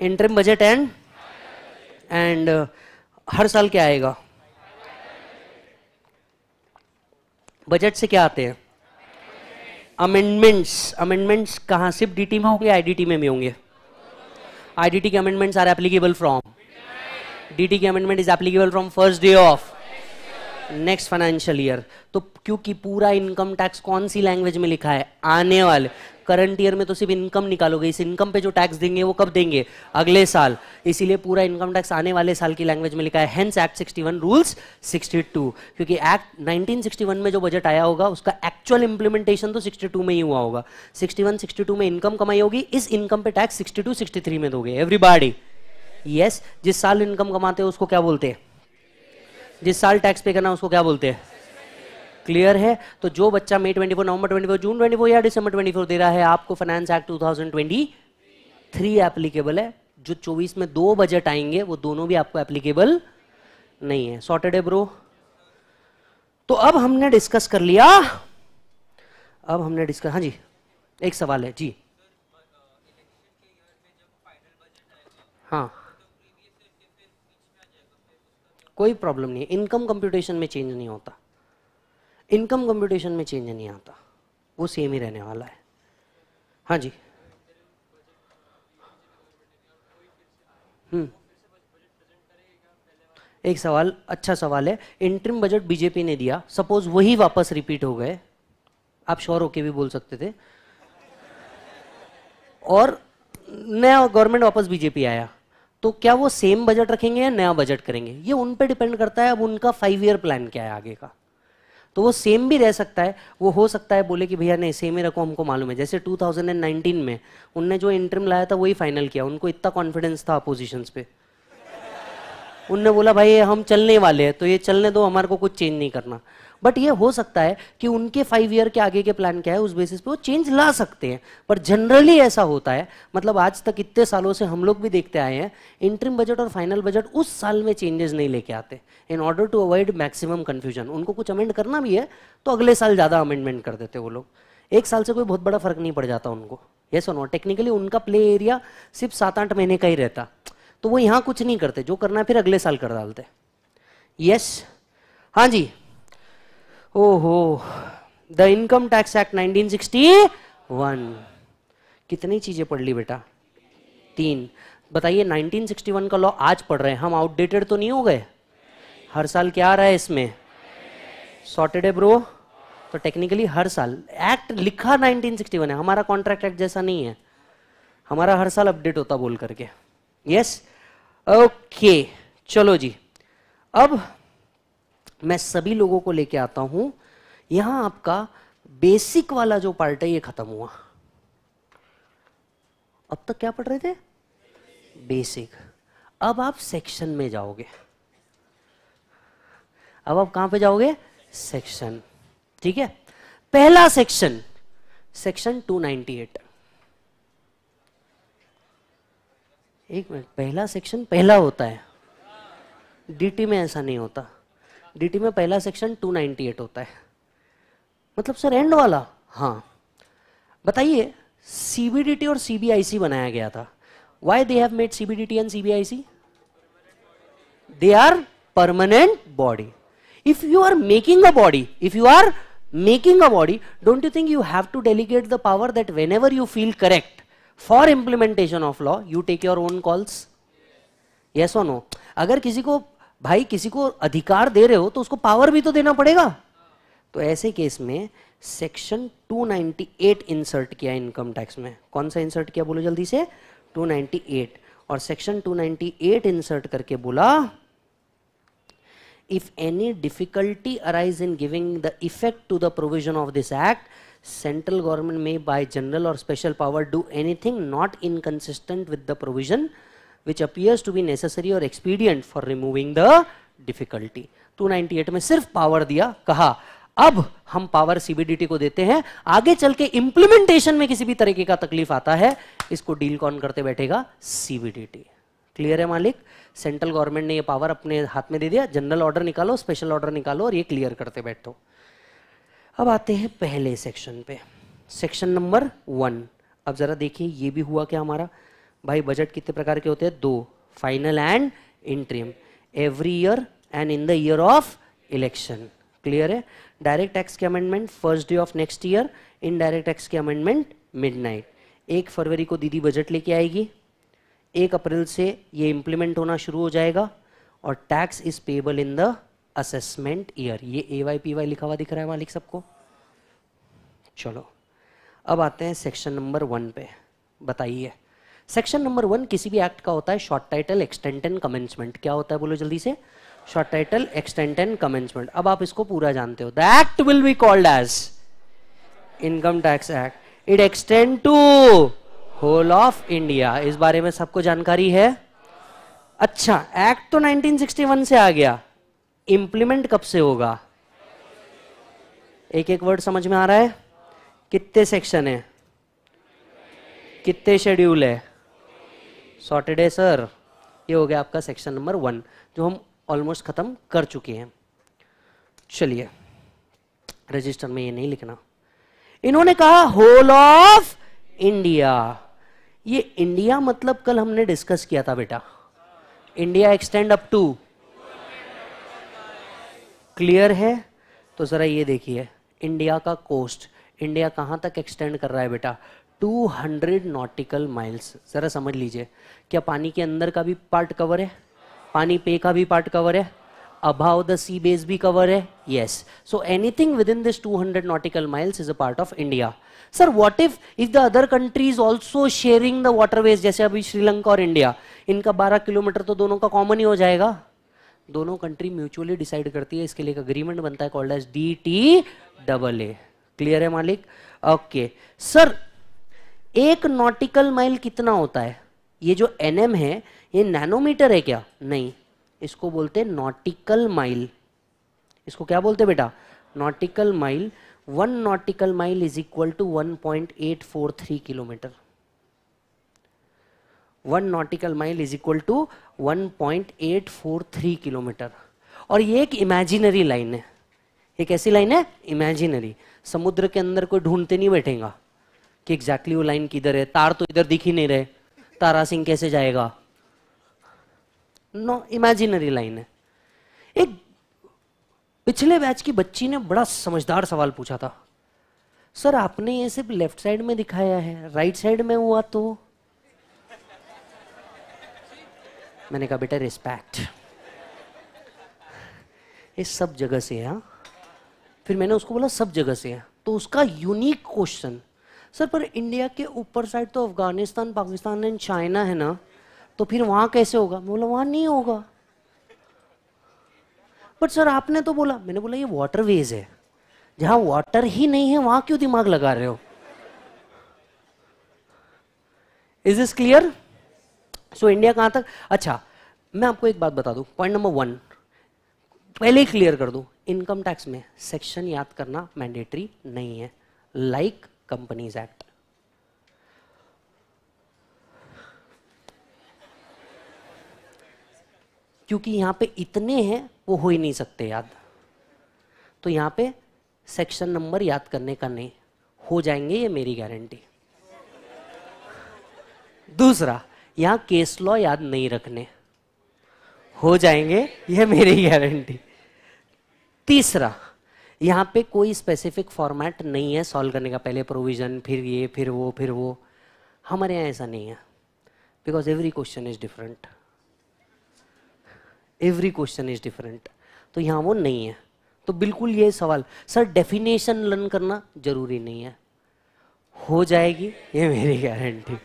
interim budget and and uh, हर साल क्या आएगा बजट से क्या आते हैं अमेंडमेंट्स अमेंडमेंट्स कहाँ सिर्फ डीटी में होंगे आईडीटी में भी होंगे आईडीटी के amendments are applicable from DT के amendment is applicable from first day of next financial year तो क्योंकि पूरा इनकम टैक्स कौन सी लैंग्वेज में लिखा है आने वाले करंट ईयर में तो सिर्फ इनकम निकालोगे इस इनकम पे जो टैक्स देंगे वो कब देंगे अगले साल इसीलिए पूरा इनकम टैक्स आने वाले साल की लैंग्वेज में लिखा है हेंस एक्ट 61 रूल्स 62 क्योंकि एक्ट 1961 में जो बजट आया होगा उसका एक्चुअल इंप्लीमेंटेशन तो 62 में ही हुआ होगा 61 62 में इनकम कमाई होगी इस इनकम पे टैक्स सिक्सटी टू में दोगे एवरीबॉडी यस yes, जिस साल इनकम कमाते हो उसको क्या बोलते हैं जिस साल टैक्स पे करना उसको क्या बोलते हैं क्लियर है तो जो बच्चा May four November twenty four June four या ट्वेंटी फोर दे रहा है आपको फाइनेंस एक्ट थ्री एप्लीकेबल है जो चौबीस में दो बजट आएंगे वो दोनों भी आपको एप्लीकेबल नहीं है सॉर्टेड है ब्रो तो अब हमने डिस्कस कर लिया अब हमने डिस्कस हाँ जी एक सवाल है जी हाँ कोई प्रॉब्लम नहीं है इनकम कंप्यूटेशन में चेंज नहीं होता इनकम कंप्यूटेशन में चेंज नहीं आता वो सेम ही रहने वाला है हाँ जी हम्म एक सवाल अच्छा सवाल है इंटरम बजट बीजेपी ने दिया सपोज वही वापस रिपीट हो गए आप श्योर होके भी बोल सकते थे और नया गवर्नमेंट वापस बीजेपी आया तो क्या वो सेम बजट रखेंगे या नया बजट करेंगे ये उन पे डिपेंड करता है अब उनका फाइव ईयर प्लान क्या है आगे का तो वो सेम भी रह सकता है वो हो सकता है बोले कि भैया नहीं सेम ही रखो हमको मालूम है जैसे 2019 में उनने जो इंटरम लाया था वही फाइनल किया उनको इतना कॉन्फिडेंस था अपोजिशन पे उनने बोला भाई हम चलने वाले हैं तो ये चलने दो हमारे को कुछ चेंज नहीं करना बट ये हो सकता है कि उनके फाइव ईयर के आगे के प्लान क्या है उस बेसिस पे वो चेंज ला सकते हैं पर जनरली ऐसा होता है मतलब आज तक इतने सालों से हम लोग भी देखते आए हैं इंटरम बजट और फाइनल बजट उस साल में चेंजेस नहीं लेके आते in order to avoid maximum confusion उनको कुछ अमेंड करना भी है तो अगले साल ज़्यादा अमेंडमेंट कर देते वो लोग एक साल से कोई बहुत बड़ा फर्क नहीं पड़ जाता उनको ये और नो टेक्निकली उनका प्ले एरिया सिर्फ सात आठ महीने का ही रहता तो वो यहाँ कुछ नहीं करते जो करना है फिर अगले साल कर डालते यस yes? हाँ जी ओहो द इनकम टैक्स एक्ट 1961 कितनी चीजें पढ़ ली बेटा तीन बताइए 1961 का लॉ आज पढ़ रहे हैं हम आउटडेटेड तो नहीं हो गए हर साल क्या आ रहा है इसमें सॉर्टेड है ब्रो तो टेक्निकली हर साल एक्ट लिखा 1961 है हमारा कॉन्ट्रैक्ट एक्ट जैसा नहीं है हमारा हर साल अपडेट होता बोल करके यस yes? ओके okay, चलो जी अब मैं सभी लोगों को लेके आता हूं यहां आपका बेसिक वाला जो पार्ट है ये खत्म हुआ अब तक क्या पढ़ रहे थे बेसिक अब आप सेक्शन में जाओगे अब आप कहां पे जाओगे सेक्शन ठीक है पहला सेक्शन सेक्शन 298 एक मिनट पहला सेक्शन पहला होता है डीटी में ऐसा नहीं होता डीटी में पहला सेक्शन 298 होता है मतलब सर एंड वाला हाँ बताइए सीबीडीटी और सीबीआईसी बनाया गया था why they have made CBDT and CBIC they are permanent body if you are making a body if you are making a body don't you think you have to delegate the power that whenever you feel correct for implementation of law you take your own calls yes और no अगर किसी को भाई किसी को अधिकार दे रहे हो तो उसको पावर भी तो देना पड़ेगा तो ऐसे केस में सेक्शन 298 इंसर्ट किया इनकम टैक्स में कौन सा इंसर्ट किया बोलो जल्दी से 298 और सेक्शन 298 इंसर्ट करके बोला if any difficulty arise in giving the effect to the provision of this act central government may by general और special power do anything not inconsistent with the provision which appears to be necessary or expedient for removing the difficulty 298 में सिर्फ power दिया कहा अब हम power CBDT को देते हैं आगे चल के इंप्लीमेंटेशन में किसी भी तरीके का तकलीफ आता है इसको डील कौन करते बैठेगा सीबीडीटी क्लियर है मालिक सेंट्रल गवर्नमेंट ने ये पावर अपने हाथ में दे दिया जनरल ऑर्डर निकालो स्पेशल ऑर्डर निकालो और ये क्लियर करते बैठो अब आते हैं पहले सेक्शन पे सेक्शन नंबर वन अब जरा देखिए ये भी हुआ क्या हमारा भाई बजट कितने प्रकार के होते हैं दो final and interim every year and in the year of election clear है डायरेक्ट टैक्स के amendment first day of next year indirect tax के अमेंडमेंट नाइट एक फरवरी को दीदी बजट लेके आएगी एक अप्रैल से ये इंप्लीमेंट होना शुरू हो जाएगा और tax is payable in the assessment year ये ए वाई पी वाई लिखा हुआ दिख रहा है मालिक सबको चलो अब आते हैं सेक्शन नंबर वन पे बताइए सेक्शन नंबर वन किसी भी एक्ट का होता है short title extent and commencement क्या होता है बोलो जल्दी से short title extent and commencement अब आप इसको पूरा जानते हो the act will be called as income tax act it extend to whole of India इस बारे में सबको जानकारी है अच्छा एक्ट तो 1961 से आ गया इंप्लीमेंट कब से होगा एक एक वर्ड समझ में आ रहा है कितने सेक्शन है कितने शेड्यूल है सॉर्टेड है सर ये हो गया आपका सेक्शन नंबर वन जो हम ऑलमोस्ट ख़त्म कर चुके हैं चलिए रजिस्टर में ये नहीं लिखना इन्होंने कहा होल ऑफ इंडिया ये इंडिया मतलब कल हमने डिस्कस किया था बेटा India extend up to clear है तो ज़रा ये देखिए इंडिया का कोस्ट इंडिया कहां तक एक्सटेंड कर रहा है बेटा 200 नॉटिकल माइल्स ज़रा समझ लीजिए क्या पानी के अंदर का भी पार्ट कवर है पानी पे का भी पार्ट कवर है अभाव द सी बेस भी कवर है yes so anything within this 200 nautical miles is a part of India sir if if if the other also sharing the water ways जैसे अभी श्रीलंका और इंडिया इनका 12 kilometre तो दोनों का कॉमन ही हो जाएगा दोनों कंट्री म्यूचुअली डिसाइड करती है इसके लिए एक अग्रीमेंट बनता है called as D T double A clear है मालिक ओके सर एक नॉटिकल माइल कितना होता है ये जो एनएम है ये नैनोमीटर है क्या नहीं इसको बोलते हैं नॉटिकल माइल इसको क्या बोलते हैं बेटा nautical mile one nautical mile is equal to 1.843 kilometre one nautical mile is equal to 1.843 kilometre और ये एक इमेजिनरी लाइन है एक ऐसी लाइन है इमेजिनरी समुद्र के अंदर कोई ढूंढते नहीं बैठेगा कि एग्जैक्टली वो लाइन किधर है तार तो इधर दिख ही नहीं रहे तारा सिंह कैसे जाएगा नो इमेजिनरी लाइन है एक पिछले बैच की बच्ची ने बड़ा समझदार सवाल पूछा था सर आपने ये सिर्फ लेफ्ट साइड में दिखाया है राइट साइड में हुआ तो मैंने कहा बेटा रिस्पेक्ट ये सब जगह से है हाँ। फिर मैंने उसको बोला सब जगह से है तो उसका यूनिक क्वेश्चन सर पर इंडिया के ऊपर साइड तो अफगानिस्तान पाकिस्तान एंड चाइना है ना तो फिर वहां कैसे होगा मैं बोला वहां नहीं होगा बट सर आपने तो बोला मैंने बोला ये वाटर वेज है जहां वाटर ही नहीं है वहां क्यों दिमाग लगा रहे हो is this clear so India कहां तक अच्छा मैं आपको एक बात बता दू पॉइंट नंबर वन पहले ही क्लियर कर दू इनकम टैक्स में सेक्शन याद करना मैंडेटरी नहीं है लाइक like कंपनीज एक्ट क्योंकि यहां पे इतने हैं वो हो ही नहीं सकते याद तो यहां पे सेक्शन नंबर याद करने का नहीं हो जाएंगे ये मेरी गारंटी दूसरा यहां केस लॉ याद नहीं रखने हो जाएंगे ये मेरी गारंटी तीसरा यहाँ पे कोई स्पेसिफिक फॉर्मेट नहीं है सॉल्व करने का पहले प्रोविज़न फिर ये फिर वो फिर वो हमारे यहाँ ऐसा नहीं है because every question is different every question is different तो यहाँ वो नहीं है तो बिल्कुल ये सवाल सर डेफिनेशन लर्न करना ज़रूरी नहीं है हो जाएगी ये मेरी गारंटी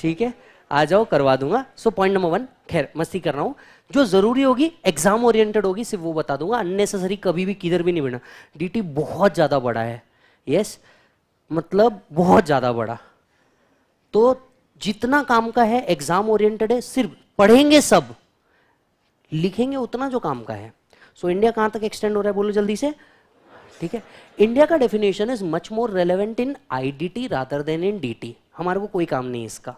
ठीक है आ जाओ करवा दूंगा सो पॉइंट नंबर वन खैर मस्ती कर रहा हूँ जो ज़रूरी होगी एग्जाम ओरिएंटेड होगी सिर्फ वो बता दूंगा अननेसेसरी कभी भी किधर भी नहीं बढ़ना डीटी बहुत ज़्यादा बड़ा है यस yes? मतलब बहुत ज़्यादा बड़ा तो जितना काम का है एग्जाम ओरिएंटेड है सिर्फ पढ़ेंगे सब लिखेंगे उतना जो काम का है सो so, इंडिया कहां तक एक्सटेंड हो रहा है बोलो जल्दी से ठीक है इंडिया का definition is much more relevant in IDT rather than in DT हमारे को कोई काम नहीं इसका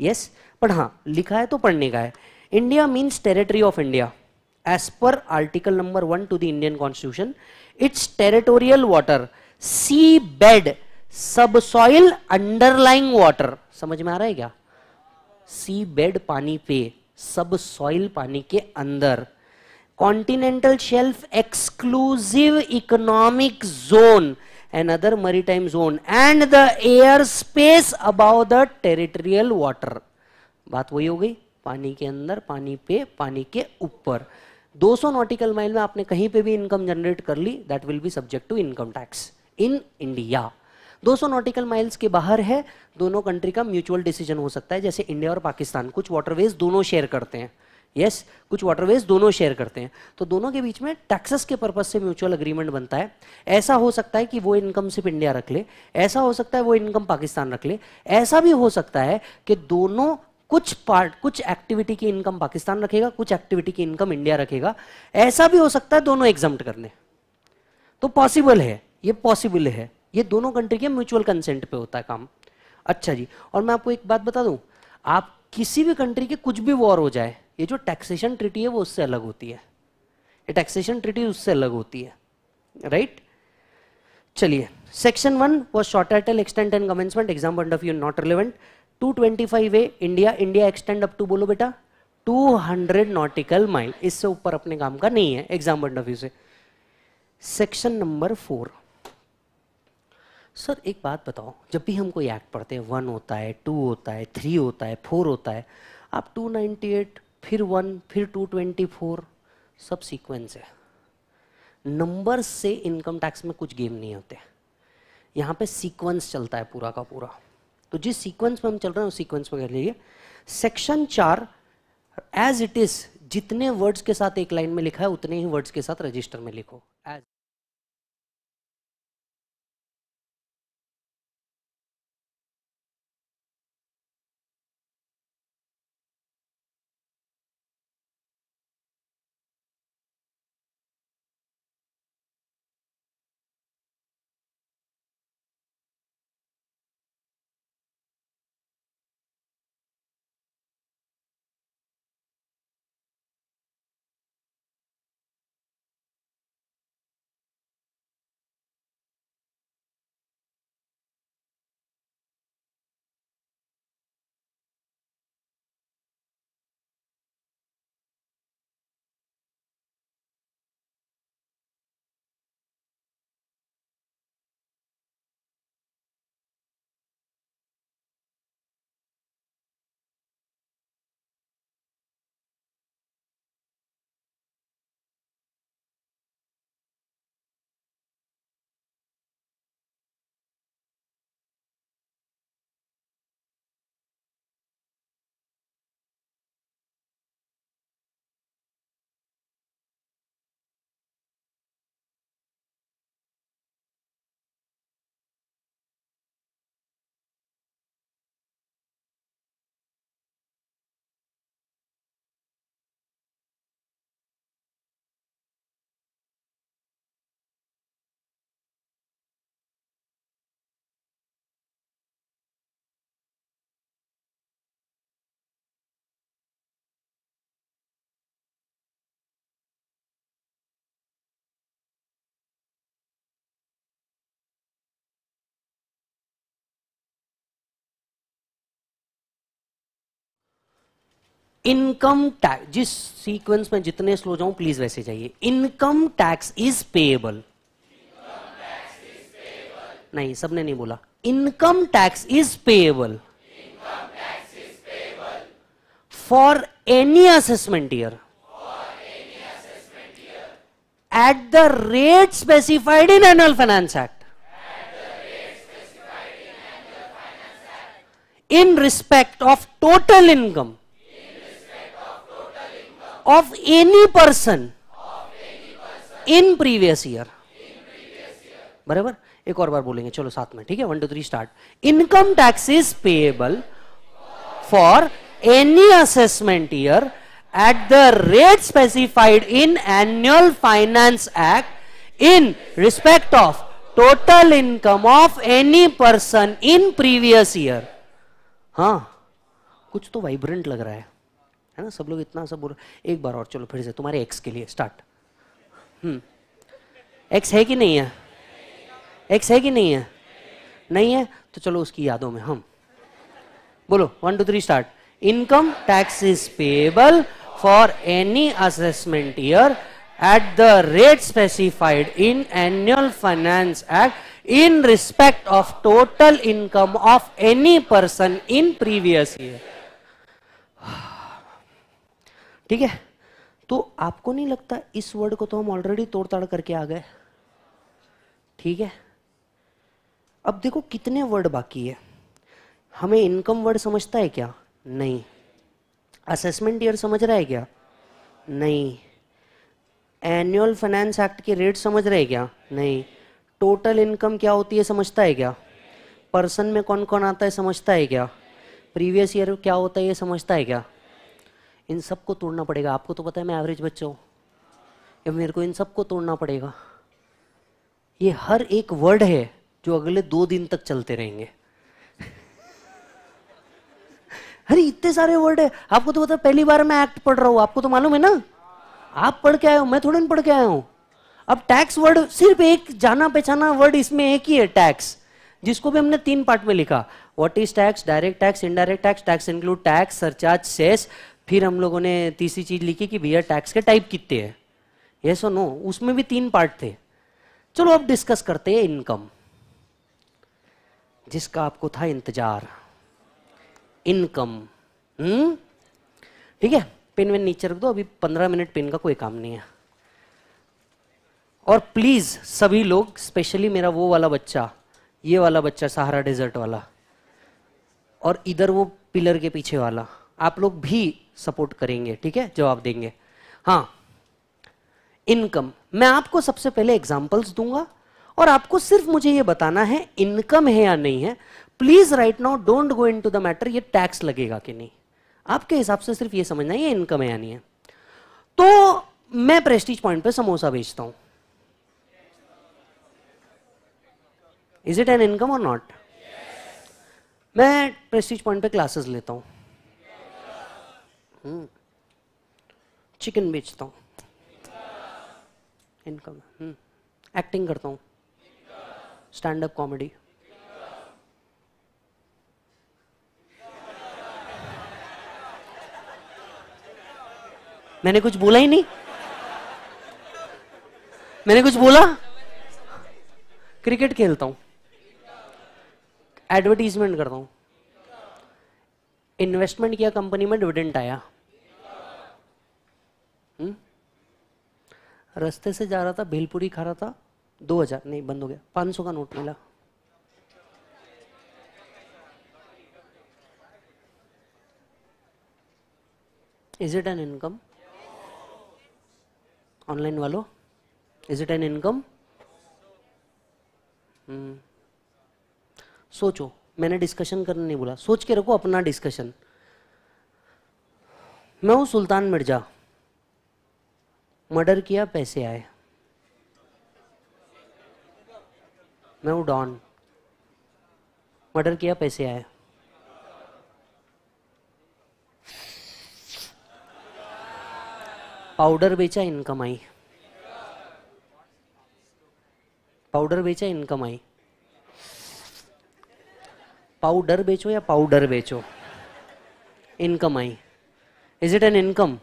यस yes? पर हां लिखा है तो पढ़ने का है India means means of India as per article number one to the Indian constitution its territorial territorial sea bed subsoil underlying water समझ में आ रहा है क्या सी बेड पानी पे सब सॉइल पानी के अंदर continental shelf exclusive economic zone and other maritime zone and the air space above the territorial water बात वही हो गई पानी के अंदर पानी पे पानी के ऊपर 200 नॉटिकल माइल में आपने कहीं पे भी इनकम जनरेट कर ली that will be subject to income tax in India 200 nautical miles के बाहर है दोनों कंट्री का म्यूचुअल डिसीजन हो सकता है जैसे इंडिया और पाकिस्तान कुछ वाटरवेज दोनों शेयर करते हैं यस yes, कुछ वाटरवेज दोनों शेयर करते हैं तो दोनों के बीच में टैक्सेस के पर्पज से म्यूचुअल अग्रीमेंट बनता है ऐसा हो सकता है कि वो इनकम सिर्फ इंडिया रख ले ऐसा हो सकता है वो इनकम पाकिस्तान रख ले ऐसा भी हो सकता है कि दोनों कुछ पार्ट कुछ एक्टिविटी की इनकम पाकिस्तान रखेगा कुछ एक्टिविटी की इनकम इंडिया रखेगा ऐसा भी हो सकता है दोनों एग्जाम करने तो पॉसिबल है ये पॉसिबल है ये दोनों कंट्री के म्यूचुअल कंसेंट पे होता है काम अच्छा जी और मैं आपको एक बात बता दूं आप किसी भी कंट्री के कुछ भी वॉर हो जाए ये जो टैक्सेशन ट्रिटी है वो उससे अलग होती है ये टैक्सेशन ट्रिटी उससे अलग होती है राइट चलिए section one was short title extent and commencement example of you not relevant to twenty five A India India extend up to बोलो बेटा 200 नॉटिकल माइल इससे ऊपर अपने काम का नहीं है एग्जाम पॉइंट ऑफ व्यू से सेक्शन नंबर फोर सर एक बात बताओ जब भी हम कोई एक्ट पढ़ते हैं वन होता है टू होता है थ्री होता है फोर होता है आप 298 फिर वन फिर 224 सब सीक्वेंस है नंबर से इनकम टैक्स में कुछ गेम नहीं होते यहाँ पे सीक्वेंस चलता है पूरा का पूरा तो जिस सीक्वेंस में हम चल रहे हैं उस सीक्वेंस में कर लीजिए सेक्शन चार एज इट इज जितने वर्ड्स के साथ एक लाइन में लिखा है उतने ही वर्ड्स के साथ रजिस्टर में लिखो एज इनकम टैक्स जिस सीक्वेंस में जितने स्लो जाऊं प्लीज वैसे जाइए इनकम टैक्स इज पेएबल नहीं सबने नहीं बोला income tax is payable for any assessment year at the rate specified in annual finance act in respect of total income of any person in previous year बराबर एक और बार बोलेंगे चलो साथ में ठीक है one two three start income tax is payable for any assessment year at the rate specified in annual finance act in respect of total income of any person in previous year हाँ कुछ तो vibrant लग रहा है है ना सब लोग इतना सब बोल एक बार और चलो फिर से तुम्हारे एक्स के लिए स्टार्ट हम्म। एक्स है कि नहीं है एक्स है कि नहीं है नहीं है तो चलो उसकी यादों में हम बोलो one two three start income tax is payable for any assessment year at the rate specified in annual finance act in respect of total income of any person in previous year ठीक है तो आपको नहीं लगता इस word को तो हम ऑलरेडी तोड़ताड़ करके आ गए ठीक है अब देखो कितने वर्ड बाकी है हमें इनकम वर्ड समझता है क्या नहीं असेसमेंट ईयर समझ रहा है क्या नहीं एनुअल फाइनेंस एक्ट के रेट समझ रहे क्या नहीं टोटल इनकम क्या होती है समझता है क्या पर्सन में कौन कौन आता है समझता है क्या प्रीवियस ईयर क्या होता है ये समझता है क्या इन सबको तोड़ना पड़ेगा आपको तो पता है मैं एवरेज बच्चा हूँ अब मेरे को इन सबको तोड़ना पड़ेगा ये हर एक वर्ड है जो अगले दो दिन तक चलते रहेंगे अरे इतने सारे वर्ड है आपको तो पता पहली बार मैं एक्ट पढ़ रहा हूं आपको तो मालूम है ना आप पढ़ के आए हो मैं थोड़े पढ़ के आया हूँ अब टैक्स वर्ड सिर्फ एक जाना पहचाना वर्ड इसमें एक ही है टैक्स जिसको भी हमने तीन पार्ट में लिखा what is tax direct tax indirect tax tax include tax surcharge cess फिर हम लोगों ने तीसरी चीज लिखी कि भैया टैक्स के टाइप कितने हैं ये सो नो उसमें भी तीन पार्ट थे चलो अब डिस्कस करते हैं इनकम जिसका आपको था इंतजार इनकम हम्म? ठीक है पेन वेन नीचे रख दो अभी पंद्रह मिनट पेन का कोई काम नहीं है और प्लीज सभी लोग स्पेशली मेरा वो वाला बच्चा ये वाला बच्चा सहारा डेजर्ट वाला और इधर वो पिलर के पीछे वाला आप लोग भी सपोर्ट करेंगे ठीक है जवाब देंगे हाँ इनकम मैं आपको सबसे पहले एग्जाम्पल्स दूंगा और आपको सिर्फ मुझे ये बताना है इनकम है या नहीं है please right now don't go into the matter ये टैक्स लगेगा कि नहीं आपके हिसाब से सिर्फ ये समझना है इनकम है या नहीं है तो मैं प्रेस्टीज पॉइंट पे समोसा बेचता हूं इज इट एन इनकम और नॉट मैं प्रेस्टीज पॉइंट पे क्लासेस लेता हूं चिकन हम्म। बेचता हूँ इनकम हम्म। एक्टिंग करता हूँ स्टैंड अप कॉमेडी मैंने कुछ बोला ही नहीं मैंने कुछ बोला क्रिकेट खेलता हूं एडवर्टीजमेंट करता हूं इन्वेस्टमेंट किया कंपनी में डिविडेंट आया रास्ते से जा रहा था भेलपुरी खा रहा था दो हजार नहीं बंद हो गया पांच सौ का नोट मिला is it an income online वालों इज इट एन इनकम सोचो मैंने डिस्कशन करने नहीं बोला सोच के रखो अपना डिस्कशन मैं हूं सुल्तान मिर्जा मर्डर किया पैसे आए मैं हूँ डॉन मर्डर किया पैसे आए पाउडर बेचा इनकम आई पाउडर बेचा इनकम आई पाउडर बेचो या पाउडर बेचो इनकम आई is it an income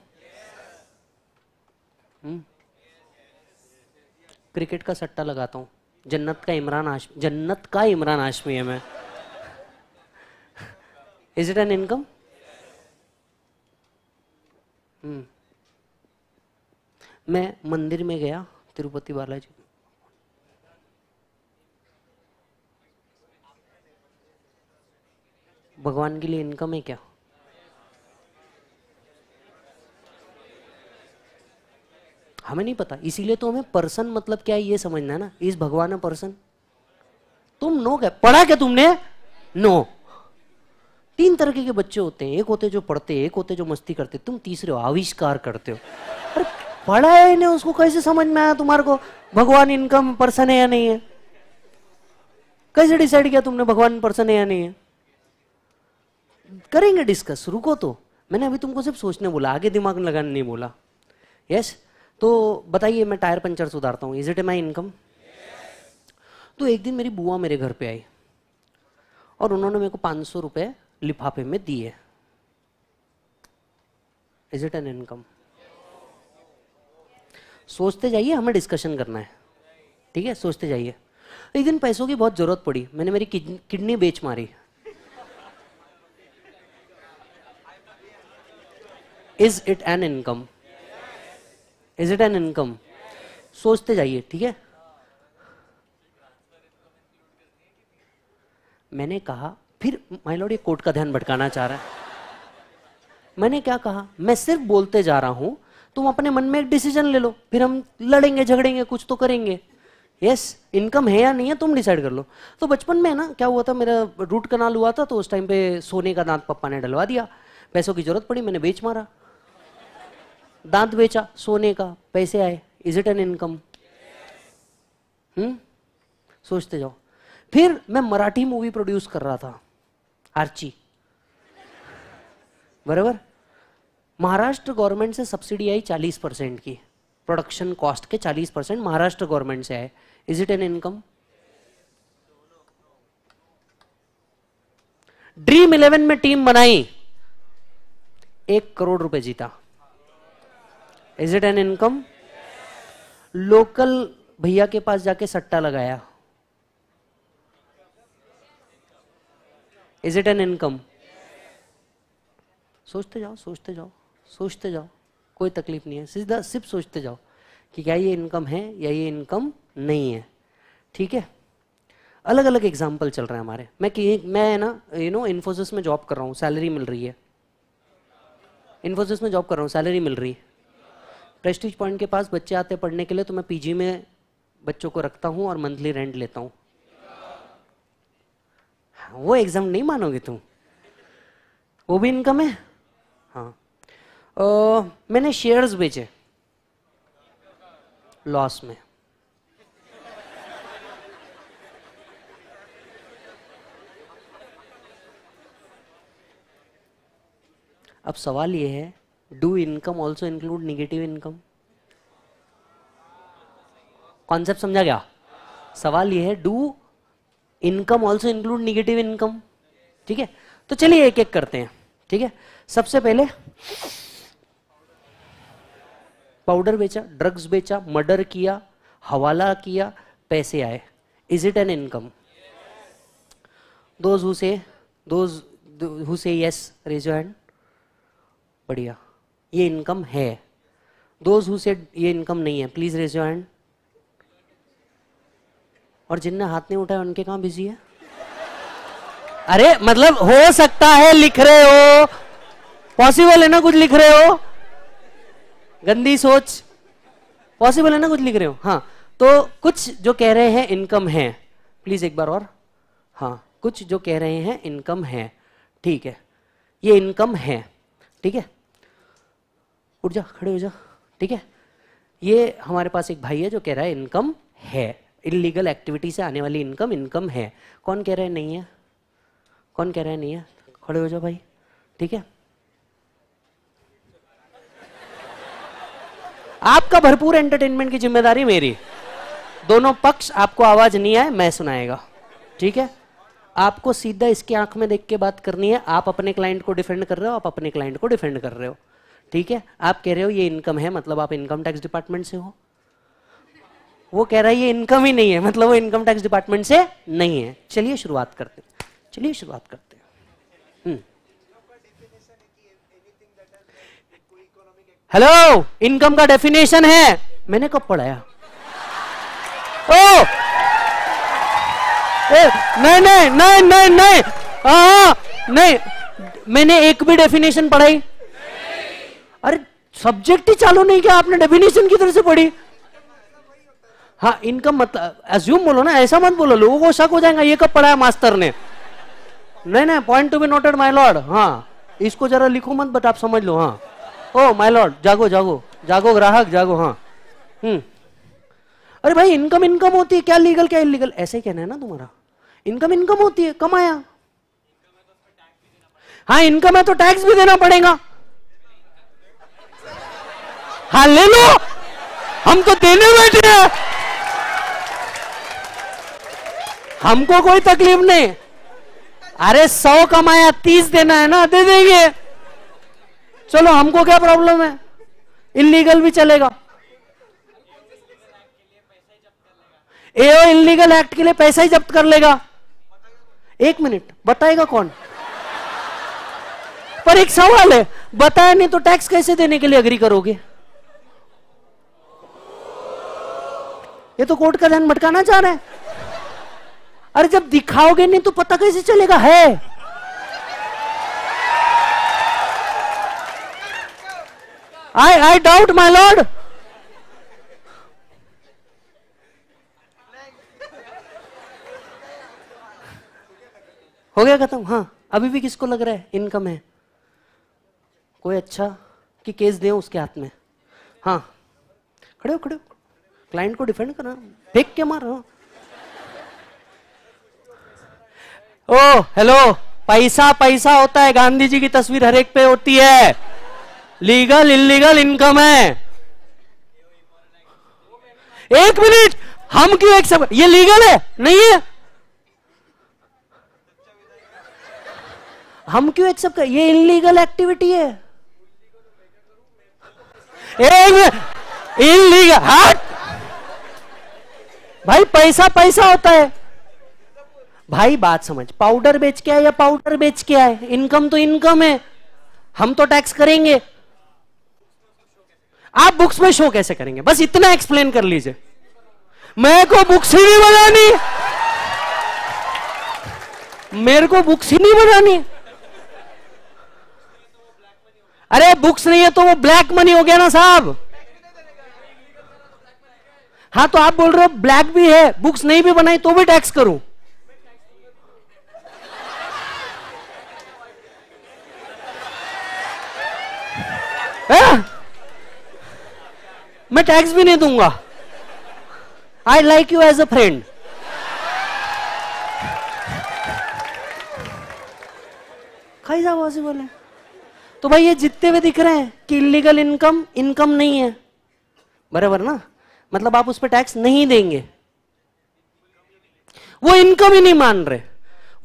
cricket का सट्टा लगाता हूँ जन्नत का इमरान आश जन्नत का इमरान आशमी है मैं इज इट एन इनकम मैं मंदिर में गया तिरुपति बालाजी भगवान के लिए इनकम है क्या हमें नहीं पता इसीलिए तो हमें पर्सन मतलब क्या है ये समझना है ना इस भगवान पर्सन तुम नो क्या पढ़ा क्या तुमने नो तीन तरह के बच्चे होते हैं एक होते जो पढ़ते एक होते जो मस्ती करते तुम तीसरे हो आविष्कार करते हो अरे पढ़ा है इन्हें उसको कैसे समझ में आया तुम्हारे को भगवान इनकम पर्सन है या नहीं है कैसे डिसाइड किया तुमने भगवान पर्सन है या नहीं है करेंगे डिस्कस रुको तो मैंने अभी तुमको सिर्फ सोचने बोला आगे दिमाग लगाने नहीं बोला यस तो बताइए मैं टायर पंचर सुधारता हूँ is it a my income तो एक दिन मेरी बुआ मेरे घर पे आई और उन्होंने मेरे को पाँच सौ रुपये लिफाफे में दिए इज इट एन इनकम सोचते जाइए हमें डिस्कशन करना है ठीक है सोचते जाइए एक दिन पैसों की बहुत जरूरत पड़ी मैंने मेरी किडनी बेच मारी is it an income is it an income सोचते जाइए ठीक है मैंने कहा फिर माइलॉर्ड ये कोर्ट का ध्यान भटकाना चाह रहा है मैंने क्या कहा मैं सिर्फ बोलते जा रहा हूं तुम अपने मन में एक डिसीजन ले लो फिर हम लड़ेंगे झगड़ेंगे कुछ तो करेंगे यस yes, इनकम है या नहीं है तुम डिसाइड कर लो तो बचपन में ना क्या हुआ था मेरा रूट कनाल हुआ था तो उस टाइम पे सोने का दांत पप्पा ने डलवा दिया पैसों की जरूरत पड़ी मैंने बेच मारा दांत बेचा सोने का पैसे आए इज इट एन इनकम सोचते जाओ फिर मैं मराठी मूवी प्रोड्यूस कर रहा था आर्ची बराबर महाराष्ट्र गवर्नमेंट से सब्सिडी आई 40 परसेंट की प्रोडक्शन कॉस्ट के 40 परसेंट महाराष्ट्र गवर्नमेंट से आए is it an income dream eleven में टीम बनाई एक करोड़ रुपए जीता is it an income local भैया के पास जाके सट्टा लगाया इज इट एन इनकम सोचते जाओ सोचते जाओ सोचते जाओ कोई तकलीफ नहीं है सीधा सिर्फ सोचते जाओ कि क्या ये इनकम है या ये इनकम नहीं है ठीक है अलग अलग एग्जाम्पल चल रहे हैं हमारे मैं कि, मैं ना यू नो इन्फोसिस में जॉब कर रहा हूँ सैलरी मिल रही है इन्फोसिस में जॉब कर रहा हूँ सैलरी मिल रही है प्रेस्टीज पॉइंट के पास बच्चे आते पढ़ने के लिए तो मैं पीजी में बच्चों को रखता हूं और मंथली रेंट लेता हूं हाँ, वो एग्जाम नहीं मानोगे तुम वो भी इनकम है हाँ ओ, मैंने शेयर्स बेचे लॉस में अब सवाल ये है do income also include negative income concept समझा गया सवाल ये है do income also include negative income ठीक है तो चलिए एक एक करते हैं ठीक है सबसे पहले पाउडर बेचा ड्रग्स बेचा मर्डर किया हवाला किया पैसे आए is it an income those who say those who say yes raise your hand बढ़िया ये इनकम है दोज हु सेड ये इनकम नहीं है प्लीज रेज योर हैंड और जिनने हाथ नहीं उठाया उनके कहां बिजी है अरे मतलब हो सकता है लिख रहे हो पॉसिबल है ना कुछ लिख रहे हो गंदी सोच पॉसिबल है ना कुछ लिख रहे हो हाँ तो कुछ जो कह रहे हैं इनकम है प्लीज एक बार और हाँ कुछ जो कह रहे हैं इनकम है ठीक है ये इनकम है ठीक है उठ जा खड़े हो जा ठीक है ये हमारे पास एक भाई है जो कह रहा है इनकम है इलीगल एक्टिविटी से आने वाली इनकम इनकम है कौन कह रहा है नहीं है कौन कह रहा है नहीं है खड़े हो जाओ भाई ठीक है आपका भरपूर एंटरटेनमेंट की जिम्मेदारी मेरी दोनों पक्ष आपको आवाज नहीं आए मैं सुनाएगा ठीक है आपको सीधा इसकी आंख में देख के बात करनी है आप अपने क्लाइंट को डिफेंड कर रहे हो आप अपने क्लाइंट को डिफेंड कर रहे हो ठीक है आप कह रहे हो ये इनकम है मतलब आप इनकम टैक्स डिपार्टमेंट से हो वो कह रहा है ये इनकम ही नहीं है मतलब वो इनकम टैक्स डिपार्टमेंट से नहीं है चलिए शुरुआत करते चलिए शुरुआत करते हेलो इनकम हम्म। का डेफिनेशन है मैंने कब पढ़ाया ओ ए, नहीं नहीं नहीं नहीं नहीं आ, हाँ, हाँ, नहीं मैंने एक भी डेफिनेशन पढ़ाई अरे सब्जेक्ट ही चालू नहीं किया आपने डेफिनेशन की तरह से पढ़ी हाँ इनकम मत एज्यूम बोलो ना ऐसा मत बोलो लोगों को शक हो जाएगा ये कब पढ़ाया मास्टर ने नहीं नहीं point to be noted my lord हाँ इसको जरा लिखो मत बट आप समझ लो हाँ ओ माय लॉर्ड जागो जागो जागो ग्राहक जागो हाँ हम्म अरे भाई इनकम इनकम होती है क्या लीगल क्या इलीगल ऐसे ही कहना है ना तुम्हारा इनकम इनकम होती है कमाया हाँ इनकम है तो टैक्स भी देना पड़ेगा हाँ ले लो हम तो देने बैठे हैं हमको कोई तकलीफ नहीं अरे सौ कमाया तीस देना है ना दे देंगे चलो हमको क्या प्रॉब्लम है इलीगल भी चलेगा एओ इलीगल एक्ट के लिए पैसा ही जब्त कर लेगा एक मिनट बताएगा कौन पर एक सवाल है बताया नहीं तो टैक्स कैसे देने के लिए अग्री करोगे ये तो कोर्ट का ध्यान भटकाना चाह रहे हैं अरे जब दिखाओगे नहीं तो पता कैसे चलेगा है आई आई डाउट माई लॉर्ड हो गया खत्म हाँ अभी भी किसको लग रहा है इनकम है कोई अच्छा कि केस दे उसके हाथ में हाँ खड़े हो खड़े हो क्लाइंट को डिफेंड करना फेंक के मारो ओ हेलो पैसा पैसा होता है गांधी जी की तस्वीर हरेक पे होती है लीगल इलीगल इनकम है एक मिनट हम क्यों एक सब ये लीगल है नहीं है हम क्यों एक्सेप्ट कर ये इनलीगल एक्टिविटी है इनलीगल हट हाँ? भाई पैसा पैसा होता है भाई बात समझ पाउडर बेच के आए या पाउडर बेच के आए इनकम तो इनकम है हम तो टैक्स करेंगे आप बुक्स में शो कैसे करेंगे बस इतना एक्सप्लेन कर लीजिए मैं को बुक्स ही नहीं बनानी मेरे को बुक्स ही नहीं बनानी अरे बुक्स नहीं है तो वो ब्लैक मनी हो गया ना साहब हाँ तो आप बोल रहे हो ब्लैक भी है बुक्स नहीं भी बनाई तो भी टैक्स करूं आ? मैं टैक्स भी नहीं दूंगा I like you as a friend कैसा पॉसिबल है तो भाई ये जितने भी दिख रहे हैं कि इलीगल इनकम इनकम नहीं है बराबर ना मतलब आप उस पर टैक्स नहीं देंगे वो इनकम ही नहीं मान रहे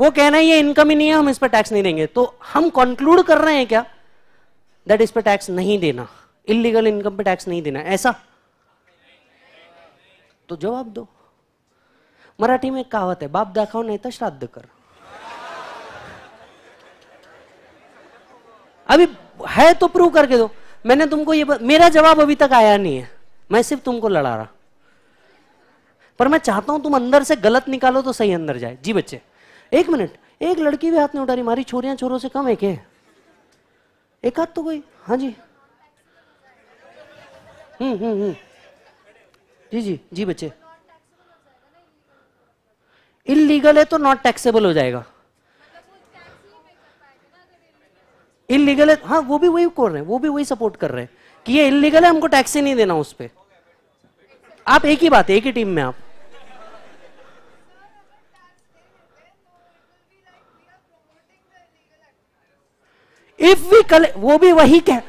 वो कहना ये इनकम ही नहीं है हम इस पर टैक्स नहीं देंगे तो हम कंक्लूड कर रहे हैं क्या दैट इस पर टैक्स नहीं देना इलीगल इनकम पे टैक्स नहीं देना ऐसा तो जवाब दो मराठी में कहावत है बाप दाखाओ नहीं तो श्राद्ध कर अभी है तो प्रूव करके दो मैंने तुमको ये मेरा जवाब अभी तक आया नहीं है मैं सिर्फ तुमको लड़ा रहा पर मैं चाहता हूं तुम अंदर से गलत निकालो तो सही अंदर जाए जी बच्चे एक मिनट एक लड़की भी हाथ नहीं उठा रही हमारी छोरियां छोरों से कम है एक हाथ तो कोई हाँ जी हम्म हम्म हम्म जी जी जी बच्चे इलीगल है तो नॉट टैक्सेबल हो जाएगा इलीगल है हाँ वो भी वही कर रहे हैं वो भी वही सपोर्ट कर रहे हैं कि ये इलीगल है हमको टैक्स ही नहीं देना उस पर आप एक ही बात है एक ही टीम में आप इफ वी कल वो भी वही कह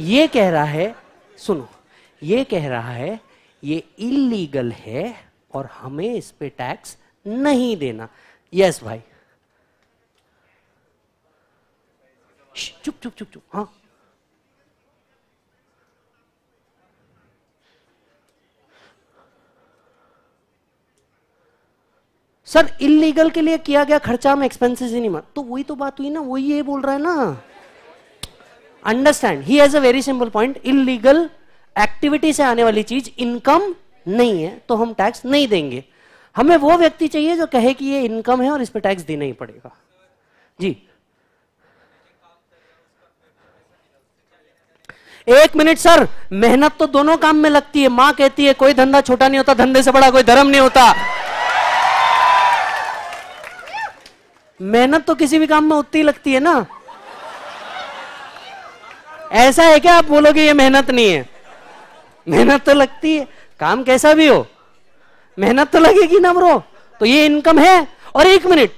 ये कह रहा है सुनो ये कह रहा है ये इलीगल है और हमें इस पे टैक्स नहीं देना यस भाई चुप चुप चुप चुप हाँ सर इलीगल के लिए किया गया खर्चा में एक्सपेंसेस ही नहीं मत तो वही तो बात हुई ना वही ये बोल रहा है ना understand he has a very simple point illegal activity से आने वाली चीज इनकम नहीं है तो हम टैक्स नहीं देंगे हमें वो व्यक्ति चाहिए जो कहे कि ये इनकम है और इस पर टैक्स देना ही पड़ेगा जी एक मिनट सर मेहनत तो दोनों काम में लगती है माँ कहती है कोई धंधा छोटा नहीं होता धंधे से बड़ा कोई धर्म नहीं होता मेहनत तो किसी भी काम में उतनी लगती है ना ऐसा है क्या आप बोलोगे ये मेहनत नहीं है मेहनत तो लगती है काम कैसा भी हो मेहनत तो लगेगी ना ब्रो तो ये इनकम है और एक मिनट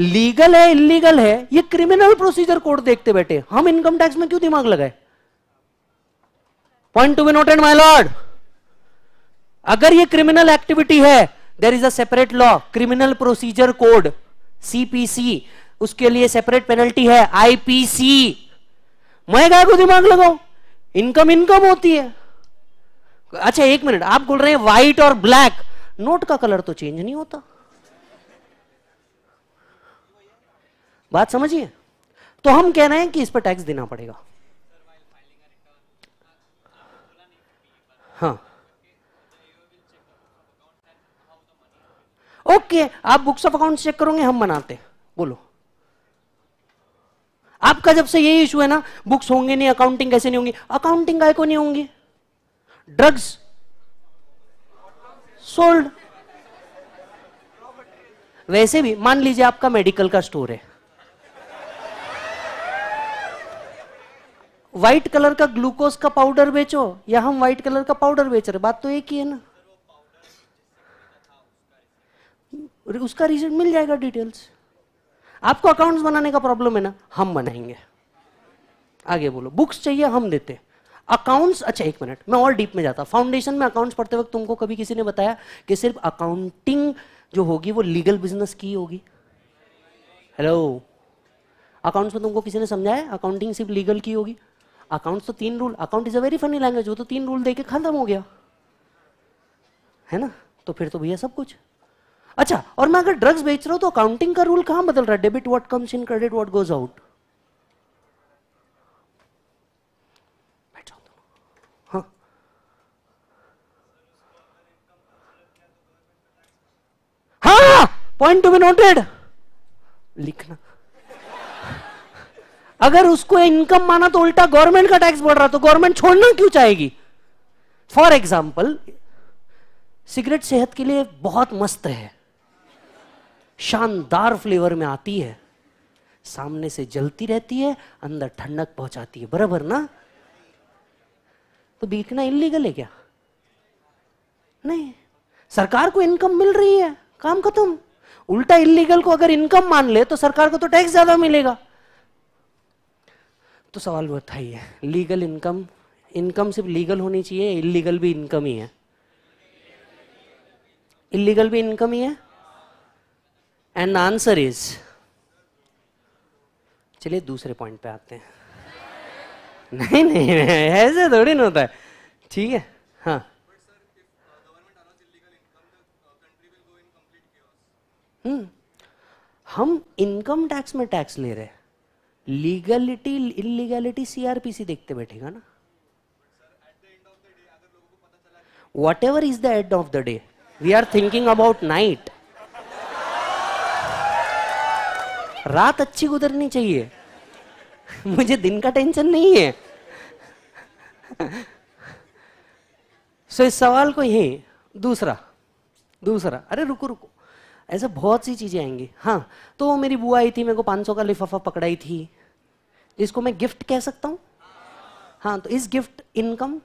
लीगल है इलीगल है ये क्रिमिनल प्रोसीजर कोड देखते बैठे हम इनकम टैक्स में क्यों दिमाग लगाए point to be noted my lord अगर ये क्रिमिनल एक्टिविटी है there is a separate law criminal procedure code CPC उसके लिए सेपरेट पेनल्टी है आईपीसी मैं गाय को दिमाग लगाओ इनकम इनकम होती है अच्छा एक मिनट आप बोल रहे हैं व्हाइट और ब्लैक नोट का कलर तो चेंज नहीं होता बात समझिए तो हम कह रहे हैं कि इस पर टैक्स देना पड़ेगा हाँ ओके आप बुक्स ऑफ अकाउंट चेक करोगे हम बनाते बोलो आपका जब से यही इशू है ना बुक्स होंगे नहीं अकाउंटिंग कैसे नहीं होंगी अकाउंटिंग गाय को नहीं होंगी ड्रग्स सोल्ड वैसे भी मान लीजिए आपका मेडिकल का स्टोर है व्हाइट कलर का ग्लूकोज का पाउडर बेचो या हम व्हाइट कलर का पाउडर बेच रहे बात तो एक ही है ना उसका रीजन मिल जाएगा डिटेल्स आपको अकाउंट्स बनाने का प्रॉब्लम है ना हम बनाएंगे आगे बोलो बुक्स चाहिए हम देते अकाउंट्स अच्छा एक मिनट मैं और डीप में जाता फाउंडेशन में अकाउंट्स पढ़ते वक्त तुमको कभी किसी ने बताया कि सिर्फ अकाउंटिंग जो होगी वो लीगल बिजनेस की होगी हेलो अकाउंट्स में तुमको किसी ने समझाया अकाउंटिंग सिर्फ लीगल की होगी अकाउंट्स तो तीन rule account is a very funny language वो तो तीन रूल देके खत्म हो गया है ना तो फिर तो भैया सब कुछ अच्छा और मैं अगर ड्रग्स बेच रहा हूं तो अकाउंटिंग का रूल कहां बदल रहा है debit what comes in credit what goes out हाँ पॉइंट टू बी नोटेड लिखना अगर उसको इनकम माना तो उल्टा गवर्नमेंट का टैक्स बढ़ रहा तो गवर्नमेंट छोड़ना क्यों चाहेगी फॉर एग्जाम्पल सिगरेट सेहत के लिए बहुत मस्त है शानदार फ्लेवर में आती है सामने से जलती रहती है अंदर ठंडक पहुंचाती है बराबर ना तो बीकना इलीगल है क्या नहीं सरकार को इनकम मिल रही है काम खत्म उल्टा इलीगल को अगर इनकम मान ले तो सरकार को तो टैक्स ज्यादा मिलेगा तो सवाल वो था ही है लीगल इनकम इनकम सिर्फ लीगल होनी चाहिए इलीगल भी इनकम ही है इलीगल भी इनकम ही है एंड द आंसर इज चलिए दूसरे पॉइंट पे आते हैं नहीं नहीं ऐसे थोड़ी ना होता है ठीक है हाँ हम्म। हम इनकम टैक्स में टैक्स ले रहे लीगलिटी इलीगैलिटी सीआरपीसी देखते बैठेगा ना whatever is the end of the day we are thinking about night रात अच्छी गुजरनी चाहिए मुझे दिन का टेंशन नहीं है सो इस सवाल को यही दूसरा दूसरा अरे रुको रुको ऐसे बहुत सी चीजें आएंगी हाँ तो वो मेरी बुआ आई थी मेरे को 500 का लिफाफा पकड़ाई थी इसको मैं गिफ्ट कह सकता हूं हाँ तो इस गिफ्ट इनकम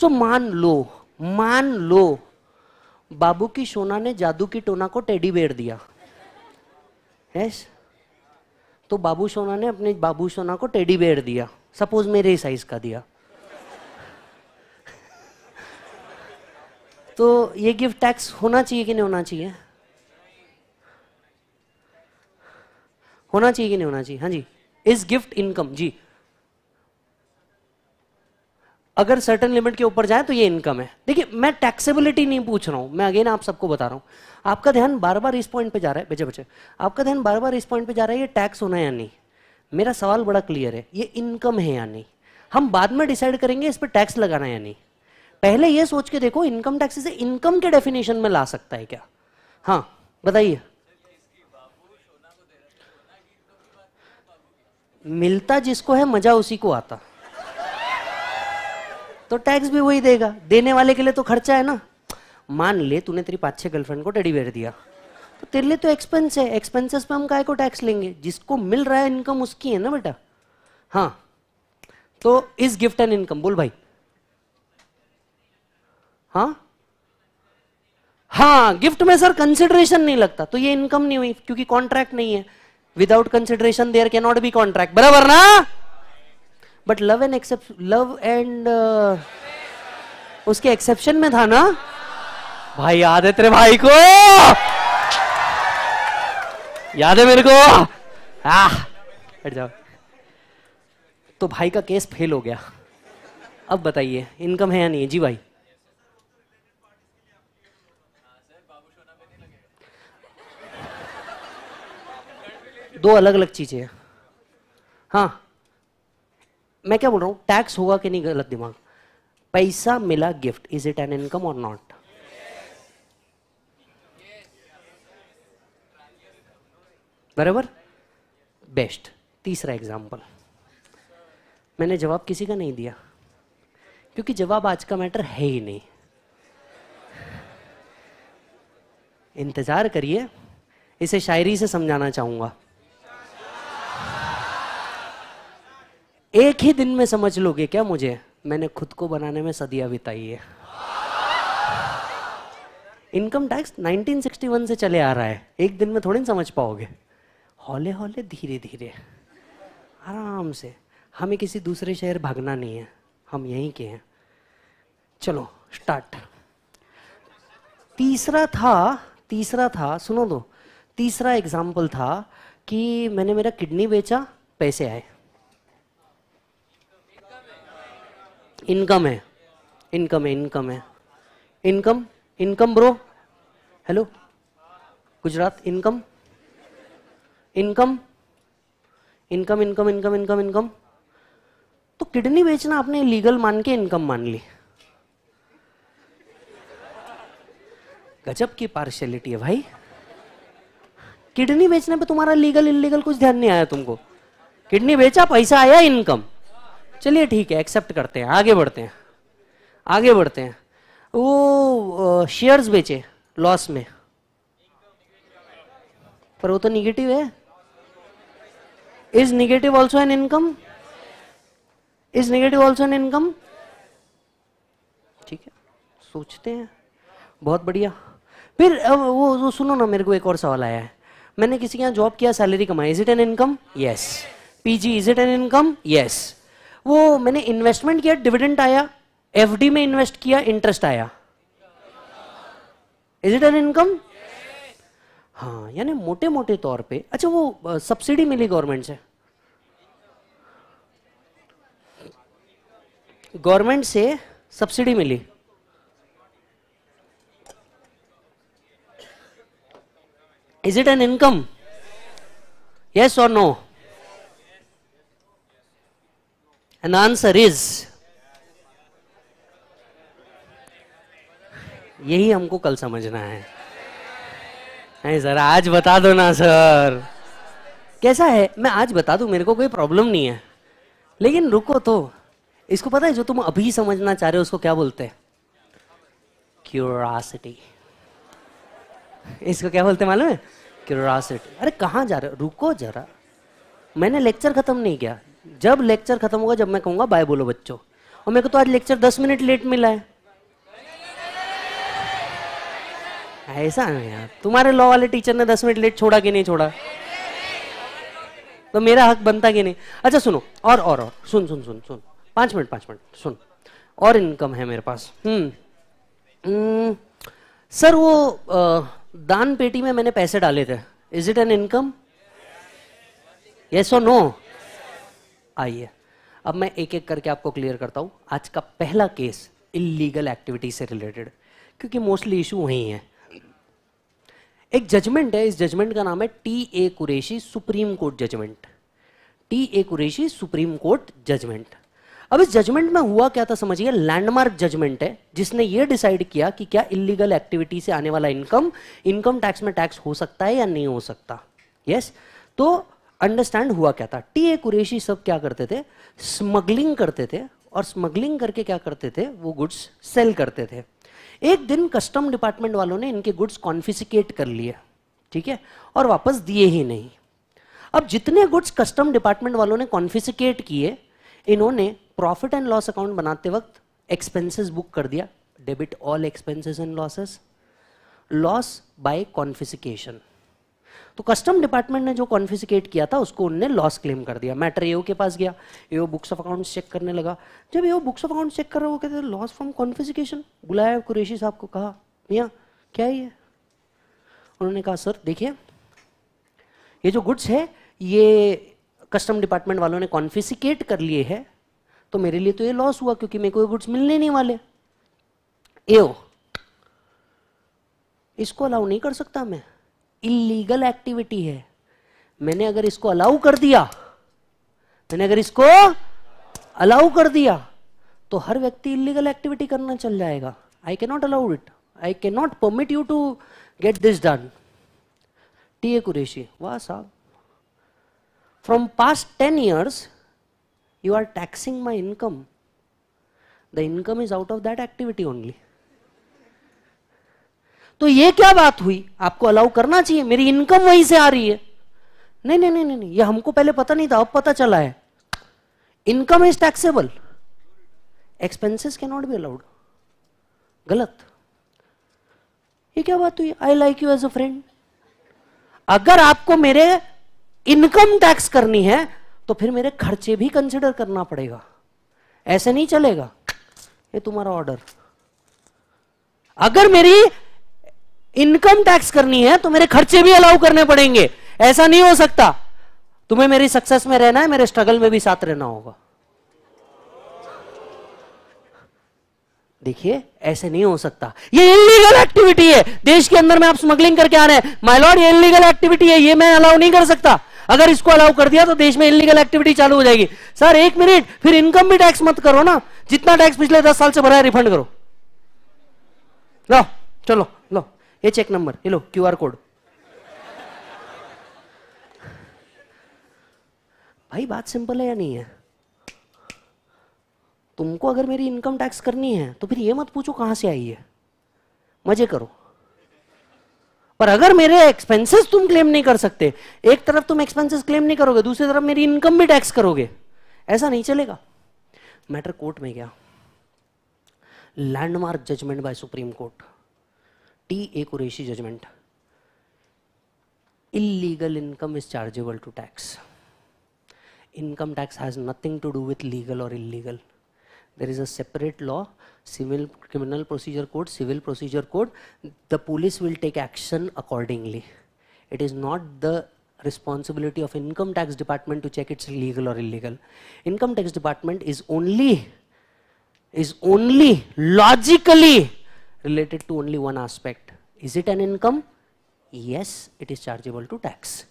सो मान लो मान लो बाबू की सोना ने जादू की टोना को टेडी बेर दिया यस तो बाबू सोना ने अपने बाबू सोना को टेडी बेर दिया सपोज मेरे साइज का दिया तो ये गिफ्ट टैक्स होना चाहिए कि नहीं होना चाहिए होना चाहिए कि नहीं होना चाहिए हाँ जी इज गिफ्ट इनकम जी अगर सर्टन लिमिट के ऊपर जाए तो ये इनकम है देखिए मैं टैक्सेबिलिटी नहीं पूछ रहा हूं मैं अगेन आप सबको बता रहा हूं आपका ध्यान बार बार इस पॉइंट पे जा रहा है बेचे बचे आपका ध्यान बार बार इस पॉइंट पे जा रहा है ये टैक्स होना है या नहीं मेरा सवाल बड़ा क्लियर है ये इनकम है या नहीं हम बाद में डिसाइड करेंगे इस पर टैक्स लगाना है या नहीं पहले ये सोच के देखो इनकम टैक्स इसे इनकम के डेफिनेशन में ला सकता है क्या हाँ बताइए मिलता जिसको है मजा उसी को आता तो टैक्स भी वही देगा देने वाले के लिए तो खर्चा है ना मान ले तूने तेरी पाँच छह गर्लफ्रेंड को टेडी बेयर दिया तो तेरे लिए तो एक्सपेंस है एक्सपेंसेस पे हम काय को टैक्स लेंगे जिसको मिल रहा है इनकम उसकी है ना बेटा हाँ तो इस गिफ्ट एंड इनकम बोल भाई हाँ हाँ गिफ्ट में सर कंसिडरेशन नहीं लगता तो ये इनकम नहीं हुई क्योंकि कॉन्ट्रैक्ट नहीं है without consideration there can not be contract बराबर ना but love and except love and उसके एक्सेप्शन में था ना भाई याद है तेरे भाई को याद है मेरे को जाओ तो भाई का केस फेल हो गया अब बताइए इनकम है या नहीं है जी भाई दो अलग अलग चीजें हाँ मैं क्या बोल रहा हूँ टैक्स होगा कि नहीं गलत दिमाग पैसा मिला gift is it an income और नॉट बराबर बेस्ट तीसरा एग्जाम्पल मैंने जवाब किसी का नहीं दिया क्योंकि जवाब आज का मैटर है ही नहीं इंतजार करिए इसे शायरी से समझाना चाहूंगा एक ही दिन में समझ लोगे क्या मुझे मैंने खुद को बनाने में सदियां बिताई है इनकम टैक्स 1961 से चले आ रहा है एक दिन में थोड़ी ना समझ पाओगे हौले हौले धीरे धीरे आराम से हमें किसी दूसरे शहर भागना नहीं है हम यहीं के हैं चलो स्टार्ट तीसरा था तीसरा था सुनो दो तो। तीसरा एग्जाम्पल था कि मैंने मेरा किडनी बेचा पैसे आए इनकम है इनकम है इनकम है income income bro hello Gujarat income income income income income income income तो किडनी बेचना आपने लीगल मान के इनकम मान ली गजब की पार्शियलिटी है भाई किडनी बेचने पे तुम्हारा लीगल इलीगल कुछ ध्यान नहीं आया तुमको किडनी बेचा पैसा आया इनकम चलिए ठीक है एक्सेप्ट करते हैं आगे बढ़ते हैं आगे बढ़ते हैं वो शेयर्स बेचे लॉस में पर वो तो निगेटिव है is negative also an income is negative also an income ठीक है सोचते हैं बहुत बढ़िया फिर वो, वो सुनो ना मेरे को एक और सवाल आया है मैंने किसी के यहाँ जॉब किया सैलरी कमाई is it an income yes PG is it an income yes वो मैंने इन्वेस्टमेंट किया डिविडेंट आया एफडी में इन्वेस्ट किया इंटरेस्ट आया इज इट एन इनकम हाँ यानी मोटे मोटे तौर पे अच्छा वो सब्सिडी मिली गवर्नमेंट से गवर्नमेंट से सब्सिडी मिली is it an income yes और no And the answer is यही हमको कल समझना है नहीं सर आज बता दो ना सर कैसा है मैं आज बता दू मेरे को कोई प्रॉब्लम नहीं है लेकिन रुको तो इसको पता है जो तुम अभी समझना चाह रहे हो उसको क्या बोलते हैं क्यूरासिटी इसको क्या बोलते मालूम है क्यूरासिटी अरे कहा जा रहे हो रुको जरा मैंने लेक्चर खत्म नहीं किया जब लेक्चर खत्म होगा जब मैं कहूंगा बाय बोलो बच्चों और मेरे को तो आज लेक्चर दस मिनट लेट मिला है ऐसा नहीं यार तुम्हारे लॉ वाले टीचर ने दस मिनट लेट छोड़ा कि नहीं छोड़ा तो मेरा हक बनता कि नहीं अच्छा सुनो और और और सुन सुन सुन सुन पांच मिनट पांच मिनट सुन और इनकम है मेरे पास हम्म, हम्म। सर वो आ, दान पेटी में मैंने पैसे डाले थे is it an income yes और नो आइए अब मैं एक एक करके आपको क्लियर करता हूँ आज का पहला केस इलीगल एक्टिविटी से रिलेटेड क्योंकि मोस्टली इशू वही है एक जजमेंट है इस जजमेंट का नाम है T A Qureshi Supreme Court judgement T A Qureshi Supreme Court judgement अब इस जजमेंट में हुआ क्या था समझिए लैंडमार्क जजमेंट है जिसने ये डिसाइड किया कि क्या इलीगल एक्टिविटी से आने वाला इनकम इनकम टैक्स में टैक्स हो सकता है या नहीं हो सकता यस yes? तो अंडरस्टैंड हुआ क्या था टी ए कुरेशी सब क्या करते थे स्मगलिंग करते थे और स्मगलिंग करके क्या करते थे वो गुड्स सेल करते थे एक दिन कस्टम डिपार्टमेंट वालों ने इनके गुड्स कॉन्फिसिकेट कर लिए ठीक है और वापस दिए ही नहीं अब जितने गुड्स कस्टम डिपार्टमेंट वालों ने कॉन्फिसिकेट किए इन्होंने प्रॉफिट एंड लॉस अकाउंट बनाते वक्त एक्सपेंसेस बुक कर दिया debit all expenses and losses loss by confiscation तो कस्टम डिपार्टमेंट ने जो कॉन्फिसिकेट किया था उसको उनने लॉस क्लेम कर दिया मैटर एओ के पास गया AO books of account check करने लगा जब AO books of account check कर रहा वो कहते लॉस फ्रॉम कॉन्फिसिकेशन बुलाया कुरेशी साहब को कहा भैया क्या ये उन्होंने कहा सर देखिए ये जो गुड्स है ये कस्टम डिपार्टमेंट वालों ने कॉन्फिसिकेट कर लिए है तो मेरे लिए तो ये लॉस हुआ क्योंकि मेरे को ये गुड्स मिलने नहीं वाले एओ इसको अलाउ नहीं कर सकता मैं इलीगल एक्टिविटी है मैंने अगर इसको अलाउ कर दिया मैंने अगर इसको अलाउ कर दिया तो हर व्यक्ति इलीगल एक्टिविटी करना चल जाएगा आई can not allowed it I can not permit you to get this done T A Qureshi वाह साहब from past ten years you are taxing my income the income is out of that activity only तो ये क्या बात हुई आपको allow करना चाहिए मेरी इनकम वहीं से आ रही है नहीं नहीं नहीं नहीं ये हमको पहले पता नहीं था अब पता चला है income is taxable expenses can not be allowed गलत ये क्या बात हुई I like you as a friend अगर आपको मेरे इनकम टैक्स करनी है तो फिर मेरे खर्चे भी कंसिडर करना पड़ेगा ऐसे नहीं चलेगा ये तुम्हारा ऑर्डर अगर मेरी इनकम टैक्स करनी है तो मेरे खर्चे भी अलाउ करने पड़ेंगे ऐसा नहीं हो सकता तुम्हें मेरी सक्सेस में रहना है मेरे स्ट्रगल में भी साथ रहना होगा देखिए ऐसे नहीं हो सकता ये इलीगल एक्टिविटी है देश के अंदर में आप स्मगलिंग करके आ रहे हैं माइलॉर्ड ये इलीगल एक्टिविटी है ये मैं अलाउ नहीं कर सकता अगर इसको अलाउ कर दिया तो देश में इलीगल एक्टिविटी चालू हो जाएगी सर एक मिनट फिर इनकम भी टैक्स मत करो ना जितना टैक्स पिछले दस साल से भरा है रिफंड करो लो चलो लो ये चेक नंबर ये लो क्यू आर कोड भाई बात सिंपल है या नहीं है तुमको अगर मेरी इनकम टैक्स करनी है तो फिर ये मत पूछो कहां से आई है मजे करो पर अगर मेरे एक्सपेंसेस तुम क्लेम नहीं कर सकते एक तरफ तुम एक्सपेंसेस क्लेम नहीं करोगे दूसरी तरफ मेरी इनकम भी टैक्स करोगे ऐसा नहीं चलेगा मैटर कोर्ट में गया landmark judgement by Supreme Court T A Qureshi judgement illegal income is chargeable to tax income tax has nothing to do with legal और illegal there is a separate law civil criminal procedure code civil procedure code the police will take action accordingly it is not the responsibility of income tax department to check its legal और illegal income tax department is only is only logically related to only one aspect. Is it an income? Yes, it is chargeable to tax.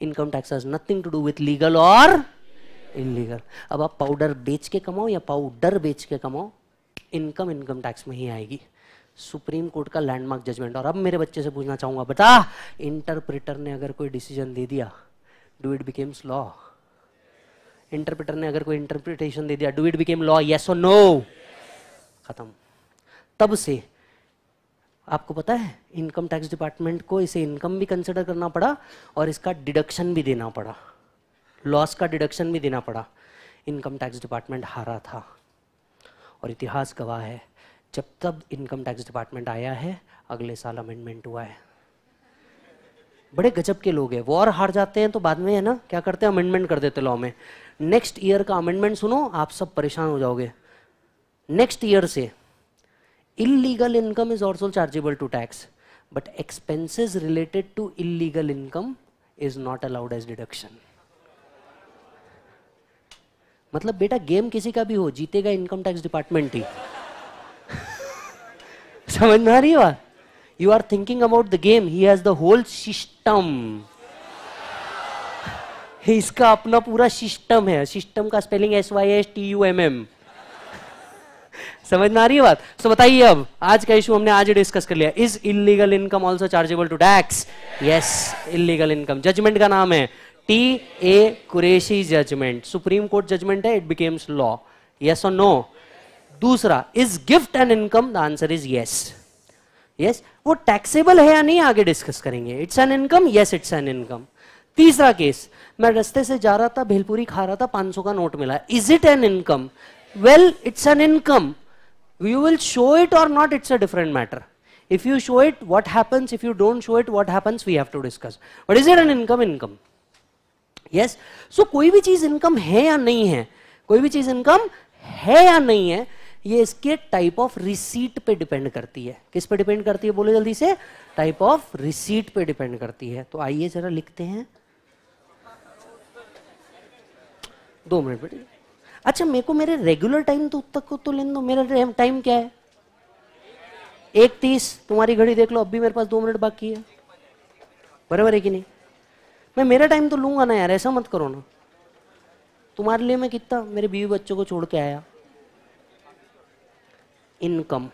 Income tax has nothing to do with legal or illegal अब आप powder बेच के कमाओ या powder बेच के कमाओ income income tax में ही आएगी सुप्रीम कोर्ट का लैंडमार्क जजमेंट और अब मेरे बच्चे से पूछना चाहूंगा बता इंटरप्रिटर ने अगर कोई डिसीजन दे दिया do it becomes law interpreter ने अगर कोई इंटरप्रिटेशन दे दिया do it became law yes और नो खत्म तब से आपको पता है इनकम टैक्स डिपार्टमेंट को इसे इनकम भी कंसिडर करना पड़ा और इसका डिडक्शन भी देना पड़ा लॉस का डिडक्शन भी देना पड़ा इनकम टैक्स डिपार्टमेंट हारा था और इतिहास गवाह है जब तब इनकम टैक्स डिपार्टमेंट आया है अगले साल अमेंडमेंट हुआ है बड़े गजब के लोग हैं वॉर हार जाते हैं तो बाद में है ना क्या करते हैं अमेंडमेंट कर देते लॉ में नेक्स्ट ईयर का अमेंडमेंट सुनो आप सब परेशान हो जाओगे नेक्स्ट ईयर से illegal income is also chargeable to tax but expenses related to illegal income is not allowed as deduction मतलब बेटा गेम किसी का भी हो जीतेगा इनकम टैक्स डिपार्टमेंट ही समझ में आ रही है you are thinking about the game he has the whole system इसका अपना पूरा सिस्टम है सिस्टम का spelling S Y S T U M M समझ में आ रही है बात तो so, बताइए अब आज का इशू हमने आज डिस्कस कर लिया is illegal income also chargeable to tax yes illegal income judgement का नाम है T A Qureshi judgement Supreme Court judgement है इट बिकेम्स लॉ यस और नो दूसरा is gift and income the answer is yes yes वो taxable है या नहीं आगे डिस्कस करेंगे it's an income yes it's an income तीसरा केस मैं रस्ते से जा रहा था भेलपुरी खा रहा था 500 का नोट मिला is it an income well it's an income you will show it or not it's a different matter if you show it what happens if you don't show it what happens we have to discuss but is it an income income yes so koi bhi cheez income hai ya nahi hai koi bhi cheez income hai ya nahi hai ये इसके type of receipt पे depend करती है किस पे depend करती है बोलो जल्दी से टाइप ऑफ रिसीट पे डिपेंड करती है तो आइए जरा लिखते हैं दो मिनट बेटी अच्छा मेरे को मेरे रेगुलर टाइम तो तक को तो लेने दो मेरा टाइम क्या है एक तीस तुम्हारी घड़ी देख लो अब भी मेरे पास दो मिनट बाकी है बराबर है कि नहीं मैं मेरा टाइम तो लूंगा ना यार ऐसा मत करो ना तुम्हारे लिए मैं कितना मेरे बीवी बच्चों को छोड़ के आया income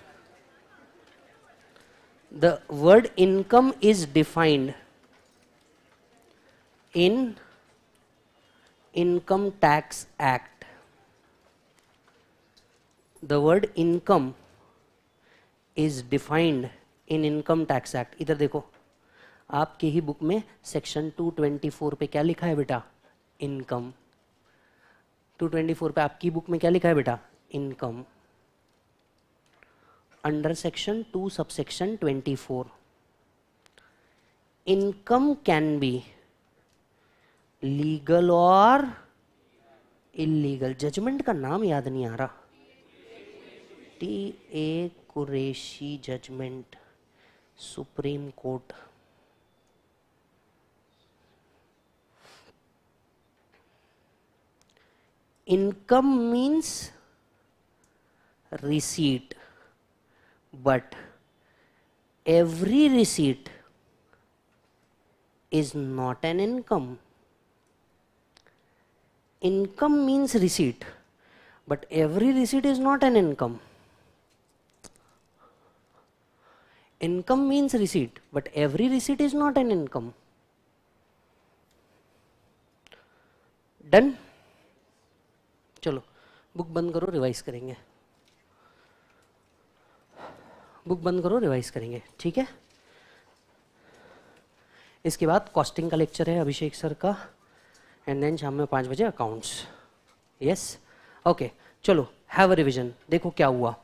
the word income is defined in income tax act the word income is defined in income tax act इधर देखो आपकी ही बुक में सेक्शन 224 पे क्या लिखा है बेटा इनकम 224 पे आपकी बुक में क्या लिखा है बेटा income under section 2 subsection 24 income can be legal और इलीगल जजमेंट का नाम याद नहीं आ रहा TA Qureshi judgment, Supreme Court. Income means receipt, but every receipt is not an income. Income means receipt, but every receipt is not an income. income means receipt but every receipt is not an income done चलो book बंद करो revise करेंगे book बंद करो revise करेंगे ठीक है इसके बाद कॉस्टिंग का लेक्चर है अभिषेक सर का एंड देन शाम में पाँच बजे अकाउंट्स यस ओके चलो हैव अ रिविजन देखो क्या हुआ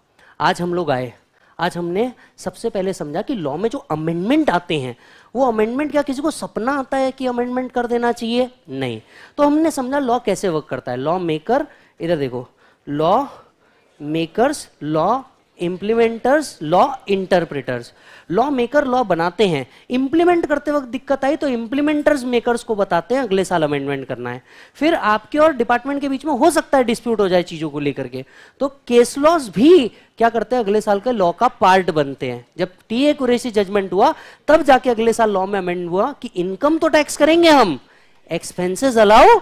आज हम लोग आए आज हमने सबसे पहले समझा कि लॉ में जो अमेंडमेंट आते हैं वो अमेंडमेंट क्या किसी को सपना आता है कि अमेंडमेंट कर देना चाहिए नहीं तो हमने समझा लॉ कैसे वर्क करता है लॉ मेकर इधर देखो law makers law implementers law interpreters law maker law बनाते हैं इंप्लीमेंट करते वक्त दिक्कत आई तो इंप्लीमेंटर्स मेकर्स को बताते हैं अगले साल अमेंडमेंट करना है फिर आपके और डिपार्टमेंट के बीच में हो सकता है डिस्प्यूट हो जाए चीजों को लेकर के तो केस लॉस भी क्या करते हैं अगले साल के लॉ का पार्ट बनते हैं जब टी ए कुरेसी जजमेंट हुआ तब जाके अगले साल लॉ में अमेंड हुआ कि इनकम तो टैक्स करेंगे हम एक्सपेंसेस अलाउ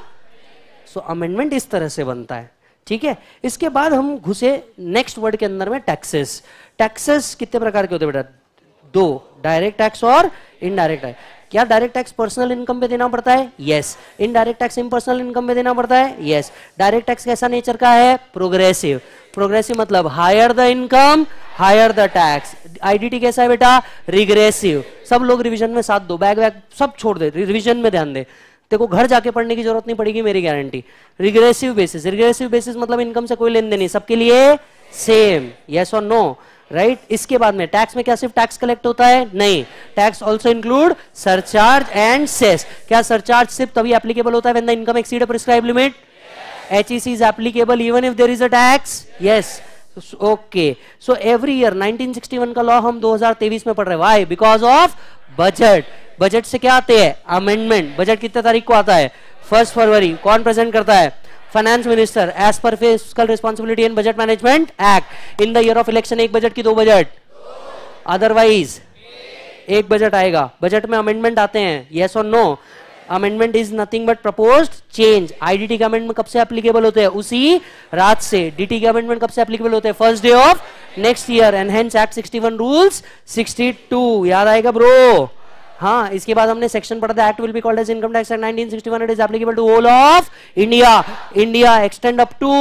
सो अमेंडमेंट इस तरह से बनता है ठीक है इसके बाद हम घुसे नेक्स्ट वर्ड के अंदर में टैक्सेस टैक्सेस कितने प्रकार के होते बेटा दो डायरेक्ट टैक्स और इनडायरेक्ट टैक्स क्या डायरेक्ट टैक्स पर्सनल इनकम पे देना पड़ता है yes indirect tax impersonal income पे देना पड़ता है यस डायरेक्ट टैक्स कैसा नेचर का है प्रोग्रेसिव प्रोग्रेसिव मतलब higher the income higher the tax IDT कैसा है बेटा रिग्रेसिव सब लोग रिवीजन में साथ दो बैग वैग सब छोड़ दे रिवीजन में ध्यान दे देखो घर जाके पढ़ने की जरूरत नहीं पड़ेगी मेरी guarantee regressive basis regressive basis मतलब इनकम से कोई लेन देन नहीं सबके लिए सेम यस और नो राइट इसके बाद में टैक्स में क्या सिर्फ टैक्स कलेक्ट होता है नहीं tax also include surcharge and cess क्या सरचार्ज सिर्फ तभी एप्लीकेबल होता है when the income exceed prescribe limit H E C is applicable even if there is a tax yes okay so every year 1961 का law हम 2023 में पढ़ रहे why because of budget budget से क्या आते हैं अमेंडमेंट बजट कितने तारीख को आता है फर्स्ट फरवरी कौन प्रेजेंट करता है फाइनेंस मिनिस्टर एज पर fiscal responsibility and budget management act in the year of election एक बजट की दो बजट अदरवाइज एक बजट आएगा बजट में अमेंडमेंट आते हैं येस और no amendment is nothing but propose change IDT का अमेंडमेंट कब से एप्लीकेबल होते हैं उसी रात से डीटी का अमेंडमेंट कब से एप्लीकेबल होते हैं first day of next year and hence act 61 rules 62 याद आएगा ब्रो हाँ इसके बाद हमने सेक्शन पढ़ा था act will be called as income tax act 1961 it is applicable to all of India India extend up to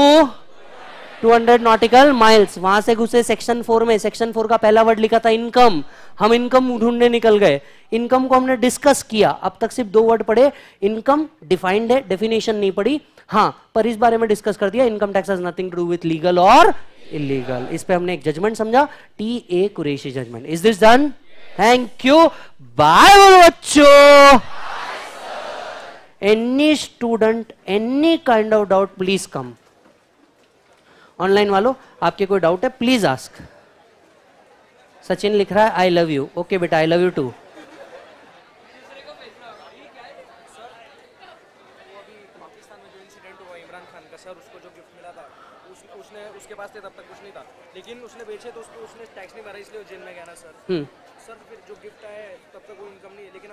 200 nautical miles वहां से घुसे सेक्शन फोर में सेक्शन फोर का पहला वर्ड लिखा था इनकम हम इनकम ढूंढने निकल गए इनकम को हमने डिस्कस किया अब तक सिर्फ दो वर्ड पढ़े इनकम डिफाइंड है डेफिनेशन नहीं पड़ी हाँ पर इस बारे में डिस्कस कर दिया income tax nothing to do with legal और इलीगल इस पर हमने एक जजमेंट समझा T A Qureshi judgment is this done thank you bye बच्चो any student any kind of doubt please come online वालों आपके कोई डाउट है प्लीज आस्क सचिन लिख रहा है आई लव यू ओके बेटा आई लव यू टू नहीं है लेकिन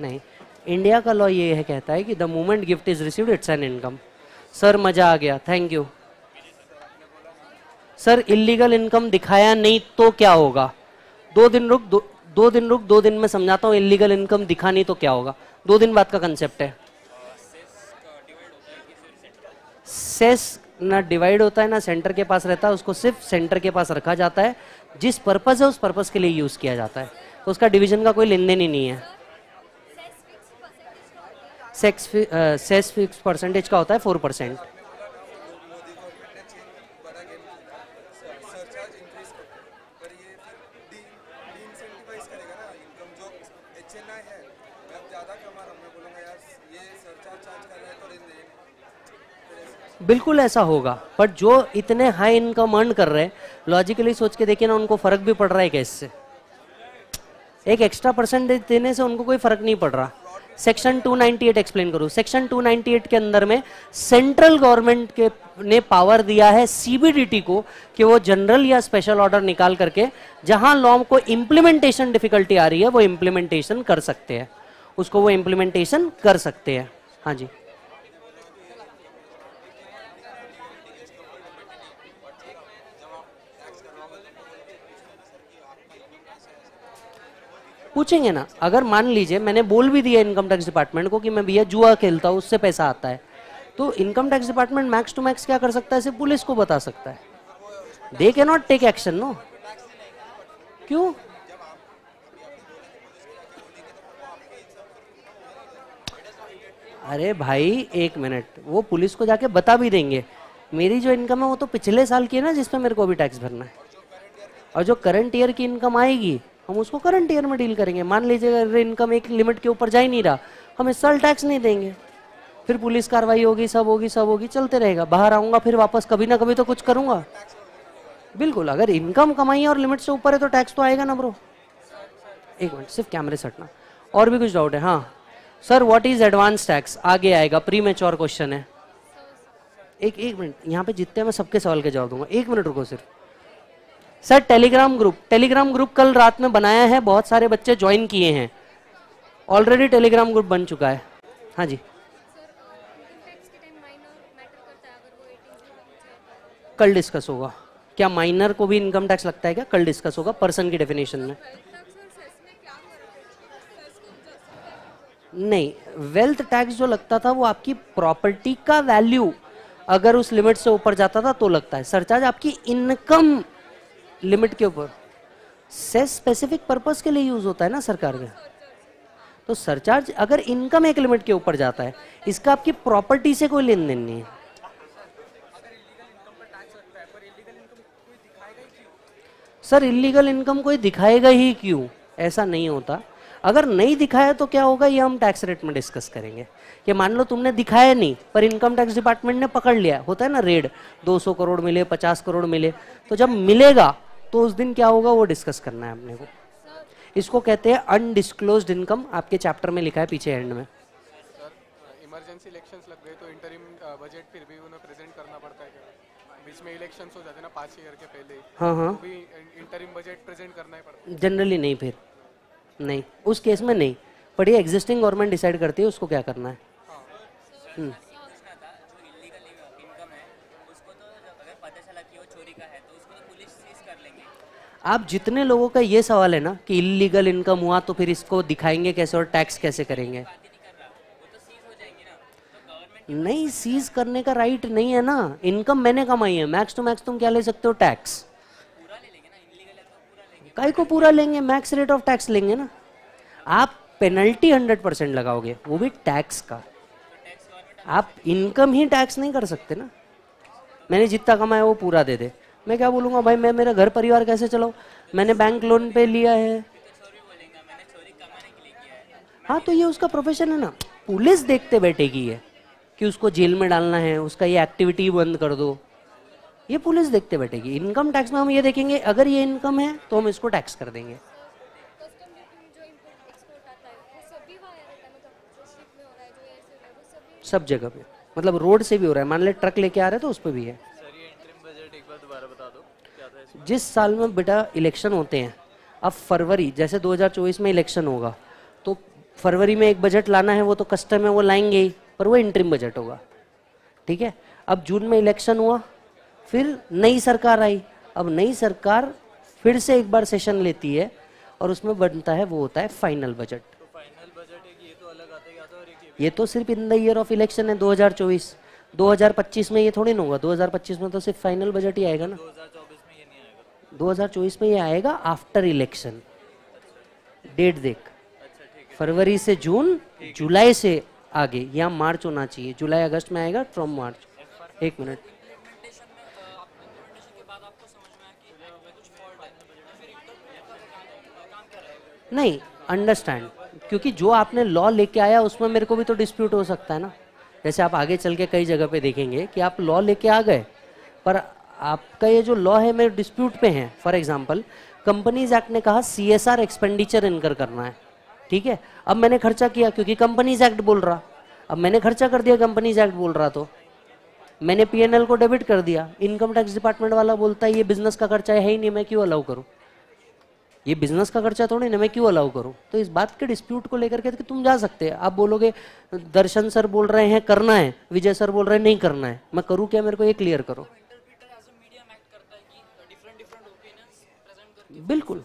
नहीं इंडिया का लॉ ये है कहता है कि the moment gift is received it's an income sir मजा आ गया thank you sir illegal income दिखाया नहीं तो क्या होगा दो दिन रुक दो, दो दिन रुक दो दिन में समझाता हूँ इलीगल इनकम दिखा नहीं तो क्या होगा दो दिन बाद का कंसेप्ट है सेस ना डिवाइड होता है ना सेंटर के पास रहता है उसको सिर्फ सेंटर के पास रखा जाता है जिस पर्पज़ है उस पर्पज़ के लिए यूज़ किया जाता है तो उसका डिवीजन का कोई लेन देन ही नहीं है सेक्स सेस फिक्स परसेंटेज का होता है फोर परसेंट बिल्कुल ऐसा होगा बट जो इतने हाई इनकम अर्न कर रहे हैं लॉजिकली सोच के देखिए ना उनको फर्क भी पड़ रहा है क्या इससे एक एक्स्ट्रा परसेंटेज देने से उनको कोई फर्क नहीं पड़ रहा सेक्शन 298 एक्सप्लेन करो सेक्शन 298 के अंदर में सेंट्रल गवर्नमेंट के ने पावर दिया है सीबीडीटी को कि वो जनरल या स्पेशल ऑर्डर निकाल करके जहां लॉ को इम्प्लीमेंटेशन डिफिकल्टी आ रही है वो इम्प्लीमेंटेशन कर सकते हैं उसको वो इम्प्लीमेंटेशन कर सकते हैं हाँ जी पूछेंगे ना अगर मान लीजिए मैंने बोल भी दिया इनकम टैक्स डिपार्टमेंट को कि मैं भैया जुआ खेलता हूँ उससे पैसा आता है तो income tax department max to max क्या कर सकता है सिर्फ पुलिस को बता सकता है दे के नॉट टेक एक्शन नो क्यों अरे भाई एक मिनट वो पुलिस को जाके बता भी देंगे मेरी जो इनकम है वो तो पिछले साल की है ना जिसमें मेरे को अभी टैक्स भरना है और जो करंट ईयर की इनकम आएगी हम उसको करंट ईयर में डील करेंगे मान लीजिए अगर इनकम एक लिमिट के ऊपर जा ही नहीं रहा हम इस साल टैक्स नहीं देंगे फिर पुलिस कार्रवाई होगी सब होगी सब होगी चलते रहेगा बाहर आऊंगा फिर वापस कभी ना कभी तो कुछ करूंगा बिल्कुल अगर इनकम कमाई है और लिमिट से ऊपर है तो टैक्स तो आएगा ना ब्रो एक मिनट सिर्फ कैमरे सटना और भी कुछ डाउट है हाँ sir what is advance tax आगे आएगा प्री मेच्योर क्वेश्चन है एक एक मिनट यहाँ पे जितने मैं सबके सवाल के जवाब दूंगा एक मिनट रुको सिर्फ sir Telegram group Telegram group कल रात में बनाया है बहुत सारे बच्चे ज्वाइन किए हैं ऑलरेडी टेलीग्राम ग्रुप बन चुका है हाँ जी कल डिस्कस होगा क्या माइनर को भी इनकम टैक्स लगता है क्या कल डिस्कस होगा पर्सन की डेफिनेशन में नहीं वेल्थ टैक्स जो लगता था वो आपकी प्रॉपर्टी का वैल्यू अगर उस लिमिट से ऊपर जाता था तो लगता है सरचार्ज आपकी इनकम लिमिट के ऊपर सेस स्पेसिफिक पर्पज के लिए यूज होता है ना सरकार का तो सरचार्ज अगर इनकम एक लिमिट के ऊपर जाता है इसका आपकी प्रॉपर्टी से कोई लेन देन नहीं है सर इलीगल इनकम कोई दिखाएगा ही क्यों ऐसा नहीं होता अगर नहीं दिखाया तो क्या होगा ये हम टैक्स रेट में डिस्कस करेंगे कि मान लो तुमने दिखाया नहीं पर इनकम टैक्स डिपार्टमेंट ने पकड़ लिया होता है ना रेड 200 करोड़ मिले 50 करोड़ मिले तो जब मिलेगा तो उस दिन क्या होगा वो डिस्कस करना है अपने को इसको कहते हैं अनडिस्क्लोज इनकम आपके चैप्टर में लिखा है पीछे एंड में इमरजेंसी लग गए तो इंटरिम बजट फिर भी उन्हें प्रेजेंट करना पड़ता है बीच में हो जाते ना पाँच ईयर के पहले हाँ हाँ तो इंटरिम बजट प्रेजेंट करना ही पड़ता जनरली नहीं फिर नहीं उस केस में नहीं पर ये एग्जिस्टिंग गवर्नमेंट डिसाइड करती है उसको क्या करना है हाँ। हम्म। आप जितने लोगों का ये सवाल है ना कि इलीगल इनकम हुआ तो फिर इसको दिखाएंगे कैसे और टैक्स कैसे करेंगे नहीं सीज करने का राइट नहीं है ना इनकम मैंने कमाई है मैक्स टू मैक्स तुम क्या ले सकते हो टैक्स कई को पूरा लेंगे मैक्स रेट ऑफ टैक्स लेंगे ना आप पेनल्टी हंड्रेड परसेंट लगाओगे वो भी टैक्स का आप इनकम ही टैक्स नहीं कर सकते ना मैंने जितना कमाया वो पूरा दे दे मैं क्या बोलूंगा भाई मैं मेरा घर परिवार कैसे चलाऊ मैंने बैंक लोन पे लिया है हाँ तो ये उसका प्रोफेशन है ना पुलिस देखते बैठेगी है कि उसको जेल में डालना है उसका ये एक्टिविटी बंद कर दो ये पुलिस देखते बैठेगी इनकम टैक्स में हम ये देखेंगे अगर ये इनकम है तो हम इसको टैक्स कर देंगे सब जगह पे मतलब रोड से भी हो रहा है मान ले ट्रक लेके आ रहे तो उस पर भी है जिस साल में बेटा इलेक्शन होते हैं अब फरवरी जैसे 2024 में इलेक्शन होगा तो फरवरी में एक बजट लाना है वो तो कस्टम है वो लाएंगे ही पर वो इंटरिम बजट होगा ठीक है अब जून में इलेक्शन हुआ फिर नई सरकार आई अब नई सरकार फिर से एक बार सेशन लेती है और उसमें बनता है वो होता है फाइनल बजट तो फाइनल बजट ये तो अलग आते है तो ये तो सिर्फ in the year of election है 2024 2025 में ये थोड़ी ना होगा 2025 में तो सिर्फ फाइनल बजट ही आएगा ना 2024 में ये आएगा आफ्टर इलेक्शन डेट देख फरवरी से जून जुलाई से आगे या मार्च होना चाहिए जुलाई अगस्त में आएगा फ्रॉम मार्च एक मिनट नहीं अंडरस्टैंड क्योंकि जो आपने लॉ लेके आया उसमें मेरे को भी तो डिस्प्यूट हो सकता है ना जैसे आप आगे चल के कई जगह पे देखेंगे कि आप लॉ लेके आ गए पर आपका ये जो लॉ है मेरे डिस्प्यूट पे है फॉर एग्जाम्पल कंपनीज एक्ट ने कहा सी एस आर एक्सपेंडिचर इनकर करना है ठीक है अब मैंने खर्चा किया क्योंकि कंपनीज एक्ट बोल रहा अब मैंने खर्चा कर दिया कंपनीज एक्ट बोल रहा तो मैंने एल को डेबिट कर दिया इनकम टैक्स डिपार्टमेंट वाला बोलता है ये बिजनेस का खर्चा है ही नहीं मैं क्यों अलाउ करूँ ये बिजनेस का खर्चा थोड़ी ना मैं क्यों अलाउ करूँ तो इस बात के डिस्प्यूट को लेकर के तो तुम जा सकते हैं आप बोलोगे दर्शन सर बोल रहे हैं करना है विजय सर बोल रहे हैं नहीं करना है मैं करूँ क्या मेरे को ये क्लियर करो बिल्कुल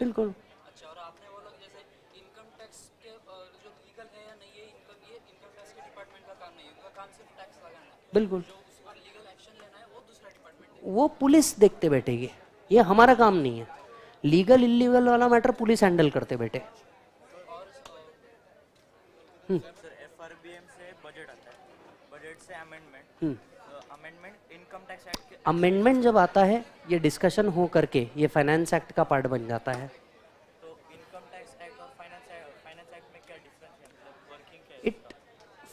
बिल्कुल अच्छा, बिल्कुल वो पुलिस देखते बैठेगी ये हमारा काम नहीं है लीगल इलीगल वाला मैटर पुलिस हैंडल करते बैठे हम्म। अमेंडमेंट जब आता है ये डिस्कशन हो करके ये फाइनेंस एक्ट का पार्ट बन जाता है इट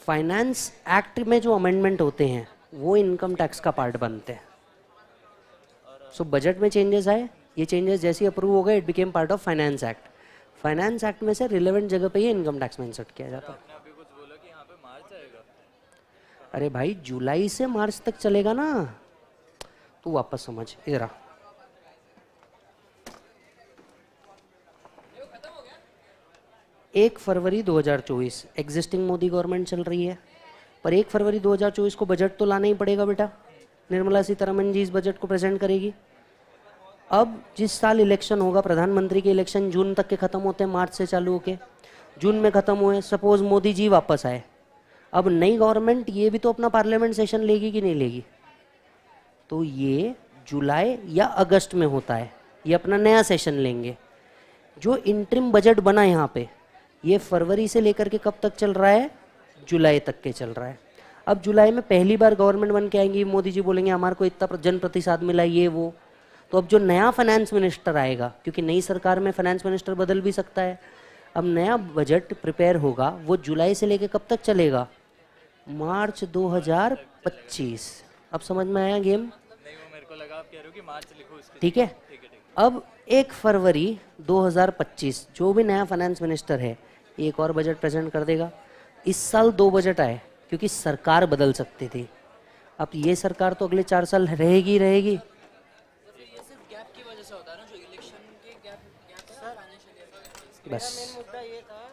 फाइनेंस एक्ट में जो अमेंडमेंट होते हैं वो इनकम टैक्स का पार्ट बनते हैं सो बजट में चेंजेस आए ये चेंजेस जैसे ही अप्रूव हो गए it became part of finance act finance act में से रिलेवेंट जगह पे ही इनकम टैक्स में इंसर्ट किया जाता तो है अरे भाई जुलाई से मार्च तक चलेगा ना तू वापस समझ ये रहा एक फरवरी 2024 एग्जिस्टिंग मोदी गवर्नमेंट चल रही है पर एक फरवरी 2024 को बजट तो लाना ही पड़ेगा बेटा निर्मला सीतारमन जी इस बजट को प्रेजेंट करेगी अब जिस साल इलेक्शन होगा प्रधानमंत्री के इलेक्शन जून तक के ख़त्म होते हैं मार्च से चालू होके जून में ख़त्म हुए सपोज मोदी जी वापस आए अब नई गवर्नमेंट ये भी तो अपना पार्लियामेंट सेशन लेगी कि नहीं लेगी तो ये जुलाई या अगस्त में होता है ये अपना नया सेशन लेंगे जो इंटरिम बजट बना यहाँ पे ये फरवरी से लेकर के कब तक चल रहा है जुलाई तक के चल रहा है अब जुलाई में पहली बार गवर्नमेंट बन के आएंगी मोदी जी बोलेंगे हमारे को इतना जन प्रतिसाद मिला ये वो तो अब जो नया फाइनेंस मिनिस्टर आएगा क्योंकि नई सरकार में फाइनेंस मिनिस्टर बदल भी सकता है अब नया बजट प्रिपेयर होगा वो जुलाई से लेकर कब तक चलेगा मार्च 2025 अब समझ में आया गेम ठीक है अब एक फरवरी 2025 जो भी नया फाइनेंस मिनिस्टर है एक और बजट प्रेजेंट कर देगा इस साल दो बजट आए क्योंकि सरकार बदल सकती थी अब ये सरकार तो अगले चार साल रहेगी रहेगी बस मुद्दा ये था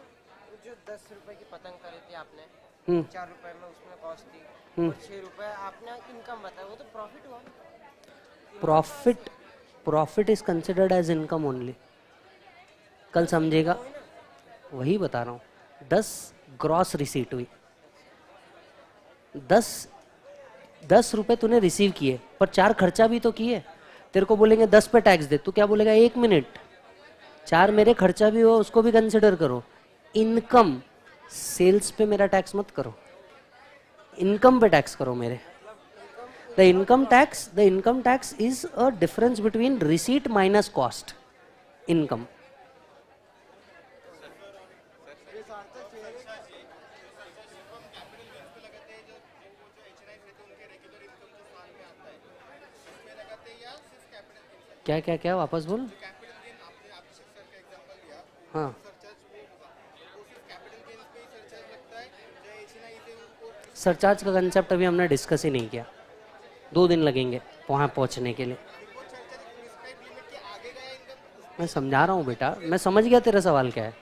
जो दस रुपए की पतंग थी आपने हम्म। चार profit profit profit is considered as income only कल समझेगा वही बता रहा हूँ दस ग्रॉस रिसीट हुई दस दस रुपये तूने रिसीव किए पर चार खर्चा भी तो किए तेरे को बोलेंगे दस पे टैक्स दे तू क्या बोलेगा एक मिनट चार मेरे खर्चा भी हो उसको भी कंसिडर करो इनकम सेल्स पे मेरा टैक्स मत करो इनकम पे टैक्स करो मेरे the income tax the income tax is a difference between receipt minus cost income क्या क्या क्या वापस बोल हाँ सरचार्ज का कंसेप्ट अभी हमने डिस्कस ही नहीं किया दो दिन लगेंगे वहाँ पहुँचने के लिए मैं समझा रहा हूँ बेटा मैं समझ गया तेरा सवाल क्या है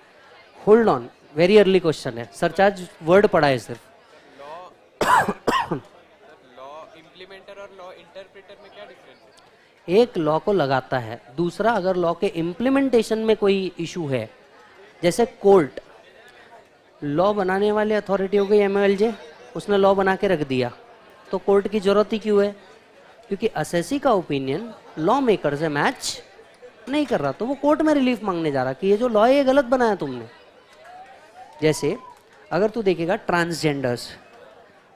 hold on very early question है सरचार्ज वर्ड पढ़ा है सिर्फ एक लॉ को लगाता है दूसरा अगर लॉ के इम्प्लीमेंटेशन में कोई इशू है जैसे कोर्ट लॉ बनाने वाली अथॉरिटी हो गई एम उसने लॉ बना के रख दिया तो कोर्ट की जरूरत ही क्यों है क्योंकि एस का ओपिनियन लॉ मेकर से मैच नहीं कर रहा तो वो कोर्ट में रिलीफ मांगने जा रहा कि ये जो लॉ है ये गलत बनाया तुमने जैसे अगर तू देखेगा ट्रांसजेंडर्स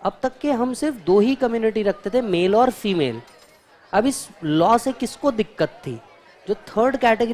अब तक के हम सिर्फ दो ही कम्युनिटी रखते थे मेल और फीमेल अब इस लॉ से किसको दिक्कत थी जो थर्ड कैटेगरी